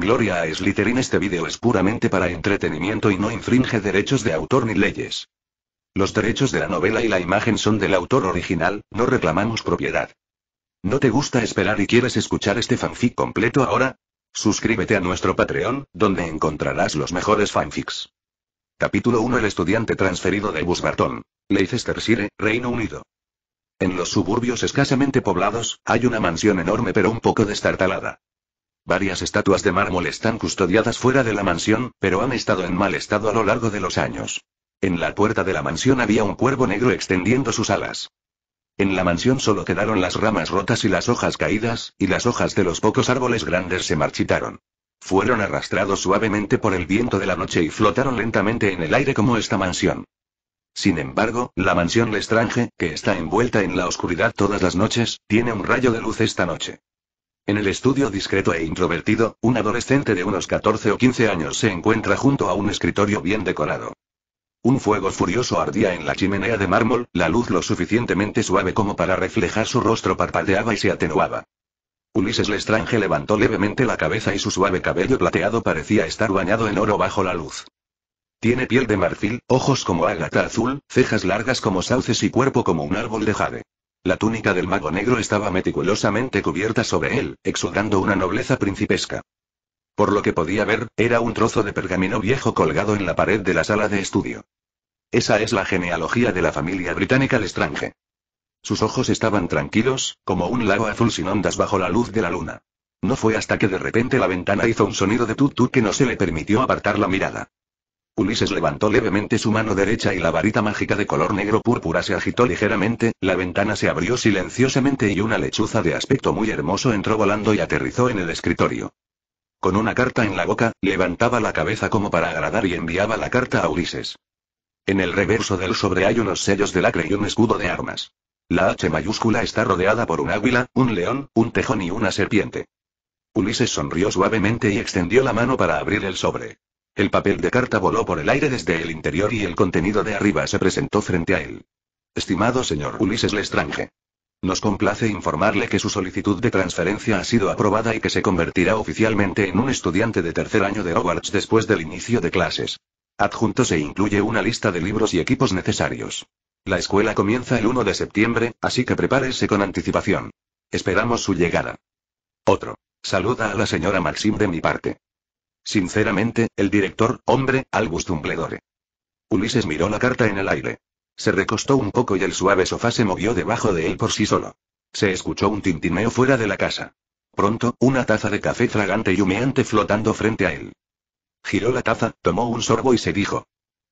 Gloria a Slytherin este video es puramente para entretenimiento y no infringe derechos de autor ni leyes. Los derechos de la novela y la imagen son del autor original, no reclamamos propiedad. ¿No te gusta esperar y quieres escuchar este fanfic completo ahora? Suscríbete a nuestro Patreon, donde encontrarás los mejores fanfics. Capítulo 1 El estudiante transferido de Busbarton. Leicestershire, Reino Unido. En los suburbios escasamente poblados, hay una mansión enorme pero un poco destartalada. Varias estatuas de mármol están custodiadas fuera de la mansión, pero han estado en mal estado a lo largo de los años. En la puerta de la mansión había un cuervo negro extendiendo sus alas. En la mansión solo quedaron las ramas rotas y las hojas caídas, y las hojas de los pocos árboles grandes se marchitaron. Fueron arrastrados suavemente por el viento de la noche y flotaron lentamente en el aire como esta mansión. Sin embargo, la mansión Lestrange, que está envuelta en la oscuridad todas las noches, tiene un rayo de luz esta noche. En el estudio discreto e introvertido, un adolescente de unos 14 o 15 años se encuentra junto a un escritorio bien decorado. Un fuego furioso ardía en la chimenea de mármol, la luz lo suficientemente suave como para reflejar su rostro parpadeaba y se atenuaba. Ulises Lestrange levantó levemente la cabeza y su suave cabello plateado parecía estar bañado en oro bajo la luz. Tiene piel de marfil, ojos como ágata azul, cejas largas como sauces y cuerpo como un árbol de jade. La túnica del mago negro estaba meticulosamente cubierta sobre él, exudando una nobleza principesca. Por lo que podía ver, era un trozo de pergamino viejo colgado en la pared de la sala de estudio. Esa es la genealogía de la familia británica Lestrange. Sus ojos estaban tranquilos, como un lago azul sin ondas bajo la luz de la luna. No fue hasta que de repente la ventana hizo un sonido de tutu que no se le permitió apartar la mirada. Ulises levantó levemente su mano derecha y la varita mágica de color negro púrpura se agitó ligeramente, la ventana se abrió silenciosamente y una lechuza de aspecto muy hermoso entró volando y aterrizó en el escritorio. Con una carta en la boca, levantaba la cabeza como para agradar y enviaba la carta a Ulises. En el reverso del sobre hay unos sellos de lacre y un escudo de armas. La H mayúscula está rodeada por un águila, un león, un tejón y una serpiente. Ulises sonrió suavemente y extendió la mano para abrir el sobre. El papel de carta voló por el aire desde el interior y el contenido de arriba se presentó frente a él. Estimado señor Ulises Lestrange. Nos complace informarle que su solicitud de transferencia ha sido aprobada y que se convertirá oficialmente en un estudiante de tercer año de Hogwarts después del inicio de clases. Adjunto se incluye una lista de libros y equipos necesarios. La escuela comienza el 1 de septiembre, así que prepárese con anticipación. Esperamos su llegada. Otro. Saluda a la señora Maxim de mi parte. Sinceramente, el director, hombre, Albus Dumbledore. Ulises miró la carta en el aire. Se recostó un poco y el suave sofá se movió debajo de él por sí solo. Se escuchó un tintineo fuera de la casa. Pronto, una taza de café fragante y humeante flotando frente a él. Giró la taza, tomó un sorbo y se dijo.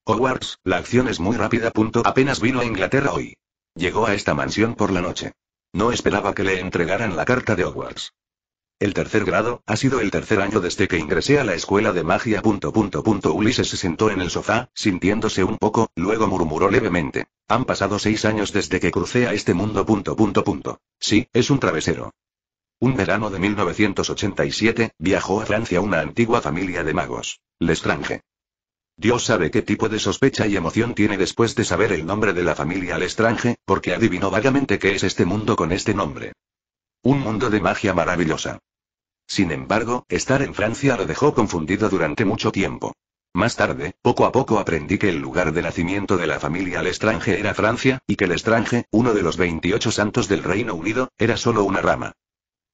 Hogwarts, la acción es muy rápida. Apenas vino a Inglaterra hoy. Llegó a esta mansión por la noche. No esperaba que le entregaran la carta de Hogwarts. El tercer grado, ha sido el tercer año desde que ingresé a la escuela de magia. Ulises se sentó en el sofá, sintiéndose un poco, luego murmuró levemente. Han pasado seis años desde que crucé a este mundo. Sí, es un travesero. Un verano de 1987, viajó a Francia una antigua familia de magos. Lestrange. Dios sabe qué tipo de sospecha y emoción tiene después de saber el nombre de la familia Lestrange, porque adivinó vagamente qué es este mundo con este nombre. Un mundo de magia maravillosa. Sin embargo, estar en Francia lo dejó confundido durante mucho tiempo. Más tarde, poco a poco aprendí que el lugar de nacimiento de la familia Lestrange era Francia, y que Lestrange, uno de los 28 santos del Reino Unido, era solo una rama.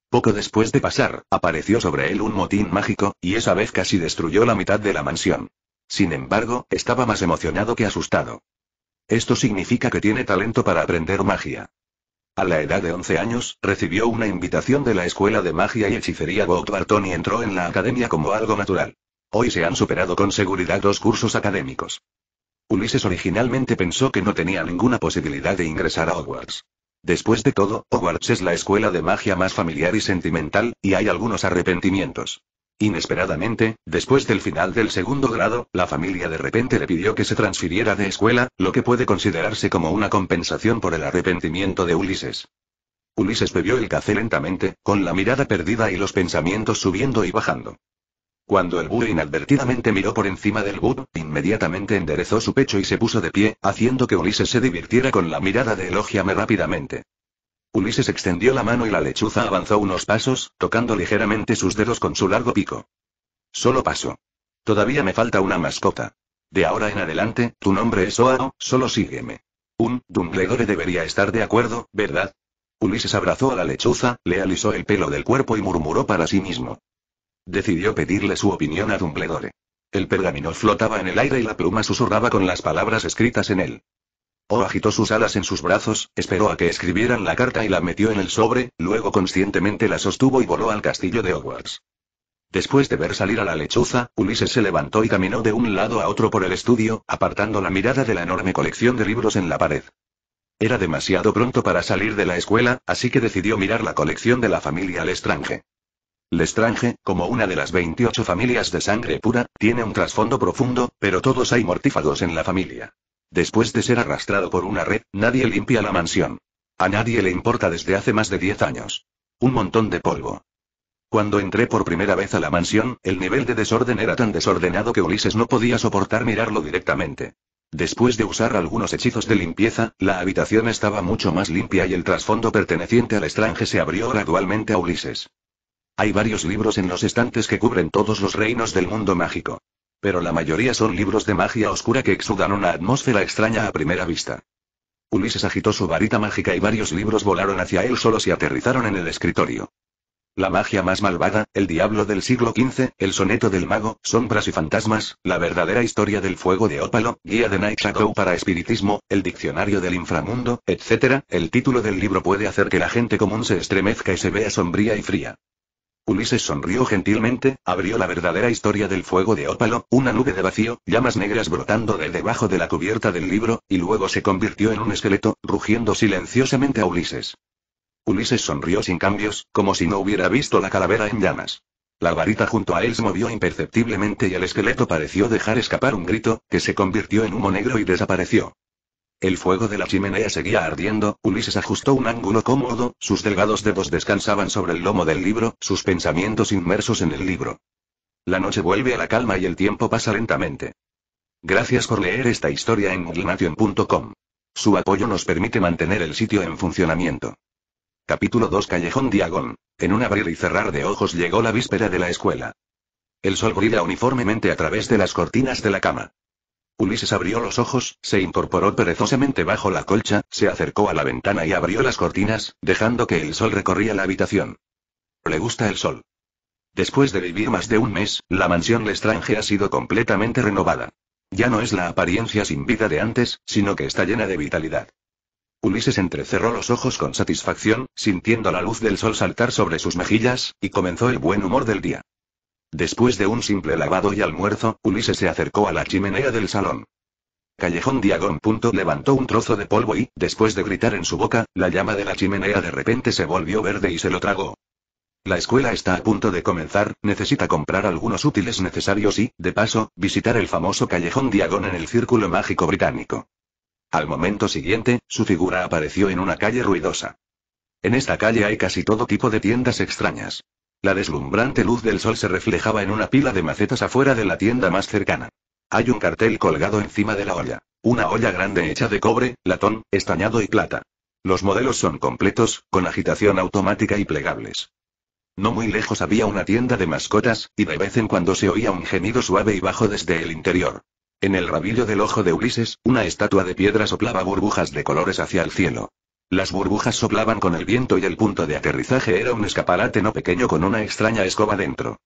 Poco después de pasar, apareció sobre él un motín mágico, y esa vez casi destruyó la mitad de la mansión. Sin embargo, estaba más emocionado que asustado. Esto significa que tiene talento para aprender magia. A la edad de 11 años, recibió una invitación de la Escuela de Magia y Hechicería Hogwarts y entró en la academia como algo natural. Hoy se han superado con seguridad dos cursos académicos. Ulises originalmente pensó que no tenía ninguna posibilidad de ingresar a Hogwarts. Después de todo, Hogwarts es la escuela de magia más familiar y sentimental, y hay algunos arrepentimientos. Inesperadamente, después del final del segundo grado, la familia de repente le pidió que se transfiriera de escuela, lo que puede considerarse como una compensación por el arrepentimiento de Ulises. Ulises bebió el café lentamente, con la mirada perdida y los pensamientos subiendo y bajando. Cuando el búho inadvertidamente miró por encima del búho, inmediatamente enderezó su pecho y se puso de pie, haciendo que Ulises se divirtiera con la mirada de Elogiame rápidamente. Ulises extendió la mano y la lechuza avanzó unos pasos, tocando ligeramente sus dedos con su largo pico. Solo paso. Todavía me falta una mascota. De ahora en adelante, tu nombre es Oao, solo sígueme. Un Dumbledore debería estar de acuerdo, ¿verdad? Ulises abrazó a la lechuza, le alisó el pelo del cuerpo y murmuró para sí mismo. Decidió pedirle su opinión a Dumbledore. El pergamino flotaba en el aire y la pluma susurraba con las palabras escritas en él. O oh, agitó sus alas en sus brazos, esperó a que escribieran la carta y la metió en el sobre, luego conscientemente la sostuvo y voló al castillo de Hogwarts. Después de ver salir a la lechuza, Ulises se levantó y caminó de un lado a otro por el estudio, apartando la mirada de la enorme colección de libros en la pared. Era demasiado pronto para salir de la escuela, así que decidió mirar la colección de la familia Lestrange. Lestrange, como una de las 28 familias de sangre pura, tiene un trasfondo profundo, pero todos hay mortífagos en la familia. Después de ser arrastrado por una red, nadie limpia la mansión. A nadie le importa desde hace más de 10 años. Un montón de polvo. Cuando entré por primera vez a la mansión, el nivel de desorden era tan desordenado que Ulises no podía soportar mirarlo directamente. Después de usar algunos hechizos de limpieza, la habitación estaba mucho más limpia y el trasfondo perteneciente al extranje se abrió gradualmente a Ulises. Hay varios libros en los estantes que cubren todos los reinos del mundo mágico pero la mayoría son libros de magia oscura que exudan una atmósfera extraña a primera vista. Ulises agitó su varita mágica y varios libros volaron hacia él solo y aterrizaron en el escritorio. La magia más malvada, El Diablo del siglo XV, El Soneto del Mago, Sombras y Fantasmas, La verdadera historia del fuego de Ópalo, Guía de Night para Espiritismo, El Diccionario del Inframundo, etc. El título del libro puede hacer que la gente común se estremezca y se vea sombría y fría. Ulises sonrió gentilmente, abrió la verdadera historia del fuego de ópalo, una nube de vacío, llamas negras brotando de debajo de la cubierta del libro, y luego se convirtió en un esqueleto, rugiendo silenciosamente a Ulises. Ulises sonrió sin cambios, como si no hubiera visto la calavera en llamas. La varita junto a él se movió imperceptiblemente y el esqueleto pareció dejar escapar un grito, que se convirtió en humo negro y desapareció. El fuego de la chimenea seguía ardiendo, Ulises ajustó un ángulo cómodo, sus delgados dedos descansaban sobre el lomo del libro, sus pensamientos inmersos en el libro. La noche vuelve a la calma y el tiempo pasa lentamente. Gracias por leer esta historia en Glimation.com. Su apoyo nos permite mantener el sitio en funcionamiento. Capítulo 2 Callejón Diagón. En un abrir y cerrar de ojos llegó la víspera de la escuela. El sol brilla uniformemente a través de las cortinas de la cama. Ulises abrió los ojos, se incorporó perezosamente bajo la colcha, se acercó a la ventana y abrió las cortinas, dejando que el sol recorría la habitación. Le gusta el sol. Después de vivir más de un mes, la mansión Lestrange ha sido completamente renovada. Ya no es la apariencia sin vida de antes, sino que está llena de vitalidad. Ulises entrecerró los ojos con satisfacción, sintiendo la luz del sol saltar sobre sus mejillas, y comenzó el buen humor del día. Después de un simple lavado y almuerzo, Ulises se acercó a la chimenea del salón. Callejón Diagon. Levantó un trozo de polvo y, después de gritar en su boca, la llama de la chimenea de repente se volvió verde y se lo tragó. La escuela está a punto de comenzar, necesita comprar algunos útiles necesarios y, de paso, visitar el famoso Callejón Diagón en el Círculo Mágico Británico. Al momento siguiente, su figura apareció en una calle ruidosa. En esta calle hay casi todo tipo de tiendas extrañas. La deslumbrante luz del sol se reflejaba en una pila de macetas afuera de la tienda más cercana. Hay un cartel colgado encima de la olla. Una olla grande hecha de cobre, latón, estañado y plata. Los modelos son completos, con agitación automática y plegables. No muy lejos había una tienda de mascotas, y de vez en cuando se oía un gemido suave y bajo desde el interior. En el rabillo del ojo de Ulises, una estatua de piedra soplaba burbujas de colores hacia el cielo. Las burbujas soplaban con el viento y el punto de aterrizaje era un escaparate no pequeño con una extraña escoba dentro.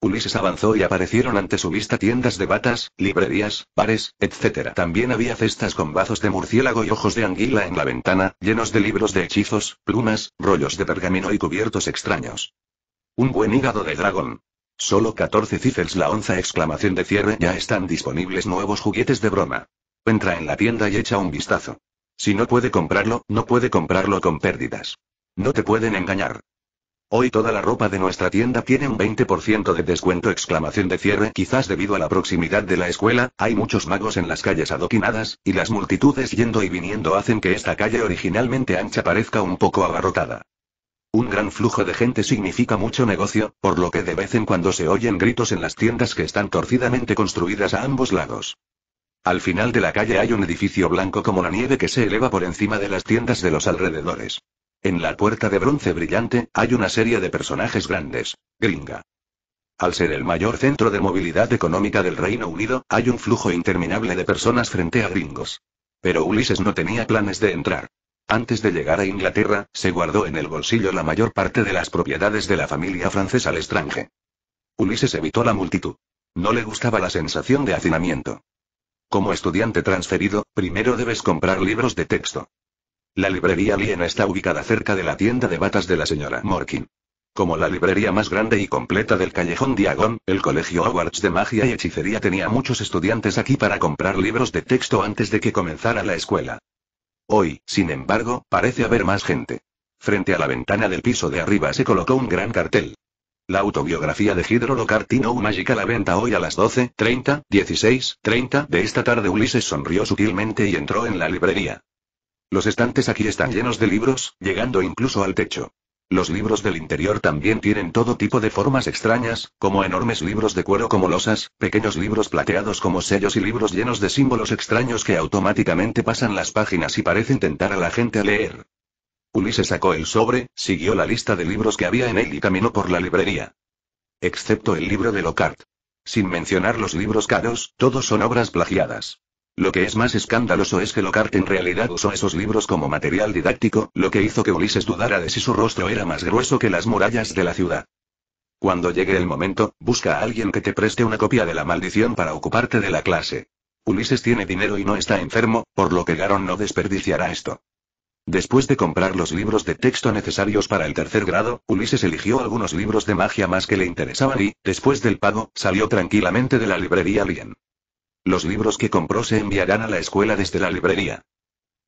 Ulises avanzó y aparecieron ante su vista tiendas de batas, librerías, bares, etc. También había cestas con bazos de murciélago y ojos de anguila en la ventana, llenos de libros de hechizos, plumas, rollos de pergamino y cubiertos extraños. Un buen hígado de dragón. Solo 14 cifres la onza exclamación de cierre ya están disponibles nuevos juguetes de broma. Entra en la tienda y echa un vistazo. Si no puede comprarlo, no puede comprarlo con pérdidas. No te pueden engañar. Hoy toda la ropa de nuestra tienda tiene un 20% de descuento exclamación de cierre quizás debido a la proximidad de la escuela, hay muchos magos en las calles adoquinadas, y las multitudes yendo y viniendo hacen que esta calle originalmente ancha parezca un poco abarrotada. Un gran flujo de gente significa mucho negocio, por lo que de vez en cuando se oyen gritos en las tiendas que están torcidamente construidas a ambos lados. Al final de la calle hay un edificio blanco como la nieve que se eleva por encima de las tiendas de los alrededores. En la puerta de bronce brillante, hay una serie de personajes grandes. Gringa. Al ser el mayor centro de movilidad económica del Reino Unido, hay un flujo interminable de personas frente a gringos. Pero Ulises no tenía planes de entrar. Antes de llegar a Inglaterra, se guardó en el bolsillo la mayor parte de las propiedades de la familia francesa al extranjero. Ulises evitó la multitud. No le gustaba la sensación de hacinamiento. Como estudiante transferido, primero debes comprar libros de texto. La librería Lien está ubicada cerca de la tienda de batas de la señora Morkin. Como la librería más grande y completa del callejón Diagon, el colegio Hogwarts de magia y hechicería tenía muchos estudiantes aquí para comprar libros de texto antes de que comenzara la escuela. Hoy, sin embargo, parece haber más gente. Frente a la ventana del piso de arriba se colocó un gran cartel. La autobiografía de Hidro Locartino No la venta hoy a las 12, 30, 16, 30 de esta tarde Ulises sonrió sutilmente y entró en la librería. Los estantes aquí están llenos de libros, llegando incluso al techo. Los libros del interior también tienen todo tipo de formas extrañas, como enormes libros de cuero como losas, pequeños libros plateados como sellos y libros llenos de símbolos extraños que automáticamente pasan las páginas y parecen tentar a la gente a leer. Ulises sacó el sobre, siguió la lista de libros que había en él y caminó por la librería. Excepto el libro de Locart. Sin mencionar los libros caros, todos son obras plagiadas. Lo que es más escandaloso es que Locart en realidad usó esos libros como material didáctico, lo que hizo que Ulises dudara de si su rostro era más grueso que las murallas de la ciudad. Cuando llegue el momento, busca a alguien que te preste una copia de la maldición para ocuparte de la clase. Ulises tiene dinero y no está enfermo, por lo que Garon no desperdiciará esto. Después de comprar los libros de texto necesarios para el tercer grado, Ulises eligió algunos libros de magia más que le interesaban y, después del pago, salió tranquilamente de la librería Lien. Los libros que compró se enviarán a la escuela desde la librería.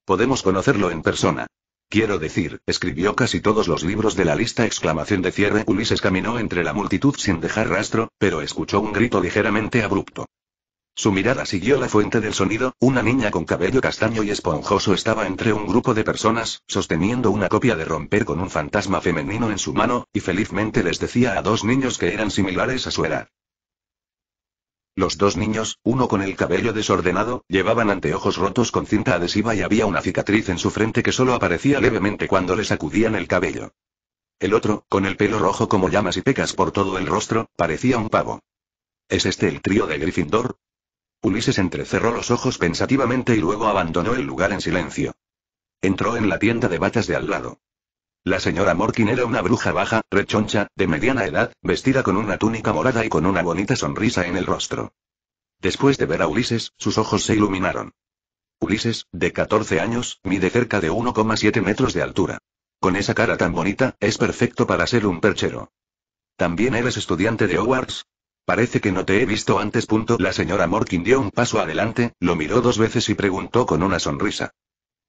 Podemos conocerlo en persona. Quiero decir, escribió casi todos los libros de la lista exclamación de cierre. Ulises caminó entre la multitud sin dejar rastro, pero escuchó un grito ligeramente abrupto. Su mirada siguió la fuente del sonido, una niña con cabello castaño y esponjoso estaba entre un grupo de personas, sosteniendo una copia de romper con un fantasma femenino en su mano, y felizmente les decía a dos niños que eran similares a su edad. Los dos niños, uno con el cabello desordenado, llevaban anteojos rotos con cinta adhesiva y había una cicatriz en su frente que solo aparecía levemente cuando le sacudían el cabello. El otro, con el pelo rojo como llamas y pecas por todo el rostro, parecía un pavo. ¿Es este el trío de Gryffindor? Ulises entrecerró los ojos pensativamente y luego abandonó el lugar en silencio. Entró en la tienda de batas de al lado. La señora Morkin era una bruja baja, rechoncha, de mediana edad, vestida con una túnica morada y con una bonita sonrisa en el rostro. Después de ver a Ulises, sus ojos se iluminaron. Ulises, de 14 años, mide cerca de 1,7 metros de altura. Con esa cara tan bonita, es perfecto para ser un perchero. ¿También eres estudiante de Hogwarts? Parece que no te he visto antes. La señora Morkin dio un paso adelante, lo miró dos veces y preguntó con una sonrisa.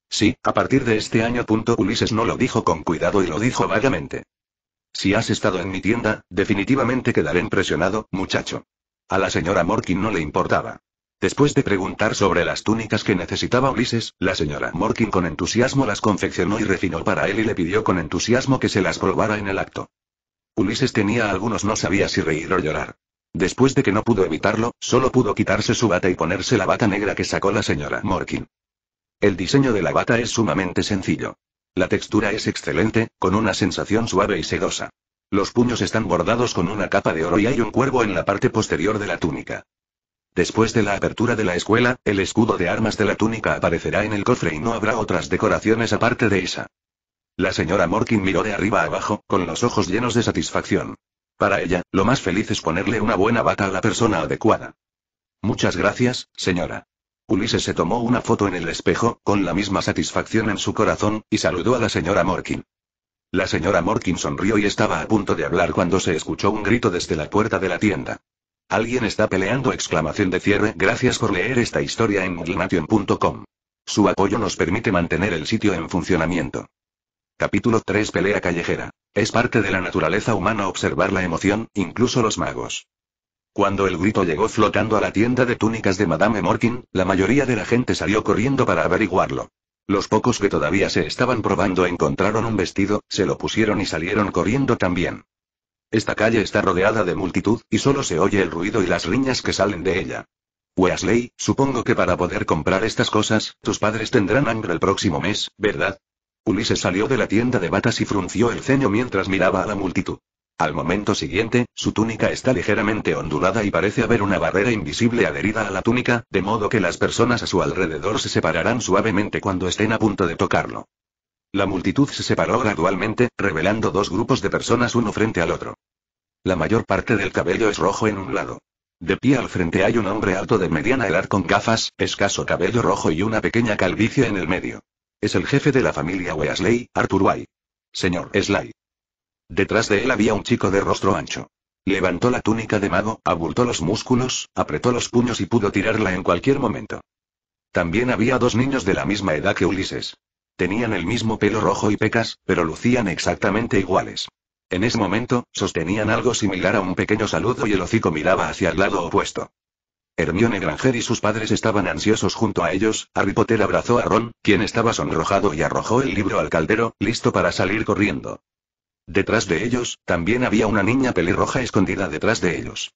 Sí, a partir de este año. Ulises no lo dijo con cuidado y lo dijo vagamente. Si has estado en mi tienda, definitivamente quedaré impresionado, muchacho. A la señora Morkin no le importaba. Después de preguntar sobre las túnicas que necesitaba Ulises, la señora Morkin con entusiasmo las confeccionó y refinó para él y le pidió con entusiasmo que se las probara en el acto. Ulises tenía algunos no sabía si reír o llorar. Después de que no pudo evitarlo, solo pudo quitarse su bata y ponerse la bata negra que sacó la señora Morkin. El diseño de la bata es sumamente sencillo. La textura es excelente, con una sensación suave y sedosa. Los puños están bordados con una capa de oro y hay un cuervo en la parte posterior de la túnica. Después de la apertura de la escuela, el escudo de armas de la túnica aparecerá en el cofre y no habrá otras decoraciones aparte de esa. La señora Morkin miró de arriba a abajo, con los ojos llenos de satisfacción. Para ella, lo más feliz es ponerle una buena bata a la persona adecuada. Muchas gracias, señora. Ulises se tomó una foto en el espejo, con la misma satisfacción en su corazón, y saludó a la señora Morkin. La señora Morkin sonrió y estaba a punto de hablar cuando se escuchó un grito desde la puerta de la tienda. Alguien está peleando exclamación de cierre. Gracias por leer esta historia en glenation.com. Su apoyo nos permite mantener el sitio en funcionamiento. Capítulo 3 Pelea callejera. Es parte de la naturaleza humana observar la emoción, incluso los magos. Cuando el grito llegó flotando a la tienda de túnicas de Madame Morkin, la mayoría de la gente salió corriendo para averiguarlo. Los pocos que todavía se estaban probando encontraron un vestido, se lo pusieron y salieron corriendo también. Esta calle está rodeada de multitud, y solo se oye el ruido y las riñas que salen de ella. Wesley, supongo que para poder comprar estas cosas, tus padres tendrán hambre el próximo mes, ¿verdad? Ulises salió de la tienda de batas y frunció el ceño mientras miraba a la multitud. Al momento siguiente, su túnica está ligeramente ondulada y parece haber una barrera invisible adherida a la túnica, de modo que las personas a su alrededor se separarán suavemente cuando estén a punto de tocarlo. La multitud se separó gradualmente, revelando dos grupos de personas uno frente al otro. La mayor parte del cabello es rojo en un lado. De pie al frente hay un hombre alto de mediana edad con gafas, escaso cabello rojo y una pequeña calvicie en el medio. Es el jefe de la familia Weasley, Arthur Way. Señor Sly. Detrás de él había un chico de rostro ancho. Levantó la túnica de mago, abultó los músculos, apretó los puños y pudo tirarla en cualquier momento. También había dos niños de la misma edad que Ulises. Tenían el mismo pelo rojo y pecas, pero lucían exactamente iguales. En ese momento, sostenían algo similar a un pequeño saludo y el hocico miraba hacia el lado opuesto. Hermione Granger y sus padres estaban ansiosos junto a ellos, Harry Potter abrazó a Ron, quien estaba sonrojado y arrojó el libro al caldero, listo para salir corriendo. Detrás de ellos, también había una niña pelirroja escondida detrás de ellos.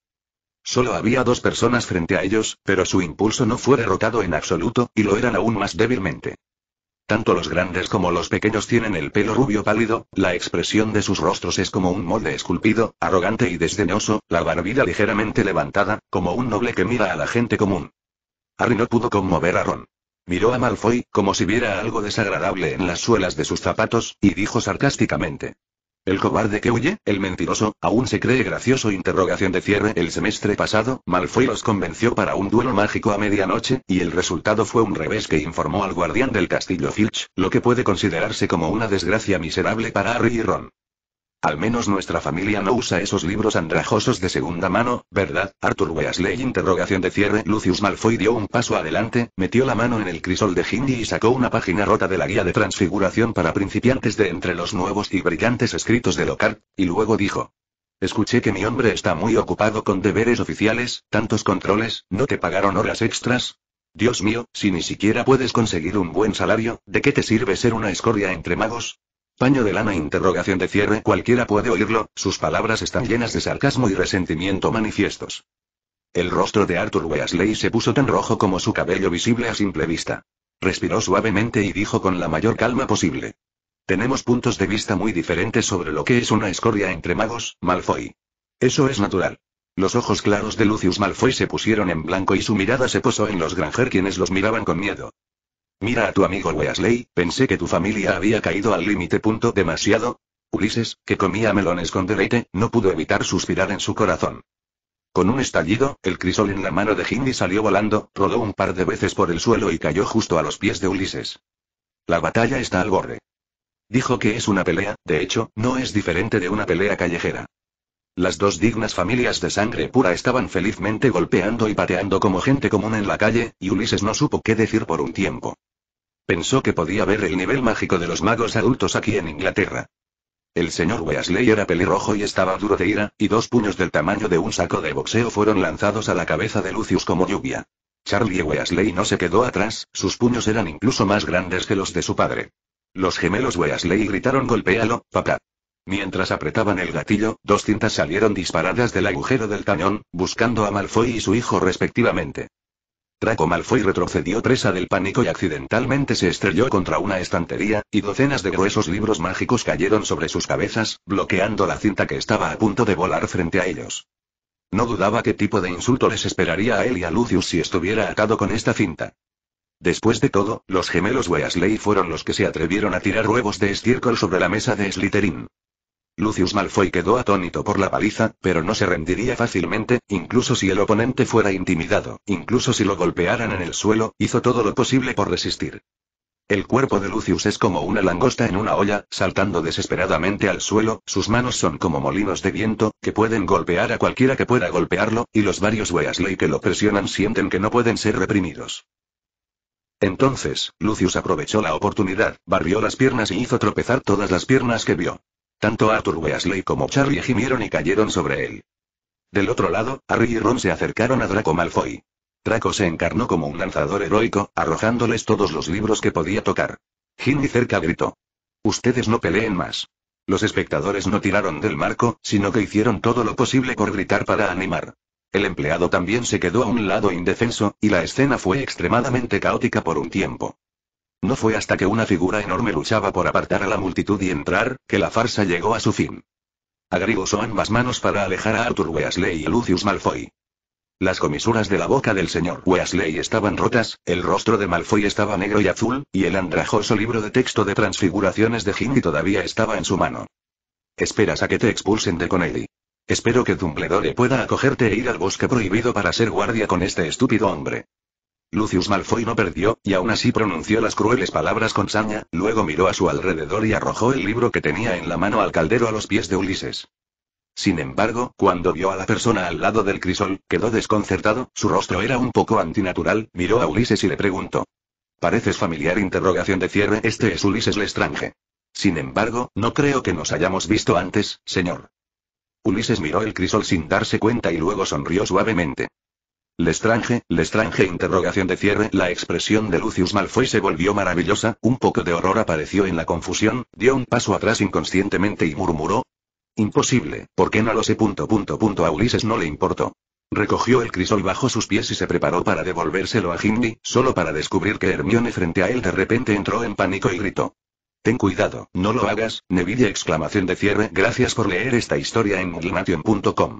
Solo había dos personas frente a ellos, pero su impulso no fue derrotado en absoluto, y lo eran aún más débilmente. Tanto los grandes como los pequeños tienen el pelo rubio pálido, la expresión de sus rostros es como un molde esculpido, arrogante y desdeñoso, la barbilla ligeramente levantada, como un noble que mira a la gente común. Harry no pudo conmover a Ron. Miró a Malfoy, como si viera algo desagradable en las suelas de sus zapatos, y dijo sarcásticamente. El cobarde que huye, el mentiroso, aún se cree gracioso. Interrogación de cierre. El semestre pasado, Malfoy los convenció para un duelo mágico a medianoche, y el resultado fue un revés que informó al guardián del castillo Filch, lo que puede considerarse como una desgracia miserable para Harry y Ron. Al menos nuestra familia no usa esos libros andrajosos de segunda mano, ¿verdad? Arthur Weasley interrogación de cierre. Lucius Malfoy dio un paso adelante, metió la mano en el crisol de Hindi y sacó una página rota de la guía de transfiguración para principiantes de entre los nuevos y brillantes escritos de Lockhart, y luego dijo. Escuché que mi hombre está muy ocupado con deberes oficiales, tantos controles, ¿no te pagaron horas extras? Dios mío, si ni siquiera puedes conseguir un buen salario, ¿de qué te sirve ser una escoria entre magos? Paño de lana interrogación de cierre cualquiera puede oírlo, sus palabras están llenas de sarcasmo y resentimiento manifiestos. El rostro de Arthur Weasley se puso tan rojo como su cabello visible a simple vista. Respiró suavemente y dijo con la mayor calma posible. Tenemos puntos de vista muy diferentes sobre lo que es una escoria entre magos, Malfoy. Eso es natural. Los ojos claros de Lucius Malfoy se pusieron en blanco y su mirada se posó en los Granger quienes los miraban con miedo. Mira a tu amigo Weasley, pensé que tu familia había caído al límite. demasiado. Ulises, que comía melones con deleite, no pudo evitar suspirar en su corazón. Con un estallido, el crisol en la mano de hindi salió volando, rodó un par de veces por el suelo y cayó justo a los pies de Ulises. La batalla está al borde. Dijo que es una pelea, de hecho, no es diferente de una pelea callejera. Las dos dignas familias de sangre pura estaban felizmente golpeando y pateando como gente común en la calle, y Ulises no supo qué decir por un tiempo. Pensó que podía ver el nivel mágico de los magos adultos aquí en Inglaterra. El señor Weasley era pelirrojo y estaba duro de ira, y dos puños del tamaño de un saco de boxeo fueron lanzados a la cabeza de Lucius como lluvia. Charlie Weasley no se quedó atrás, sus puños eran incluso más grandes que los de su padre. Los gemelos Weasley gritaron golpéalo, papá. Mientras apretaban el gatillo, dos cintas salieron disparadas del agujero del cañón, buscando a Malfoy y su hijo respectivamente. Draco Malfoy retrocedió presa del pánico y accidentalmente se estrelló contra una estantería, y docenas de gruesos libros mágicos cayeron sobre sus cabezas, bloqueando la cinta que estaba a punto de volar frente a ellos. No dudaba qué tipo de insulto les esperaría a él y a Lucius si estuviera atado con esta cinta. Después de todo, los gemelos Weasley fueron los que se atrevieron a tirar huevos de estiércol sobre la mesa de Slytherin. Lucius Malfoy quedó atónito por la paliza, pero no se rendiría fácilmente, incluso si el oponente fuera intimidado, incluso si lo golpearan en el suelo, hizo todo lo posible por resistir. El cuerpo de Lucius es como una langosta en una olla, saltando desesperadamente al suelo, sus manos son como molinos de viento, que pueden golpear a cualquiera que pueda golpearlo, y los varios Weasley que lo presionan sienten que no pueden ser reprimidos. Entonces, Lucius aprovechó la oportunidad, barrió las piernas y hizo tropezar todas las piernas que vio. Tanto Arthur Weasley como Charlie gimieron y cayeron sobre él. Del otro lado, Harry y Ron se acercaron a Draco Malfoy. Draco se encarnó como un lanzador heroico, arrojándoles todos los libros que podía tocar. Ginny cerca gritó. Ustedes no peleen más. Los espectadores no tiraron del marco, sino que hicieron todo lo posible por gritar para animar. El empleado también se quedó a un lado indefenso, y la escena fue extremadamente caótica por un tiempo. No fue hasta que una figura enorme luchaba por apartar a la multitud y entrar, que la farsa llegó a su fin. Agri usó ambas manos para alejar a Arthur Weasley y a Lucius Malfoy. Las comisuras de la boca del señor Weasley estaban rotas, el rostro de Malfoy estaba negro y azul, y el andrajoso libro de texto de transfiguraciones de Ginny todavía estaba en su mano. Esperas a que te expulsen de Connelly. Espero que Dumbledore pueda acogerte e ir al bosque prohibido para ser guardia con este estúpido hombre. Lucius Malfoy no perdió, y aún así pronunció las crueles palabras con saña, luego miró a su alrededor y arrojó el libro que tenía en la mano al caldero a los pies de Ulises. Sin embargo, cuando vio a la persona al lado del crisol, quedó desconcertado, su rostro era un poco antinatural, miró a Ulises y le preguntó. Pareces familiar interrogación de cierre, este es Ulises Lestrange. Sin embargo, no creo que nos hayamos visto antes, señor. Ulises miró el crisol sin darse cuenta y luego sonrió suavemente le Lestrange interrogación de cierre. La expresión de Lucius Malfoy se volvió maravillosa, un poco de horror apareció en la confusión, dio un paso atrás inconscientemente y murmuró. Imposible, ¿por qué no lo sé? Punto, punto, punto. A Ulises no le importó. Recogió el crisol bajo sus pies y se preparó para devolvérselo a Ginny, solo para descubrir que Hermione frente a él de repente entró en pánico y gritó. Ten cuidado, no lo hagas, Neville exclamación de cierre. Gracias por leer esta historia en Glimation.com.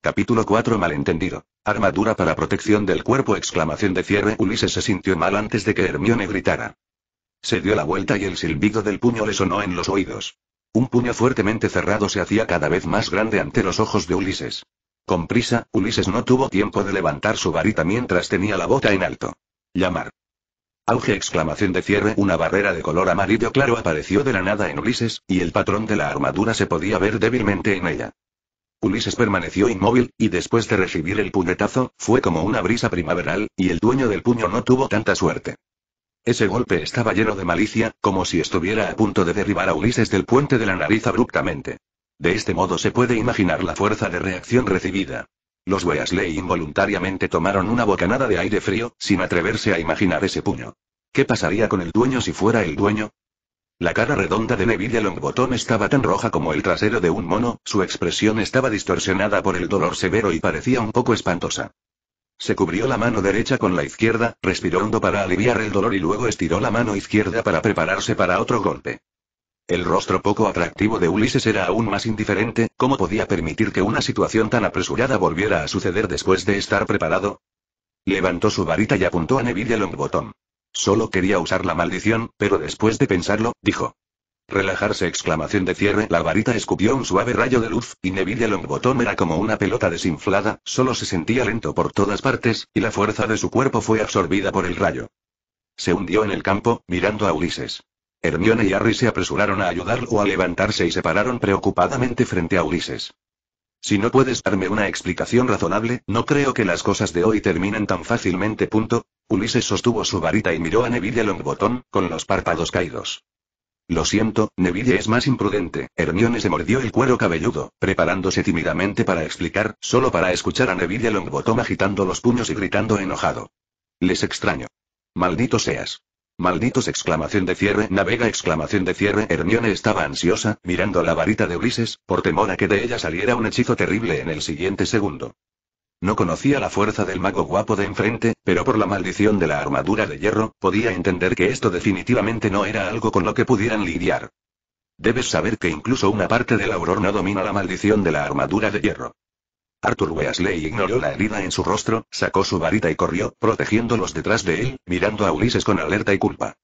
Capítulo 4 Malentendido. Armadura para protección del cuerpo. Exclamación de cierre. Ulises se sintió mal antes de que Hermione gritara. Se dio la vuelta y el silbido del puño le sonó en los oídos. Un puño fuertemente cerrado se hacía cada vez más grande ante los ojos de Ulises. Con prisa, Ulises no tuvo tiempo de levantar su varita mientras tenía la bota en alto. Llamar. Auge exclamación de cierre. Una barrera de color amarillo claro apareció de la nada en Ulises, y el patrón de la armadura se podía ver débilmente en ella. Ulises permaneció inmóvil, y después de recibir el puñetazo, fue como una brisa primaveral, y el dueño del puño no tuvo tanta suerte. Ese golpe estaba lleno de malicia, como si estuviera a punto de derribar a Ulises del puente de la nariz abruptamente. De este modo se puede imaginar la fuerza de reacción recibida. Los Weasley involuntariamente tomaron una bocanada de aire frío, sin atreverse a imaginar ese puño. ¿Qué pasaría con el dueño si fuera el dueño? La cara redonda de Neville Longbottom estaba tan roja como el trasero de un mono, su expresión estaba distorsionada por el dolor severo y parecía un poco espantosa. Se cubrió la mano derecha con la izquierda, respiró hondo para aliviar el dolor y luego estiró la mano izquierda para prepararse para otro golpe. El rostro poco atractivo de Ulises era aún más indiferente, ¿cómo podía permitir que una situación tan apresurada volviera a suceder después de estar preparado? Levantó su varita y apuntó a Neville Longbottom. Solo quería usar la maldición, pero después de pensarlo, dijo. Relajarse exclamación de cierre. La varita escupió un suave rayo de luz, y Neville Longbottom era como una pelota desinflada, solo se sentía lento por todas partes, y la fuerza de su cuerpo fue absorbida por el rayo. Se hundió en el campo, mirando a Ulises. Hermione y Harry se apresuraron a ayudarlo a levantarse y se pararon preocupadamente frente a Ulises. Si no puedes darme una explicación razonable, no creo que las cosas de hoy terminen tan fácilmente. Punto. Ulises sostuvo su varita y miró a Neville Longbotón, con los párpados caídos. Lo siento, Neville es más imprudente. Hermione se mordió el cuero cabelludo, preparándose tímidamente para explicar, solo para escuchar a Neville Longbottom agitando los puños y gritando enojado. Les extraño. Maldito seas. Malditos exclamación de cierre, navega exclamación de cierre, Hermione estaba ansiosa, mirando la varita de Ulises, por temor a que de ella saliera un hechizo terrible en el siguiente segundo. No conocía la fuerza del mago guapo de enfrente, pero por la maldición de la armadura de hierro, podía entender que esto definitivamente no era algo con lo que pudieran lidiar. Debes saber que incluso una parte del auror no domina la maldición de la armadura de hierro. Arthur Weasley ignoró la herida en su rostro, sacó su varita y corrió, protegiéndolos detrás de él, mirando a Ulises con alerta y culpa.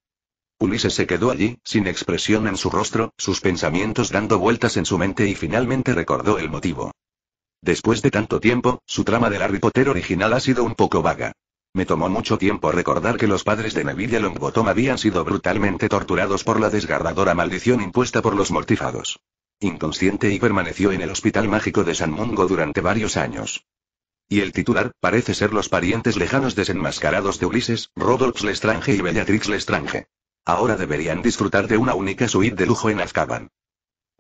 Ulises se quedó allí, sin expresión en su rostro, sus pensamientos dando vueltas en su mente y finalmente recordó el motivo. Después de tanto tiempo, su trama del Harry Potter original ha sido un poco vaga. Me tomó mucho tiempo recordar que los padres de Neville Longbottom habían sido brutalmente torturados por la desgarradora maldición impuesta por los mortifados. Inconsciente y permaneció en el hospital mágico de San Mungo durante varios años. Y el titular, parece ser los parientes lejanos desenmascarados de Ulises, Rodolphe Lestrange y Bellatrix Lestrange. Ahora deberían disfrutar de una única suite de lujo en Azkaban.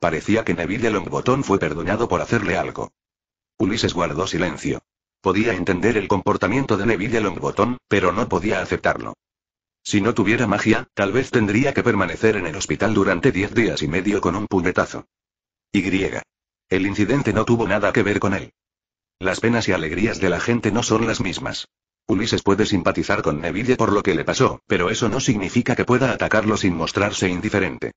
Parecía que Neville Longbottom fue perdonado por hacerle algo. Ulises guardó silencio. Podía entender el comportamiento de Neville Longbottom, pero no podía aceptarlo. Si no tuviera magia, tal vez tendría que permanecer en el hospital durante diez días y medio con un punetazo. Y. El incidente no tuvo nada que ver con él. Las penas y alegrías de la gente no son las mismas. Ulises puede simpatizar con Neville por lo que le pasó, pero eso no significa que pueda atacarlo sin mostrarse indiferente.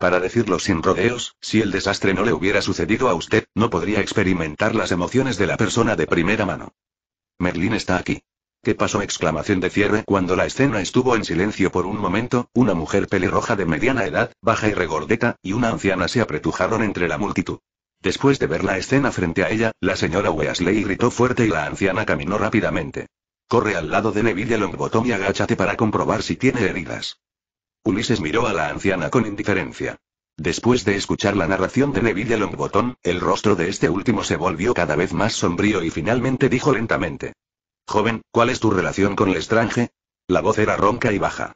Para decirlo sin rodeos, si el desastre no le hubiera sucedido a usted, no podría experimentar las emociones de la persona de primera mano. Merlín está aquí. ¿Qué pasó? Exclamación de cierre cuando la escena estuvo en silencio por un momento, una mujer pelirroja de mediana edad, baja y regordeta, y una anciana se apretujaron entre la multitud. Después de ver la escena frente a ella, la señora Weasley gritó fuerte y la anciana caminó rápidamente. Corre al lado de Neville Longbottom y agáchate para comprobar si tiene heridas. Ulises miró a la anciana con indiferencia. Después de escuchar la narración de Neville Longbottom, el rostro de este último se volvió cada vez más sombrío y finalmente dijo lentamente. Joven, ¿cuál es tu relación con el estrange?» La voz era ronca y baja.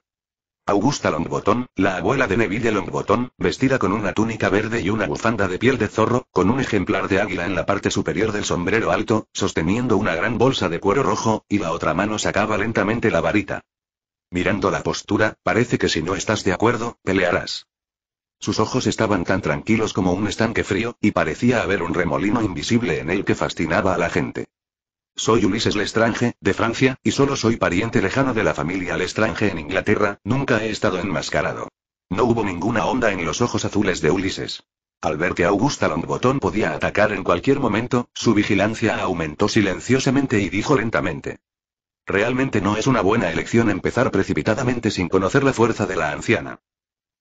Augusta Longbottom, la abuela de Neville Longbottom, vestida con una túnica verde y una bufanda de piel de zorro, con un ejemplar de águila en la parte superior del sombrero alto, sosteniendo una gran bolsa de cuero rojo, y la otra mano sacaba lentamente la varita. Mirando la postura, parece que si no estás de acuerdo, pelearás. Sus ojos estaban tan tranquilos como un estanque frío, y parecía haber un remolino invisible en él que fascinaba a la gente. Soy Ulises Lestrange, de Francia, y solo soy pariente lejano de la familia Lestrange en Inglaterra, nunca he estado enmascarado. No hubo ninguna onda en los ojos azules de Ulises. Al ver que Augusta Longbottom podía atacar en cualquier momento, su vigilancia aumentó silenciosamente y dijo lentamente. Realmente no es una buena elección empezar precipitadamente sin conocer la fuerza de la anciana.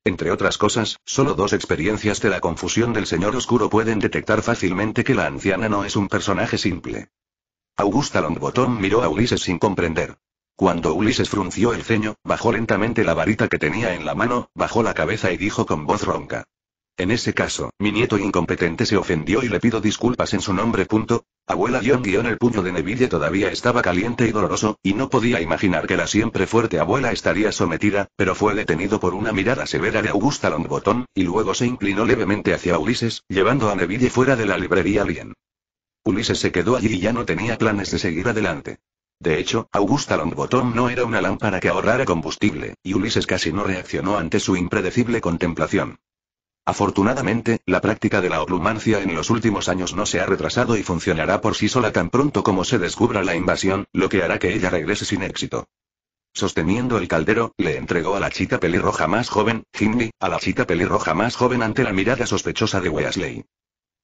Entre otras cosas, solo dos experiencias de la confusión del señor oscuro pueden detectar fácilmente que la anciana no es un personaje simple. Augusta Longbottom miró a Ulises sin comprender. Cuando Ulises frunció el ceño, bajó lentamente la varita que tenía en la mano, bajó la cabeza y dijo con voz ronca. En ese caso, mi nieto incompetente se ofendió y le pido disculpas en su nombre. Abuela guión guión el puño de Neville todavía estaba caliente y doloroso, y no podía imaginar que la siempre fuerte abuela estaría sometida, pero fue detenido por una mirada severa de Augusta Longbottom, y luego se inclinó levemente hacia Ulises, llevando a Neville fuera de la librería Lien. Ulises se quedó allí y ya no tenía planes de seguir adelante. De hecho, Augusta Longbottom no era una lámpara que ahorrara combustible, y Ulises casi no reaccionó ante su impredecible contemplación. Afortunadamente, la práctica de la oblumancia en los últimos años no se ha retrasado y funcionará por sí sola tan pronto como se descubra la invasión, lo que hará que ella regrese sin éxito. Sosteniendo el caldero, le entregó a la chica pelirroja más joven, Jimmy, a la chica pelirroja más joven ante la mirada sospechosa de Wesley.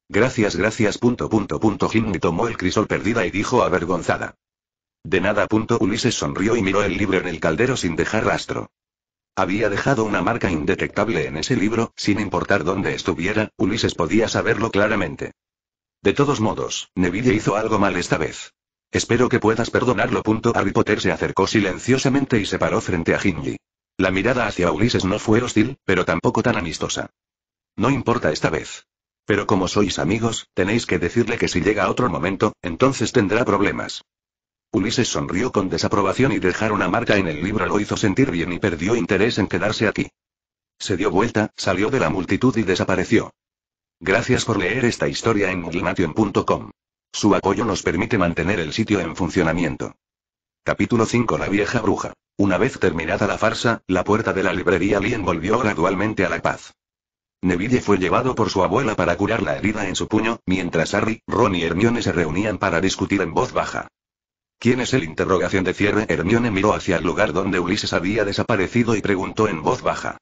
Gracias, gracias. Punto, tomó el crisol perdida y dijo avergonzada. De nada. Punto, Ulises sonrió y miró el libro en el caldero sin dejar rastro. Había dejado una marca indetectable en ese libro, sin importar dónde estuviera, Ulises podía saberlo claramente. De todos modos, Neville hizo algo mal esta vez. Espero que puedas perdonarlo. Harry Potter se acercó silenciosamente y se paró frente a Hinley. La mirada hacia Ulises no fue hostil, pero tampoco tan amistosa. No importa esta vez. Pero como sois amigos, tenéis que decirle que si llega otro momento, entonces tendrá problemas. Ulises sonrió con desaprobación y dejar una marca en el libro lo hizo sentir bien y perdió interés en quedarse aquí. Se dio vuelta, salió de la multitud y desapareció. Gracias por leer esta historia en glimation.com. Su apoyo nos permite mantener el sitio en funcionamiento. Capítulo 5 La vieja bruja. Una vez terminada la farsa, la puerta de la librería Lien volvió gradualmente a la paz. Neville fue llevado por su abuela para curar la herida en su puño, mientras Harry, Ron y Hermione se reunían para discutir en voz baja. ¿Quién es el interrogación de cierre? Hermione miró hacia el lugar donde Ulises había desaparecido y preguntó en voz baja.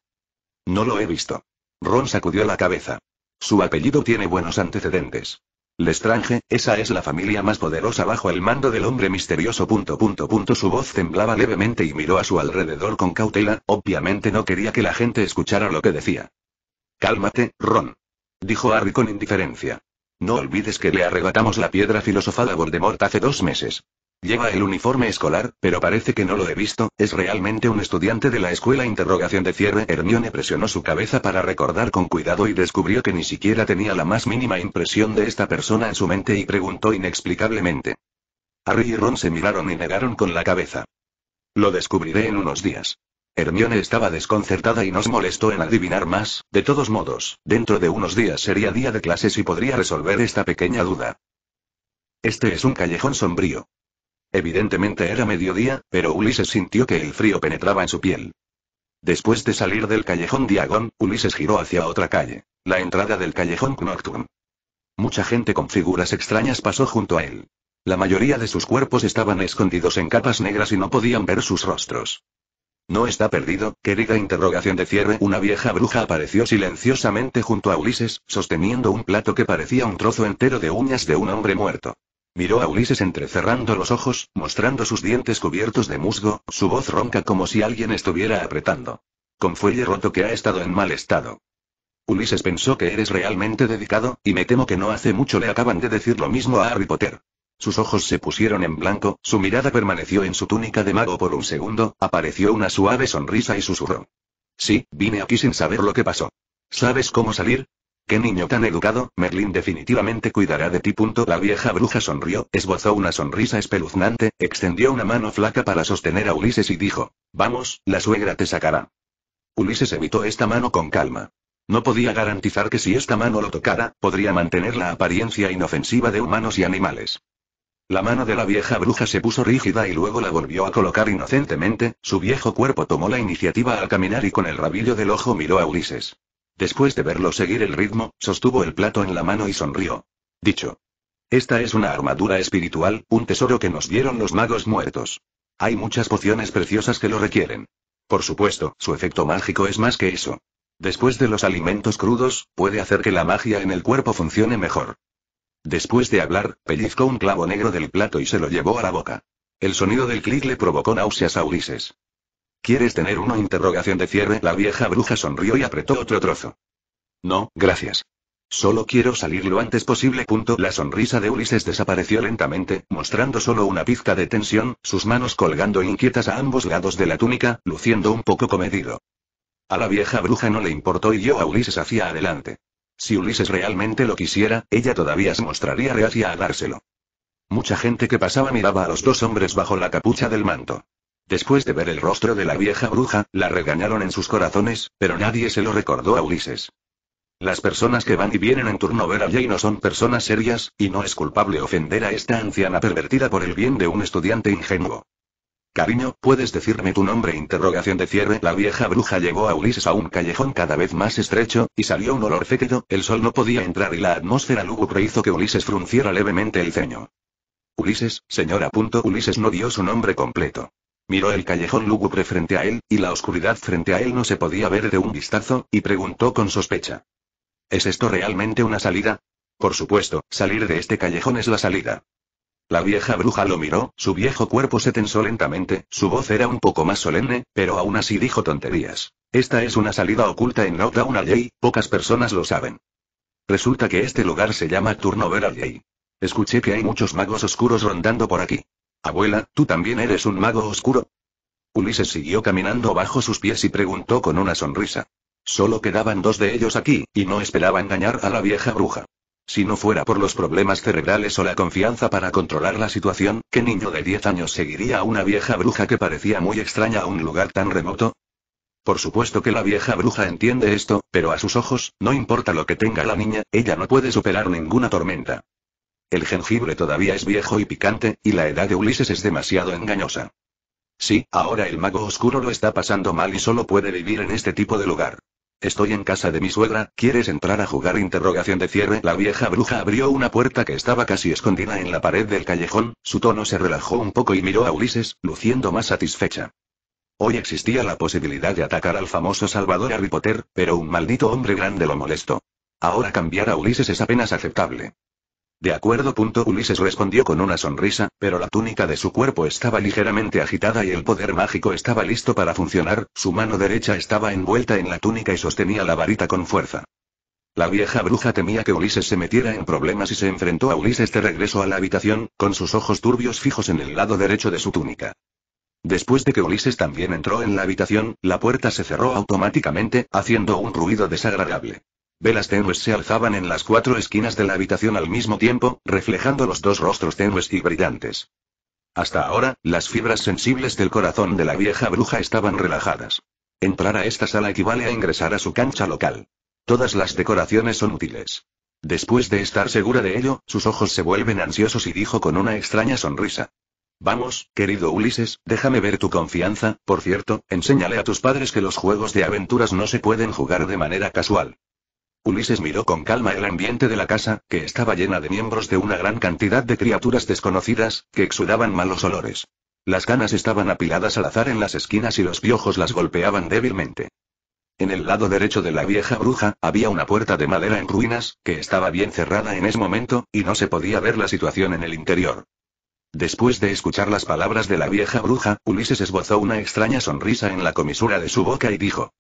No lo he visto. Ron sacudió la cabeza. Su apellido tiene buenos antecedentes. Lestrange, esa es la familia más poderosa bajo el mando del hombre misterioso. Su voz temblaba levemente y miró a su alrededor con cautela, obviamente no quería que la gente escuchara lo que decía. Cálmate, Ron. Dijo Harry con indiferencia. No olvides que le arrebatamos la piedra filosofal a Voldemort hace dos meses. Lleva el uniforme escolar, pero parece que no lo he visto, ¿es realmente un estudiante de la escuela? Interrogación de cierre. Hermione presionó su cabeza para recordar con cuidado y descubrió que ni siquiera tenía la más mínima impresión de esta persona en su mente y preguntó inexplicablemente. Harry y Ron se miraron y negaron con la cabeza. Lo descubriré en unos días. Hermione estaba desconcertada y nos molestó en adivinar más, de todos modos, dentro de unos días sería día de clases y podría resolver esta pequeña duda. Este es un callejón sombrío. Evidentemente era mediodía, pero Ulises sintió que el frío penetraba en su piel. Después de salir del callejón Diagón, Ulises giró hacia otra calle, la entrada del callejón Nocturne. Mucha gente con figuras extrañas pasó junto a él. La mayoría de sus cuerpos estaban escondidos en capas negras y no podían ver sus rostros. No está perdido, querida interrogación de cierre. Una vieja bruja apareció silenciosamente junto a Ulises, sosteniendo un plato que parecía un trozo entero de uñas de un hombre muerto. Miró a Ulises entrecerrando los ojos, mostrando sus dientes cubiertos de musgo, su voz ronca como si alguien estuviera apretando. Con fuelle roto que ha estado en mal estado. Ulises pensó que eres realmente dedicado, y me temo que no hace mucho le acaban de decir lo mismo a Harry Potter. Sus ojos se pusieron en blanco, su mirada permaneció en su túnica de mago por un segundo, apareció una suave sonrisa y susurró. Sí, vine aquí sin saber lo que pasó. ¿Sabes cómo salir? Qué niño tan educado, Merlín definitivamente cuidará de ti. La vieja bruja sonrió, esbozó una sonrisa espeluznante, extendió una mano flaca para sostener a Ulises y dijo, vamos, la suegra te sacará. Ulises evitó esta mano con calma. No podía garantizar que si esta mano lo tocara, podría mantener la apariencia inofensiva de humanos y animales. La mano de la vieja bruja se puso rígida y luego la volvió a colocar inocentemente, su viejo cuerpo tomó la iniciativa al caminar y con el rabillo del ojo miró a Ulises. Después de verlo seguir el ritmo, sostuvo el plato en la mano y sonrió. Dicho. Esta es una armadura espiritual, un tesoro que nos dieron los magos muertos. Hay muchas pociones preciosas que lo requieren. Por supuesto, su efecto mágico es más que eso. Después de los alimentos crudos, puede hacer que la magia en el cuerpo funcione mejor. Después de hablar, pellizcó un clavo negro del plato y se lo llevó a la boca. El sonido del clic le provocó náuseas a Ulises. ¿Quieres tener una interrogación de cierre? La vieja bruja sonrió y apretó otro trozo. No, gracias. Solo quiero salir lo antes posible. La sonrisa de Ulises desapareció lentamente, mostrando solo una pizca de tensión, sus manos colgando inquietas a ambos lados de la túnica, luciendo un poco comedido. A la vieja bruja no le importó y yo a Ulises hacia adelante. Si Ulises realmente lo quisiera, ella todavía se mostraría reacia a dárselo. Mucha gente que pasaba miraba a los dos hombres bajo la capucha del manto. Después de ver el rostro de la vieja bruja, la regañaron en sus corazones, pero nadie se lo recordó a Ulises. Las personas que van y vienen en turno ver a Jay no son personas serias, y no es culpable ofender a esta anciana pervertida por el bien de un estudiante ingenuo. Cariño, ¿puedes decirme tu nombre? Interrogación de cierre. La vieja bruja llevó a Ulises a un callejón cada vez más estrecho, y salió un olor fétido, el sol no podía entrar y la atmósfera lúgubre hizo que Ulises frunciera levemente el ceño. Ulises, señora. Ulises no dio su nombre completo. Miró el callejón lúgubre frente a él, y la oscuridad frente a él no se podía ver de un vistazo, y preguntó con sospecha. ¿Es esto realmente una salida? Por supuesto, salir de este callejón es la salida. La vieja bruja lo miró, su viejo cuerpo se tensó lentamente, su voz era un poco más solemne, pero aún así dijo tonterías. Esta es una salida oculta en Lockdown Alley, pocas personas lo saben. Resulta que este lugar se llama Turnover Alley. Escuché que hay muchos magos oscuros rondando por aquí. Abuela, ¿tú también eres un mago oscuro? Ulises siguió caminando bajo sus pies y preguntó con una sonrisa. Solo quedaban dos de ellos aquí, y no esperaba engañar a la vieja bruja. Si no fuera por los problemas cerebrales o la confianza para controlar la situación, ¿qué niño de 10 años seguiría a una vieja bruja que parecía muy extraña a un lugar tan remoto? Por supuesto que la vieja bruja entiende esto, pero a sus ojos, no importa lo que tenga la niña, ella no puede superar ninguna tormenta. El jengibre todavía es viejo y picante, y la edad de Ulises es demasiado engañosa. Sí, ahora el mago oscuro lo está pasando mal y solo puede vivir en este tipo de lugar. Estoy en casa de mi suegra, ¿quieres entrar a jugar? Interrogación de cierre. La vieja bruja abrió una puerta que estaba casi escondida en la pared del callejón, su tono se relajó un poco y miró a Ulises, luciendo más satisfecha. Hoy existía la posibilidad de atacar al famoso Salvador Harry Potter, pero un maldito hombre grande lo molestó. Ahora cambiar a Ulises es apenas aceptable. De acuerdo. Ulises respondió con una sonrisa, pero la túnica de su cuerpo estaba ligeramente agitada y el poder mágico estaba listo para funcionar, su mano derecha estaba envuelta en la túnica y sostenía la varita con fuerza. La vieja bruja temía que Ulises se metiera en problemas y se enfrentó a Ulises de regreso a la habitación, con sus ojos turbios fijos en el lado derecho de su túnica. Después de que Ulises también entró en la habitación, la puerta se cerró automáticamente, haciendo un ruido desagradable. Velas tenues se alzaban en las cuatro esquinas de la habitación al mismo tiempo, reflejando los dos rostros tenues y brillantes. Hasta ahora, las fibras sensibles del corazón de la vieja bruja estaban relajadas. Entrar a esta sala equivale a ingresar a su cancha local. Todas las decoraciones son útiles. Después de estar segura de ello, sus ojos se vuelven ansiosos y dijo con una extraña sonrisa. Vamos, querido Ulises, déjame ver tu confianza, por cierto, enséñale a tus padres que los juegos de aventuras no se pueden jugar de manera casual. Ulises miró con calma el ambiente de la casa, que estaba llena de miembros de una gran cantidad de criaturas desconocidas, que exudaban malos olores. Las canas estaban apiladas al azar en las esquinas y los piojos las golpeaban débilmente. En el lado derecho de la vieja bruja, había una puerta de madera en ruinas, que estaba bien cerrada en ese momento, y no se podía ver la situación en el interior. Después de escuchar las palabras de la vieja bruja, Ulises esbozó una extraña sonrisa en la comisura de su boca y dijo,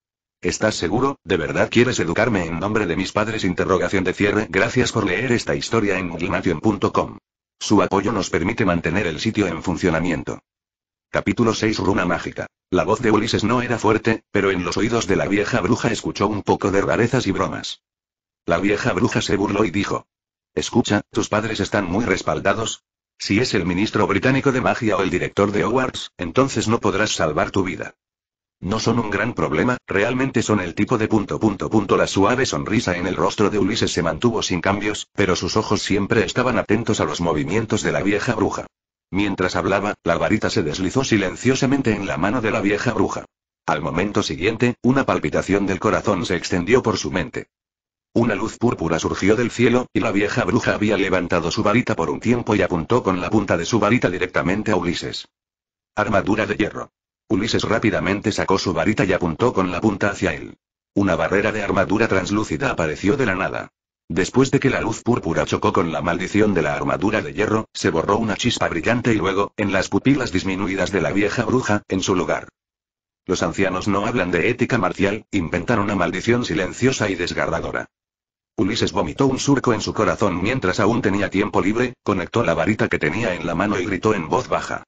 ¿Estás seguro? ¿De verdad quieres educarme en nombre de mis padres? Interrogación de cierre. Gracias por leer esta historia en glimation.com. Su apoyo nos permite mantener el sitio en funcionamiento. Capítulo 6 Runa Mágica. La voz de Ulises no era fuerte, pero en los oídos de la vieja bruja escuchó un poco de rarezas y bromas. La vieja bruja se burló y dijo. Escucha, tus padres están muy respaldados. Si es el ministro británico de magia o el director de Hogwarts, entonces no podrás salvar tu vida. No son un gran problema, realmente son el tipo de punto punto punto. La suave sonrisa en el rostro de Ulises se mantuvo sin cambios, pero sus ojos siempre estaban atentos a los movimientos de la vieja bruja. Mientras hablaba, la varita se deslizó silenciosamente en la mano de la vieja bruja. Al momento siguiente, una palpitación del corazón se extendió por su mente. Una luz púrpura surgió del cielo, y la vieja bruja había levantado su varita por un tiempo y apuntó con la punta de su varita directamente a Ulises. Armadura de hierro. Ulises rápidamente sacó su varita y apuntó con la punta hacia él. Una barrera de armadura translúcida apareció de la nada. Después de que la luz púrpura chocó con la maldición de la armadura de hierro, se borró una chispa brillante y luego, en las pupilas disminuidas de la vieja bruja, en su lugar. Los ancianos no hablan de ética marcial, inventan una maldición silenciosa y desgarradora. Ulises vomitó un surco en su corazón mientras aún tenía tiempo libre, conectó la varita que tenía en la mano y gritó en voz baja.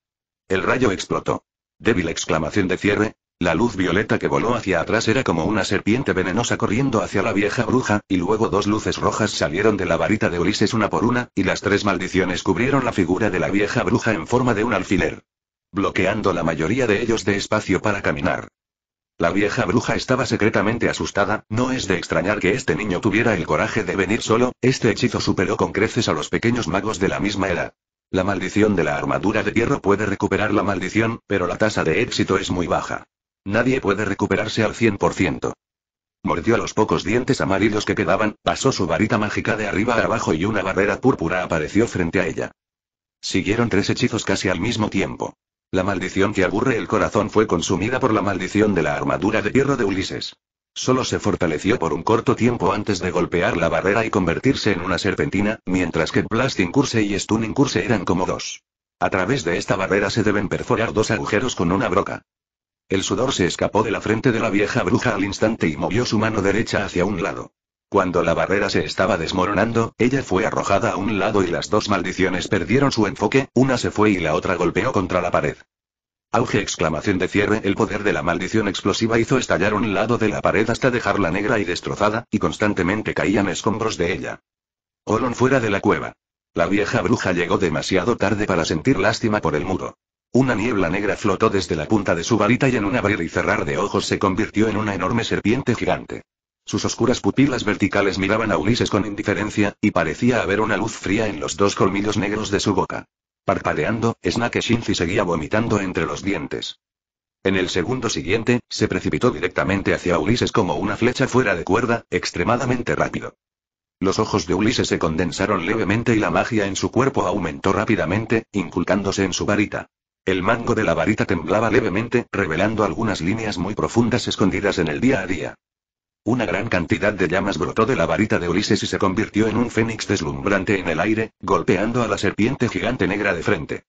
El rayo explotó. Débil exclamación de cierre. La luz violeta que voló hacia atrás era como una serpiente venenosa corriendo hacia la vieja bruja, y luego dos luces rojas salieron de la varita de Ulises una por una, y las tres maldiciones cubrieron la figura de la vieja bruja en forma de un alfiler. Bloqueando la mayoría de ellos de espacio para caminar. La vieja bruja estaba secretamente asustada, no es de extrañar que este niño tuviera el coraje de venir solo, este hechizo superó con creces a los pequeños magos de la misma edad. La maldición de la armadura de hierro puede recuperar la maldición, pero la tasa de éxito es muy baja. Nadie puede recuperarse al 100%. Mordió a los pocos dientes amarillos que quedaban, pasó su varita mágica de arriba a abajo y una barrera púrpura apareció frente a ella. Siguieron tres hechizos casi al mismo tiempo. La maldición que aburre el corazón fue consumida por la maldición de la armadura de hierro de Ulises. Solo se fortaleció por un corto tiempo antes de golpear la barrera y convertirse en una serpentina, mientras que Blasting Curse y Stunning Curse eran como dos. A través de esta barrera se deben perforar dos agujeros con una broca. El sudor se escapó de la frente de la vieja bruja al instante y movió su mano derecha hacia un lado. Cuando la barrera se estaba desmoronando, ella fue arrojada a un lado y las dos maldiciones perdieron su enfoque, una se fue y la otra golpeó contra la pared. Auge exclamación de cierre. El poder de la maldición explosiva hizo estallar un lado de la pared hasta dejarla negra y destrozada, y constantemente caían escombros de ella. Olon fuera de la cueva. La vieja bruja llegó demasiado tarde para sentir lástima por el muro. Una niebla negra flotó desde la punta de su varita y en un abrir y cerrar de ojos se convirtió en una enorme serpiente gigante. Sus oscuras pupilas verticales miraban a Ulises con indiferencia, y parecía haber una luz fría en los dos colmillos negros de su boca. Parpadeando, Snake Shinji seguía vomitando entre los dientes. En el segundo siguiente, se precipitó directamente hacia Ulises como una flecha fuera de cuerda, extremadamente rápido. Los ojos de Ulises se condensaron levemente y la magia en su cuerpo aumentó rápidamente, inculcándose en su varita. El mango de la varita temblaba levemente, revelando algunas líneas muy profundas escondidas en el día a día. Una gran cantidad de llamas brotó de la varita de Ulises y se convirtió en un fénix deslumbrante en el aire, golpeando a la serpiente gigante negra de frente.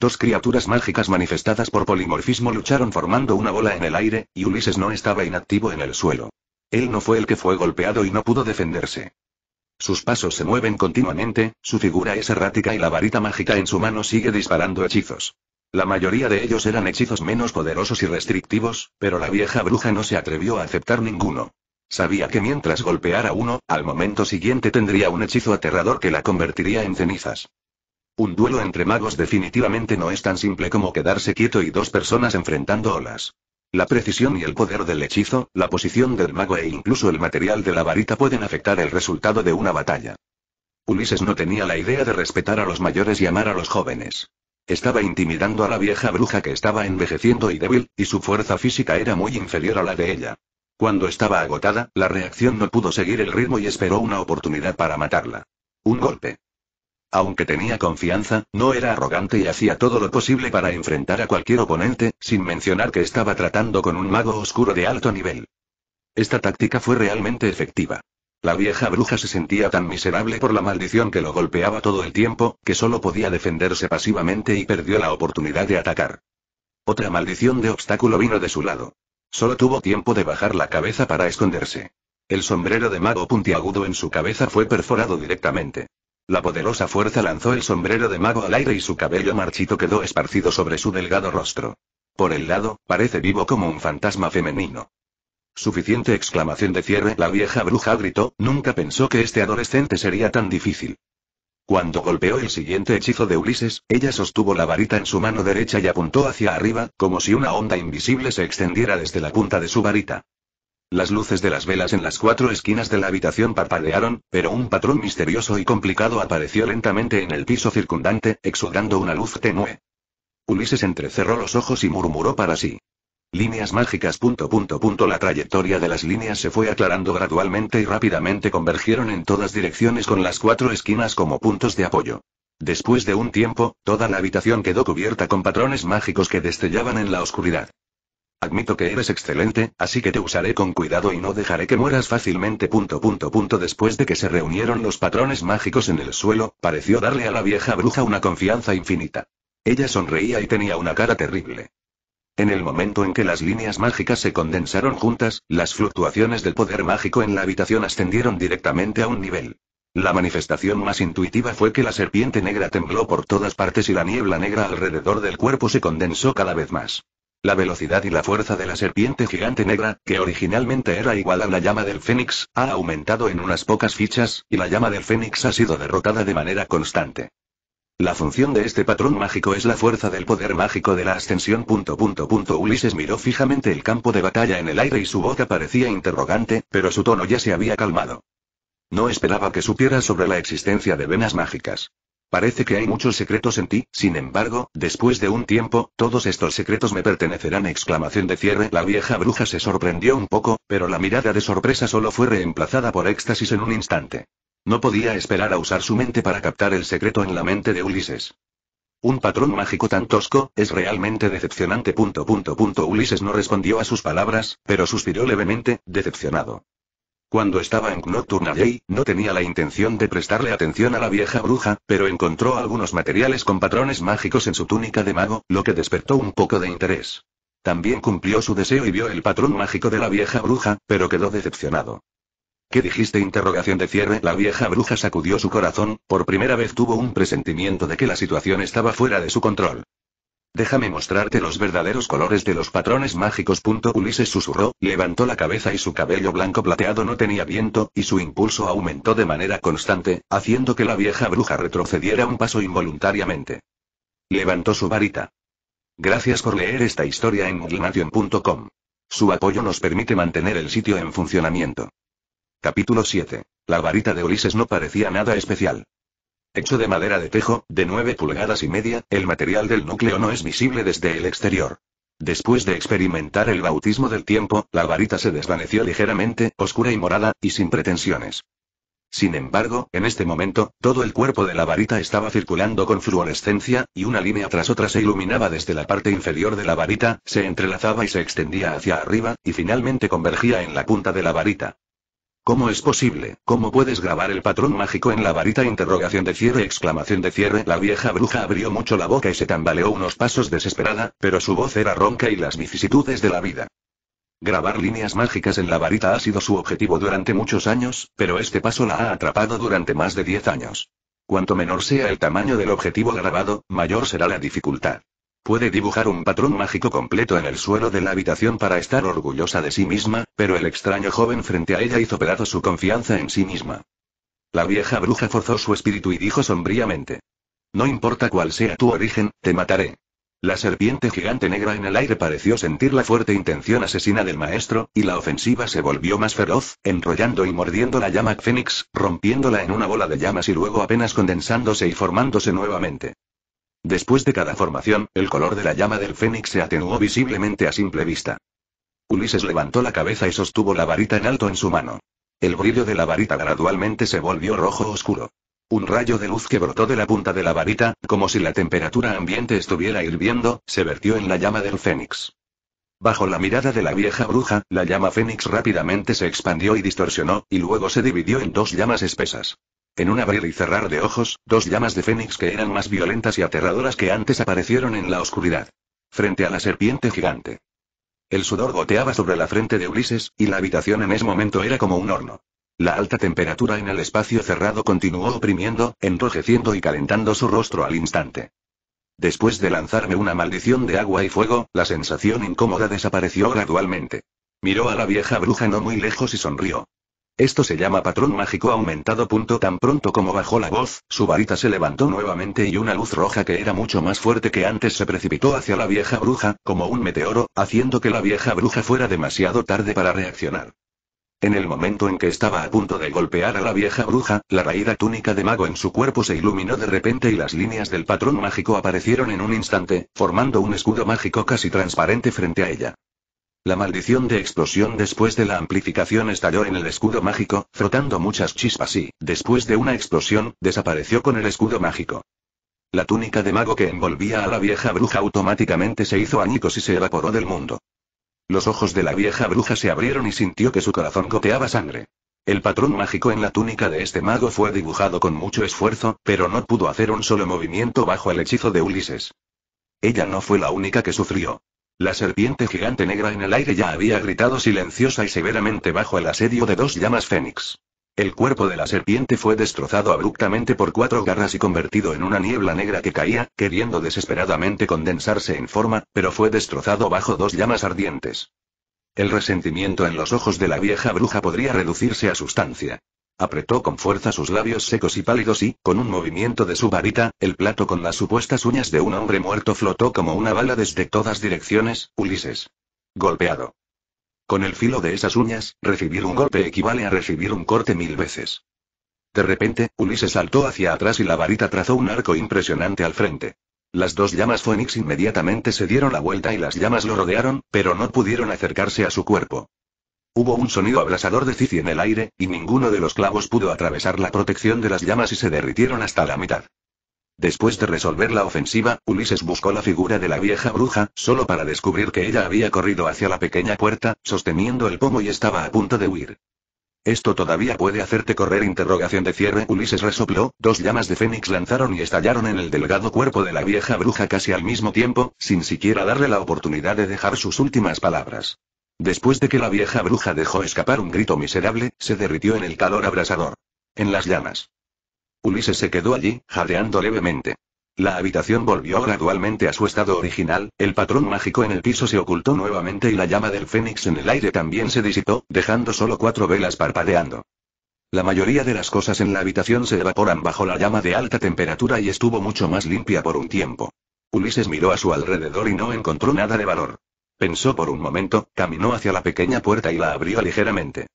Dos criaturas mágicas manifestadas por polimorfismo lucharon formando una bola en el aire, y Ulises no estaba inactivo en el suelo. Él no fue el que fue golpeado y no pudo defenderse. Sus pasos se mueven continuamente, su figura es errática y la varita mágica en su mano sigue disparando hechizos. La mayoría de ellos eran hechizos menos poderosos y restrictivos, pero la vieja bruja no se atrevió a aceptar ninguno. Sabía que mientras golpeara uno, al momento siguiente tendría un hechizo aterrador que la convertiría en cenizas. Un duelo entre magos definitivamente no es tan simple como quedarse quieto y dos personas enfrentando olas. La precisión y el poder del hechizo, la posición del mago e incluso el material de la varita pueden afectar el resultado de una batalla. Ulises no tenía la idea de respetar a los mayores y amar a los jóvenes. Estaba intimidando a la vieja bruja que estaba envejeciendo y débil, y su fuerza física era muy inferior a la de ella. Cuando estaba agotada, la reacción no pudo seguir el ritmo y esperó una oportunidad para matarla. Un golpe. Aunque tenía confianza, no era arrogante y hacía todo lo posible para enfrentar a cualquier oponente, sin mencionar que estaba tratando con un mago oscuro de alto nivel. Esta táctica fue realmente efectiva. La vieja bruja se sentía tan miserable por la maldición que lo golpeaba todo el tiempo, que solo podía defenderse pasivamente y perdió la oportunidad de atacar. Otra maldición de obstáculo vino de su lado. Solo tuvo tiempo de bajar la cabeza para esconderse. El sombrero de mago puntiagudo en su cabeza fue perforado directamente. La poderosa fuerza lanzó el sombrero de mago al aire y su cabello marchito quedó esparcido sobre su delgado rostro. Por el lado, parece vivo como un fantasma femenino. Suficiente exclamación de cierre. La vieja bruja gritó, nunca pensó que este adolescente sería tan difícil. Cuando golpeó el siguiente hechizo de Ulises, ella sostuvo la varita en su mano derecha y apuntó hacia arriba, como si una onda invisible se extendiera desde la punta de su varita. Las luces de las velas en las cuatro esquinas de la habitación parpadearon, pero un patrón misterioso y complicado apareció lentamente en el piso circundante, exudando una luz tenue. Ulises entrecerró los ojos y murmuró para sí. Líneas mágicas. La trayectoria de las líneas se fue aclarando gradualmente y rápidamente convergieron en todas direcciones con las cuatro esquinas como puntos de apoyo. Después de un tiempo, toda la habitación quedó cubierta con patrones mágicos que destellaban en la oscuridad. Admito que eres excelente, así que te usaré con cuidado y no dejaré que mueras fácilmente. Después de que se reunieron los patrones mágicos en el suelo, pareció darle a la vieja bruja una confianza infinita. Ella sonreía y tenía una cara terrible. En el momento en que las líneas mágicas se condensaron juntas, las fluctuaciones del poder mágico en la habitación ascendieron directamente a un nivel. La manifestación más intuitiva fue que la serpiente negra tembló por todas partes y la niebla negra alrededor del cuerpo se condensó cada vez más. La velocidad y la fuerza de la serpiente gigante negra, que originalmente era igual a la llama del fénix, ha aumentado en unas pocas fichas, y la llama del fénix ha sido derrotada de manera constante. La función de este patrón mágico es la fuerza del poder mágico de la ascensión. Ulises miró fijamente el campo de batalla en el aire y su boca parecía interrogante, pero su tono ya se había calmado. No esperaba que supiera sobre la existencia de venas mágicas. Parece que hay muchos secretos en ti, sin embargo, después de un tiempo, todos estos secretos me pertenecerán. Exclamación de cierre. La vieja bruja se sorprendió un poco, pero la mirada de sorpresa solo fue reemplazada por éxtasis en un instante. No podía esperar a usar su mente para captar el secreto en la mente de Ulises. Un patrón mágico tan tosco, es realmente decepcionante. Ulises no respondió a sus palabras, pero suspiró levemente, decepcionado. Cuando estaba en Nocturna Jay, no tenía la intención de prestarle atención a la vieja bruja, pero encontró algunos materiales con patrones mágicos en su túnica de mago, lo que despertó un poco de interés. También cumplió su deseo y vio el patrón mágico de la vieja bruja, pero quedó decepcionado. ¿Qué dijiste? Interrogación de cierre. La vieja bruja sacudió su corazón, por primera vez tuvo un presentimiento de que la situación estaba fuera de su control. Déjame mostrarte los verdaderos colores de los patrones mágicos. Ulises susurró, levantó la cabeza y su cabello blanco plateado no tenía viento, y su impulso aumentó de manera constante, haciendo que la vieja bruja retrocediera un paso involuntariamente. Levantó su varita. Gracias por leer esta historia en muglinación.com. Su apoyo nos permite mantener el sitio en funcionamiento. Capítulo 7. La varita de Ulises no parecía nada especial. Hecho de madera de tejo, de 9 pulgadas y media, el material del núcleo no es visible desde el exterior. Después de experimentar el bautismo del tiempo, la varita se desvaneció ligeramente, oscura y morada, y sin pretensiones. Sin embargo, en este momento, todo el cuerpo de la varita estaba circulando con fluorescencia, y una línea tras otra se iluminaba desde la parte inferior de la varita, se entrelazaba y se extendía hacia arriba, y finalmente convergía en la punta de la varita. ¿Cómo es posible? ¿Cómo puedes grabar el patrón mágico en la varita? Interrogación de cierre, exclamación de cierre. La vieja bruja abrió mucho la boca y se tambaleó unos pasos desesperada, pero su voz era ronca y las vicisitudes de la vida. Grabar líneas mágicas en la varita ha sido su objetivo durante muchos años, pero este paso la ha atrapado durante más de 10 años. Cuanto menor sea el tamaño del objetivo grabado, mayor será la dificultad. Puede dibujar un patrón mágico completo en el suelo de la habitación para estar orgullosa de sí misma, pero el extraño joven frente a ella hizo pedazos su confianza en sí misma. La vieja bruja forzó su espíritu y dijo sombríamente. No importa cuál sea tu origen, te mataré. La serpiente gigante negra en el aire pareció sentir la fuerte intención asesina del maestro, y la ofensiva se volvió más feroz, enrollando y mordiendo la llama fénix, rompiéndola en una bola de llamas y luego apenas condensándose y formándose nuevamente. Después de cada formación, el color de la llama del fénix se atenuó visiblemente a simple vista. Ulises levantó la cabeza y sostuvo la varita en alto en su mano. El brillo de la varita gradualmente se volvió rojo oscuro. Un rayo de luz que brotó de la punta de la varita, como si la temperatura ambiente estuviera hirviendo, se vertió en la llama del fénix. Bajo la mirada de la vieja bruja, la llama fénix rápidamente se expandió y distorsionó, y luego se dividió en dos llamas espesas. En un abrir y cerrar de ojos, dos llamas de fénix que eran más violentas y aterradoras que antes aparecieron en la oscuridad. Frente a la serpiente gigante. El sudor goteaba sobre la frente de Ulises, y la habitación en ese momento era como un horno. La alta temperatura en el espacio cerrado continuó oprimiendo, enrojeciendo y calentando su rostro al instante. Después de lanzarme una maldición de agua y fuego, la sensación incómoda desapareció gradualmente. Miró a la vieja bruja no muy lejos y sonrió. Esto se llama patrón mágico aumentado. Tan pronto como bajó la voz, su varita se levantó nuevamente y una luz roja que era mucho más fuerte que antes se precipitó hacia la vieja bruja, como un meteoro, haciendo que la vieja bruja fuera demasiado tarde para reaccionar. En el momento en que estaba a punto de golpear a la vieja bruja, la raída túnica de mago en su cuerpo se iluminó de repente y las líneas del patrón mágico aparecieron en un instante, formando un escudo mágico casi transparente frente a ella. La maldición de explosión después de la amplificación estalló en el escudo mágico, frotando muchas chispas y, después de una explosión, desapareció con el escudo mágico. La túnica de mago que envolvía a la vieja bruja automáticamente se hizo añicos y se evaporó del mundo. Los ojos de la vieja bruja se abrieron y sintió que su corazón goteaba sangre. El patrón mágico en la túnica de este mago fue dibujado con mucho esfuerzo, pero no pudo hacer un solo movimiento bajo el hechizo de Ulises. Ella no fue la única que sufrió. La serpiente gigante negra en el aire ya había gritado silenciosa y severamente bajo el asedio de dos llamas fénix. El cuerpo de la serpiente fue destrozado abruptamente por cuatro garras y convertido en una niebla negra que caía, queriendo desesperadamente condensarse en forma, pero fue destrozado bajo dos llamas ardientes. El resentimiento en los ojos de la vieja bruja podría reducirse a sustancia. Apretó con fuerza sus labios secos y pálidos y, con un movimiento de su varita, el plato con las supuestas uñas de un hombre muerto flotó como una bala desde todas direcciones, Ulises. Golpeado. Con el filo de esas uñas, recibir un golpe equivale a recibir un corte mil veces. De repente, Ulises saltó hacia atrás y la varita trazó un arco impresionante al frente. Las dos llamas Fénix inmediatamente se dieron la vuelta y las llamas lo rodearon, pero no pudieron acercarse a su cuerpo. Hubo un sonido abrasador de cici en el aire, y ninguno de los clavos pudo atravesar la protección de las llamas y se derritieron hasta la mitad. Después de resolver la ofensiva, Ulises buscó la figura de la vieja bruja, solo para descubrir que ella había corrido hacia la pequeña puerta, sosteniendo el pomo y estaba a punto de huir. Esto todavía puede hacerte correr interrogación de cierre. Ulises resopló, dos llamas de fénix lanzaron y estallaron en el delgado cuerpo de la vieja bruja casi al mismo tiempo, sin siquiera darle la oportunidad de dejar sus últimas palabras. Después de que la vieja bruja dejó escapar un grito miserable, se derritió en el calor abrasador. En las llamas. Ulises se quedó allí, jadeando levemente. La habitación volvió gradualmente a su estado original, el patrón mágico en el piso se ocultó nuevamente y la llama del fénix en el aire también se disipó, dejando solo cuatro velas parpadeando. La mayoría de las cosas en la habitación se evaporan bajo la llama de alta temperatura y estuvo mucho más limpia por un tiempo. Ulises miró a su alrededor y no encontró nada de valor. Pensó por un momento, caminó hacia la pequeña puerta y la abrió ligeramente.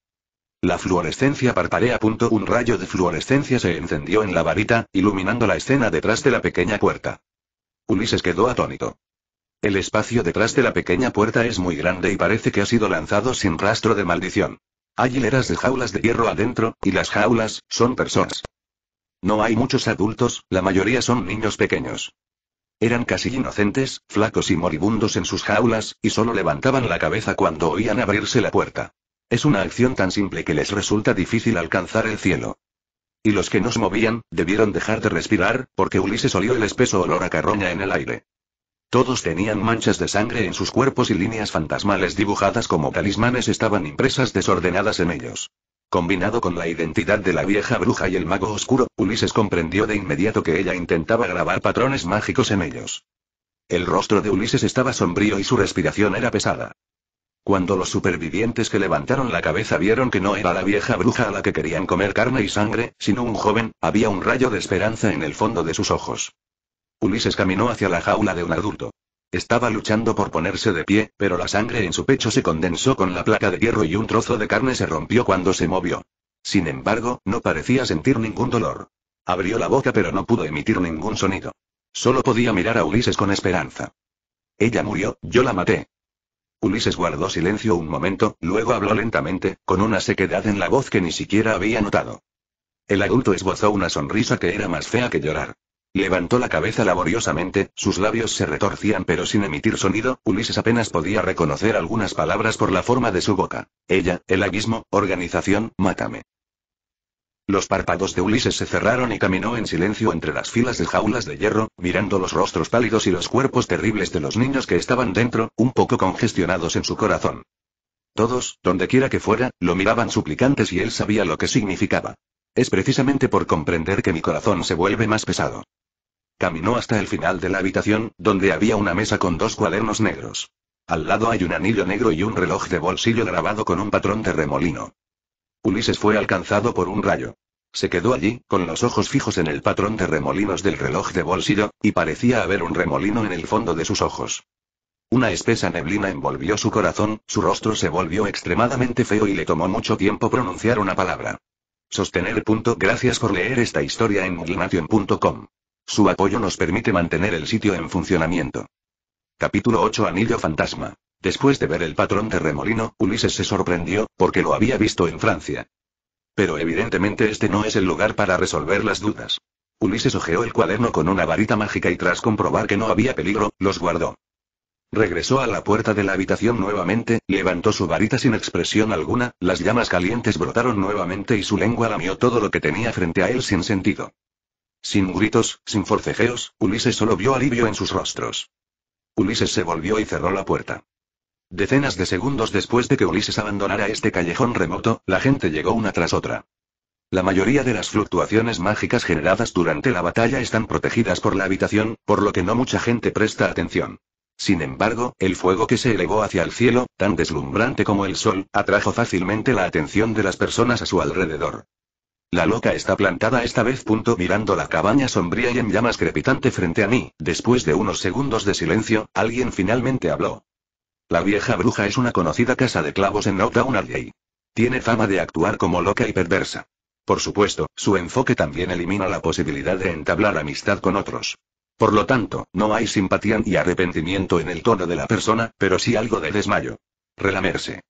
La fluorescencia punto. Un rayo de fluorescencia se encendió en la varita, iluminando la escena detrás de la pequeña puerta. Ulises quedó atónito. El espacio detrás de la pequeña puerta es muy grande y parece que ha sido lanzado sin rastro de maldición. Hay hileras de jaulas de hierro adentro, y las jaulas son personas. No hay muchos adultos, la mayoría son niños pequeños. Eran casi inocentes, flacos y moribundos en sus jaulas, y solo levantaban la cabeza cuando oían abrirse la puerta. Es una acción tan simple que les resulta difícil alcanzar el cielo. Y los que nos movían, debieron dejar de respirar, porque Ulises olió el espeso olor a carroña en el aire. Todos tenían manchas de sangre en sus cuerpos y líneas fantasmales dibujadas como talismanes estaban impresas desordenadas en ellos. Combinado con la identidad de la vieja bruja y el mago oscuro, Ulises comprendió de inmediato que ella intentaba grabar patrones mágicos en ellos. El rostro de Ulises estaba sombrío y su respiración era pesada. Cuando los supervivientes que levantaron la cabeza vieron que no era la vieja bruja a la que querían comer carne y sangre, sino un joven, había un rayo de esperanza en el fondo de sus ojos. Ulises caminó hacia la jaula de un adulto. Estaba luchando por ponerse de pie, pero la sangre en su pecho se condensó con la placa de hierro y un trozo de carne se rompió cuando se movió. Sin embargo, no parecía sentir ningún dolor. Abrió la boca pero no pudo emitir ningún sonido. Solo podía mirar a Ulises con esperanza. Ella murió, yo la maté. Ulises guardó silencio un momento, luego habló lentamente, con una sequedad en la voz que ni siquiera había notado. El adulto esbozó una sonrisa que era más fea que llorar. Levantó la cabeza laboriosamente, sus labios se retorcían pero sin emitir sonido, Ulises apenas podía reconocer algunas palabras por la forma de su boca. Ella, el abismo, organización, mátame. Los párpados de Ulises se cerraron y caminó en silencio entre las filas de jaulas de hierro, mirando los rostros pálidos y los cuerpos terribles de los niños que estaban dentro, un poco congestionados en su corazón. Todos, dondequiera que fuera, lo miraban suplicantes y él sabía lo que significaba. Es precisamente por comprender que mi corazón se vuelve más pesado. Caminó hasta el final de la habitación, donde había una mesa con dos cuadernos negros. Al lado hay un anillo negro y un reloj de bolsillo grabado con un patrón de remolino. Ulises fue alcanzado por un rayo. Se quedó allí, con los ojos fijos en el patrón de remolinos del reloj de bolsillo, y parecía haber un remolino en el fondo de sus ojos. Una espesa neblina envolvió su corazón, su rostro se volvió extremadamente feo y le tomó mucho tiempo pronunciar una palabra. Sostener. Gracias por leer esta historia en su apoyo nos permite mantener el sitio en funcionamiento. Capítulo 8 Anillo Fantasma. Después de ver el patrón terremolino, Ulises se sorprendió, porque lo había visto en Francia. Pero evidentemente este no es el lugar para resolver las dudas. Ulises hojeó el cuaderno con una varita mágica y tras comprobar que no había peligro, los guardó. Regresó a la puerta de la habitación nuevamente, levantó su varita sin expresión alguna, las llamas calientes brotaron nuevamente y su lengua lamió todo lo que tenía frente a él sin sentido. Sin gritos, sin forcejeos, Ulises solo vio alivio en sus rostros. Ulises se volvió y cerró la puerta. Decenas de segundos después de que Ulises abandonara este callejón remoto, la gente llegó una tras otra. La mayoría de las fluctuaciones mágicas generadas durante la batalla están protegidas por la habitación, por lo que no mucha gente presta atención. Sin embargo, el fuego que se elevó hacia el cielo, tan deslumbrante como el sol, atrajo fácilmente la atención de las personas a su alrededor. La loca está plantada esta vez. Punto mirando la cabaña sombría y en llamas crepitante frente a mí, después de unos segundos de silencio, alguien finalmente habló. La vieja bruja es una conocida casa de clavos en Knockdown Alley. Tiene fama de actuar como loca y perversa. Por supuesto, su enfoque también elimina la posibilidad de entablar amistad con otros. Por lo tanto, no hay simpatía ni arrepentimiento en el tono de la persona, pero sí algo de desmayo. Relamerse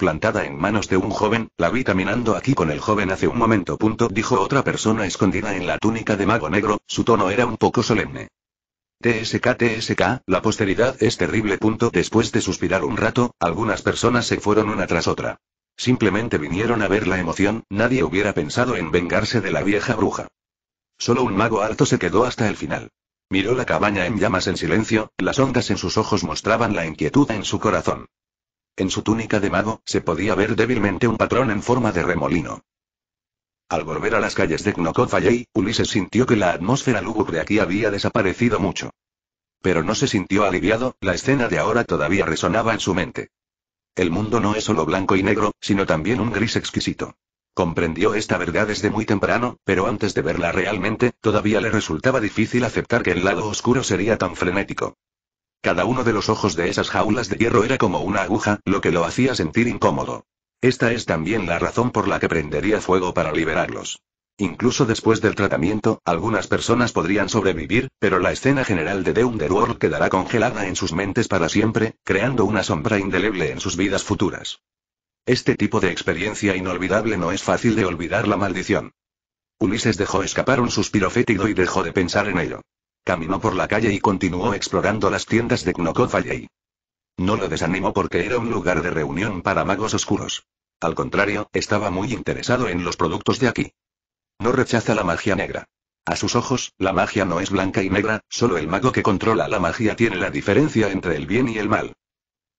plantada en manos de un joven, la vi caminando aquí con el joven hace un momento. Punto, dijo otra persona escondida en la túnica de mago negro, su tono era un poco solemne. TSK TSK, la posteridad es terrible. Punto. Después de suspirar un rato, algunas personas se fueron una tras otra. Simplemente vinieron a ver la emoción, nadie hubiera pensado en vengarse de la vieja bruja. Solo un mago alto se quedó hasta el final. Miró la cabaña en llamas en silencio, las ondas en sus ojos mostraban la inquietud en su corazón. En su túnica de mago, se podía ver débilmente un patrón en forma de remolino. Al volver a las calles de Knockout Ulises sintió que la atmósfera lúgubre aquí había desaparecido mucho. Pero no se sintió aliviado, la escena de ahora todavía resonaba en su mente. El mundo no es solo blanco y negro, sino también un gris exquisito. Comprendió esta verdad desde muy temprano, pero antes de verla realmente, todavía le resultaba difícil aceptar que el lado oscuro sería tan frenético. Cada uno de los ojos de esas jaulas de hierro era como una aguja, lo que lo hacía sentir incómodo. Esta es también la razón por la que prendería fuego para liberarlos. Incluso después del tratamiento, algunas personas podrían sobrevivir, pero la escena general de The Underworld quedará congelada en sus mentes para siempre, creando una sombra indeleble en sus vidas futuras. Este tipo de experiencia inolvidable no es fácil de olvidar la maldición. Ulises dejó escapar un suspiro fétido y dejó de pensar en ello. Caminó por la calle y continuó explorando las tiendas de Knockoff Valley. No lo desanimó porque era un lugar de reunión para magos oscuros. Al contrario, estaba muy interesado en los productos de aquí. No rechaza la magia negra. A sus ojos, la magia no es blanca y negra, solo el mago que controla la magia tiene la diferencia entre el bien y el mal.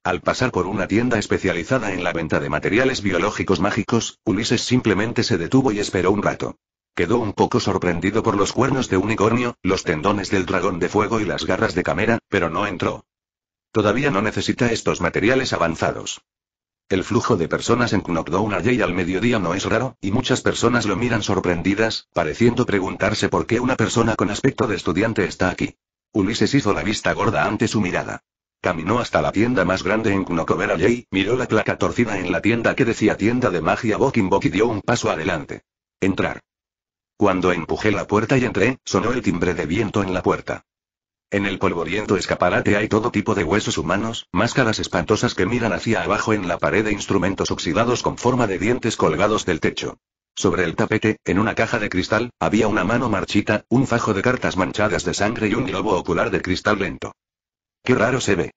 Al pasar por una tienda especializada en la venta de materiales biológicos mágicos, Ulises simplemente se detuvo y esperó un rato. Quedó un poco sorprendido por los cuernos de unicornio, los tendones del dragón de fuego y las garras de camera, pero no entró. Todavía no necesita estos materiales avanzados. El flujo de personas en Knockdown Alley al mediodía no es raro, y muchas personas lo miran sorprendidas, pareciendo preguntarse por qué una persona con aspecto de estudiante está aquí. Ulises hizo la vista gorda ante su mirada. Caminó hasta la tienda más grande en Knockover Alley, miró la placa torcida en la tienda que decía tienda de magia Bokin y dio un paso adelante. Entrar. Cuando empujé la puerta y entré, sonó el timbre de viento en la puerta. En el polvoriento escaparate hay todo tipo de huesos humanos, máscaras espantosas que miran hacia abajo en la pared de instrumentos oxidados con forma de dientes colgados del techo. Sobre el tapete, en una caja de cristal, había una mano marchita, un fajo de cartas manchadas de sangre y un globo ocular de cristal lento. ¡Qué raro se ve!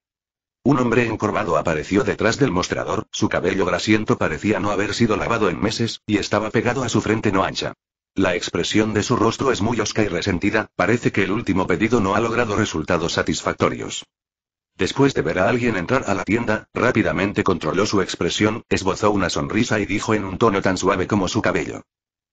Un hombre encorvado apareció detrás del mostrador, su cabello grasiento parecía no haber sido lavado en meses, y estaba pegado a su frente no ancha. La expresión de su rostro es muy osca y resentida, parece que el último pedido no ha logrado resultados satisfactorios. Después de ver a alguien entrar a la tienda, rápidamente controló su expresión, esbozó una sonrisa y dijo en un tono tan suave como su cabello.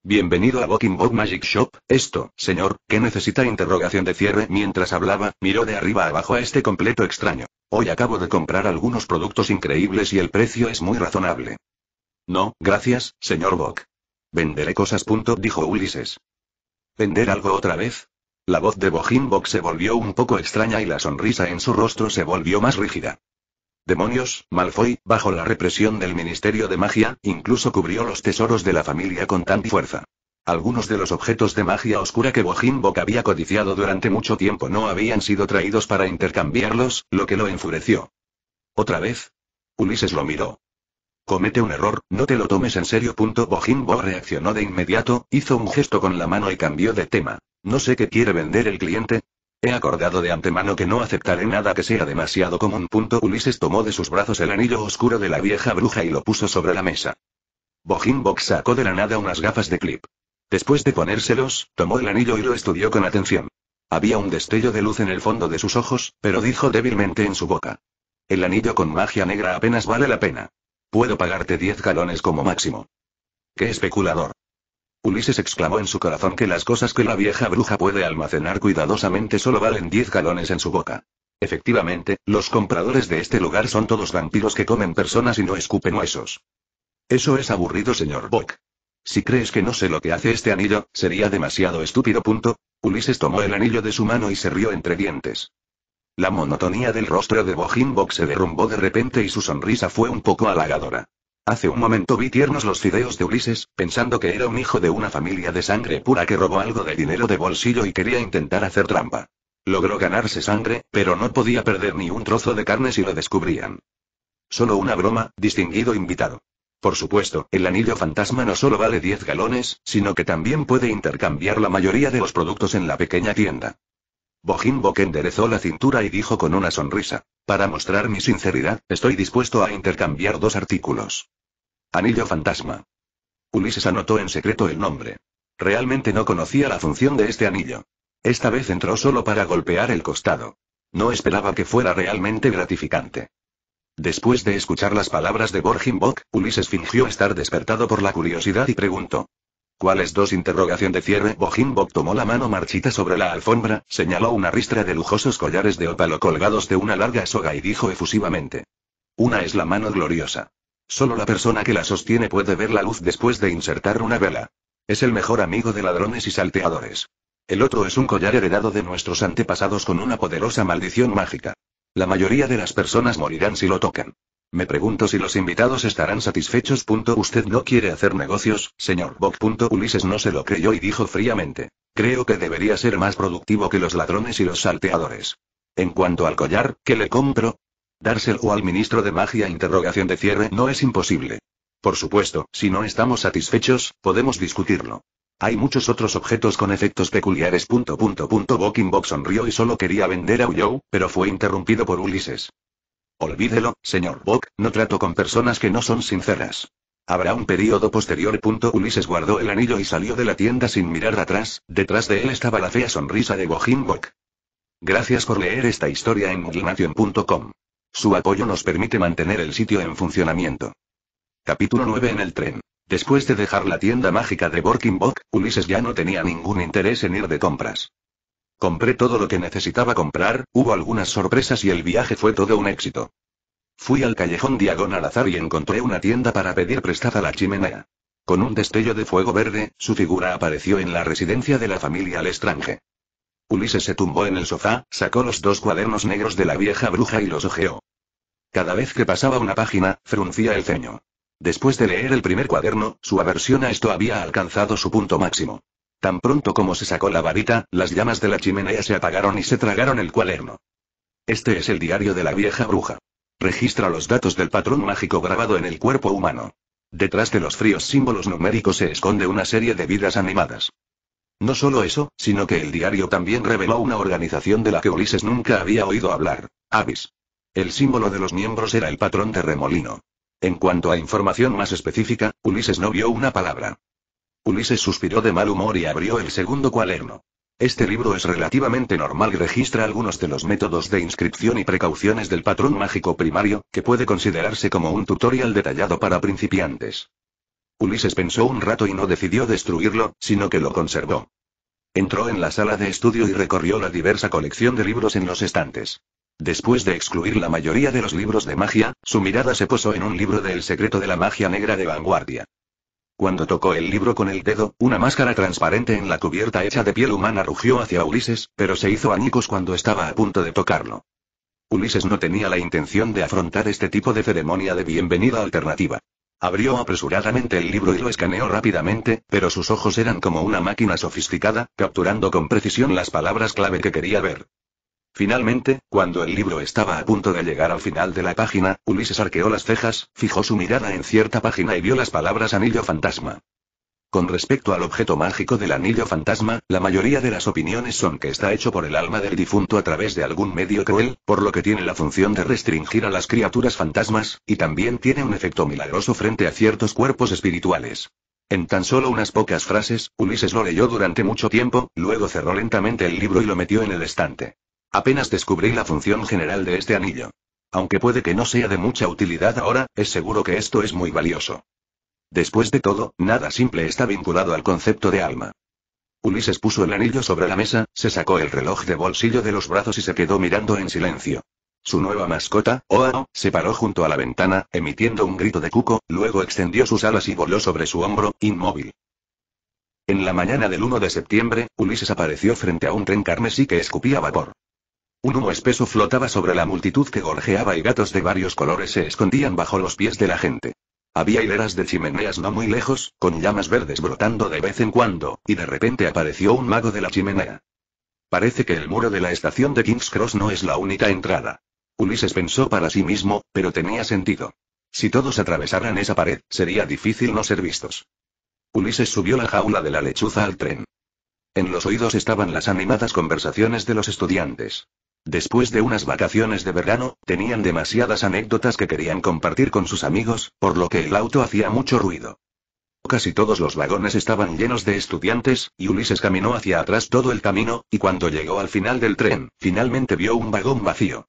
Bienvenido a Booking Bok Magic Shop, esto, señor, que necesita interrogación de cierre mientras hablaba, miró de arriba abajo a este completo extraño. Hoy acabo de comprar algunos productos increíbles y el precio es muy razonable. No, gracias, señor Bock. Venderé cosas. Punto, dijo Ulises. ¿Vender algo otra vez? La voz de Bojimbok se volvió un poco extraña y la sonrisa en su rostro se volvió más rígida. Demonios, Malfoy, bajo la represión del Ministerio de Magia, incluso cubrió los tesoros de la familia con tanta fuerza. Algunos de los objetos de magia oscura que Bojimbok había codiciado durante mucho tiempo no habían sido traídos para intercambiarlos, lo que lo enfureció. ¿Otra vez? Ulises lo miró. Comete un error, no te lo tomes en serio. Bojimbo reaccionó de inmediato, hizo un gesto con la mano y cambió de tema. No sé qué quiere vender el cliente. He acordado de antemano que no aceptaré nada que sea demasiado común. Ulises tomó de sus brazos el anillo oscuro de la vieja bruja y lo puso sobre la mesa. Bojimbo sacó de la nada unas gafas de clip. Después de ponérselos, tomó el anillo y lo estudió con atención. Había un destello de luz en el fondo de sus ojos, pero dijo débilmente en su boca. El anillo con magia negra apenas vale la pena. Puedo pagarte 10 galones como máximo. ¡Qué especulador! Ulises exclamó en su corazón que las cosas que la vieja bruja puede almacenar cuidadosamente solo valen 10 galones en su boca. Efectivamente, los compradores de este lugar son todos vampiros que comen personas y no escupen huesos. Eso es aburrido, señor Bock. Si crees que no sé lo que hace este anillo, sería demasiado estúpido. Punto. Ulises tomó el anillo de su mano y se rió entre dientes. La monotonía del rostro de Bojimbok se derrumbó de repente y su sonrisa fue un poco halagadora. Hace un momento vi tiernos los fideos de Ulises, pensando que era un hijo de una familia de sangre pura que robó algo de dinero de bolsillo y quería intentar hacer trampa. Logró ganarse sangre, pero no podía perder ni un trozo de carne si lo descubrían. Solo una broma, distinguido invitado. Por supuesto, el anillo fantasma no solo vale 10 galones, sino que también puede intercambiar la mayoría de los productos en la pequeña tienda. Bojimbo enderezó la cintura y dijo con una sonrisa. Para mostrar mi sinceridad, estoy dispuesto a intercambiar dos artículos. Anillo fantasma. Ulises anotó en secreto el nombre. Realmente no conocía la función de este anillo. Esta vez entró solo para golpear el costado. No esperaba que fuera realmente gratificante. Después de escuchar las palabras de Borjimbok, Ulises fingió estar despertado por la curiosidad y preguntó. ¿Cuáles dos? Interrogación de cierre. Bojimbok tomó la mano marchita sobre la alfombra, señaló una ristra de lujosos collares de ópalo colgados de una larga soga y dijo efusivamente. Una es la mano gloriosa. Solo la persona que la sostiene puede ver la luz después de insertar una vela. Es el mejor amigo de ladrones y salteadores. El otro es un collar heredado de nuestros antepasados con una poderosa maldición mágica. La mayoría de las personas morirán si lo tocan. Me pregunto si los invitados estarán satisfechos. Usted no quiere hacer negocios, señor Bok. Ulises no se lo creyó y dijo fríamente. Creo que debería ser más productivo que los ladrones y los salteadores. En cuanto al collar, ¿qué le compro? Dárselo al ministro de magia. Interrogación de cierre no es imposible. Por supuesto, si no estamos satisfechos, podemos discutirlo. Hay muchos otros objetos con efectos peculiares. Punto, punto, sonrió y solo quería vender a Uyou, pero fue interrumpido por Ulises. Olvídelo, señor Bok, no trato con personas que no son sinceras. Habrá un periodo posterior. Ulises guardó el anillo y salió de la tienda sin mirar atrás, detrás de él estaba la fea sonrisa de Gojin Bok. Gracias por leer esta historia en muglinación.com. Su apoyo nos permite mantener el sitio en funcionamiento. Capítulo 9 en el tren. Después de dejar la tienda mágica de Bok, Ulises ya no tenía ningún interés en ir de compras. Compré todo lo que necesitaba comprar, hubo algunas sorpresas y el viaje fue todo un éxito. Fui al callejón diagonal azar y encontré una tienda para pedir prestada la chimenea. Con un destello de fuego verde, su figura apareció en la residencia de la familia Lestrange. Ulises se tumbó en el sofá, sacó los dos cuadernos negros de la vieja bruja y los ojeó. Cada vez que pasaba una página, fruncía el ceño. Después de leer el primer cuaderno, su aversión a esto había alcanzado su punto máximo. Tan pronto como se sacó la varita, las llamas de la chimenea se apagaron y se tragaron el cuaderno. Este es el diario de la vieja bruja. Registra los datos del patrón mágico grabado en el cuerpo humano. Detrás de los fríos símbolos numéricos se esconde una serie de vidas animadas. No solo eso, sino que el diario también reveló una organización de la que Ulises nunca había oído hablar, Avis. El símbolo de los miembros era el patrón de remolino. En cuanto a información más específica, Ulises no vio una palabra. Ulises suspiró de mal humor y abrió el segundo cuaderno. Este libro es relativamente normal y registra algunos de los métodos de inscripción y precauciones del patrón mágico primario, que puede considerarse como un tutorial detallado para principiantes. Ulises pensó un rato y no decidió destruirlo, sino que lo conservó. Entró en la sala de estudio y recorrió la diversa colección de libros en los estantes. Después de excluir la mayoría de los libros de magia, su mirada se posó en un libro de El secreto de la magia negra de vanguardia. Cuando tocó el libro con el dedo, una máscara transparente en la cubierta hecha de piel humana rugió hacia Ulises, pero se hizo añicos cuando estaba a punto de tocarlo. Ulises no tenía la intención de afrontar este tipo de ceremonia de bienvenida alternativa. Abrió apresuradamente el libro y lo escaneó rápidamente, pero sus ojos eran como una máquina sofisticada, capturando con precisión las palabras clave que quería ver. Finalmente, cuando el libro estaba a punto de llegar al final de la página, Ulises arqueó las cejas, fijó su mirada en cierta página y vio las palabras anillo fantasma. Con respecto al objeto mágico del anillo fantasma, la mayoría de las opiniones son que está hecho por el alma del difunto a través de algún medio cruel, por lo que tiene la función de restringir a las criaturas fantasmas, y también tiene un efecto milagroso frente a ciertos cuerpos espirituales. En tan solo unas pocas frases, Ulises lo leyó durante mucho tiempo, luego cerró lentamente el libro y lo metió en el estante. Apenas descubrí la función general de este anillo. Aunque puede que no sea de mucha utilidad ahora, es seguro que esto es muy valioso. Después de todo, nada simple está vinculado al concepto de alma. Ulises puso el anillo sobre la mesa, se sacó el reloj de bolsillo de los brazos y se quedó mirando en silencio. Su nueva mascota, Oao, se paró junto a la ventana, emitiendo un grito de cuco, luego extendió sus alas y voló sobre su hombro, inmóvil. En la mañana del 1 de septiembre, Ulises apareció frente a un tren carmesí que escupía vapor. Un humo espeso flotaba sobre la multitud que gorjeaba y gatos de varios colores se escondían bajo los pies de la gente. Había hileras de chimeneas no muy lejos, con llamas verdes brotando de vez en cuando, y de repente apareció un mago de la chimenea. Parece que el muro de la estación de King's Cross no es la única entrada. Ulises pensó para sí mismo, pero tenía sentido. Si todos atravesaran esa pared, sería difícil no ser vistos. Ulises subió la jaula de la lechuza al tren. En los oídos estaban las animadas conversaciones de los estudiantes. Después de unas vacaciones de verano, tenían demasiadas anécdotas que querían compartir con sus amigos, por lo que el auto hacía mucho ruido. Casi todos los vagones estaban llenos de estudiantes, y Ulises caminó hacia atrás todo el camino, y cuando llegó al final del tren, finalmente vio un vagón vacío.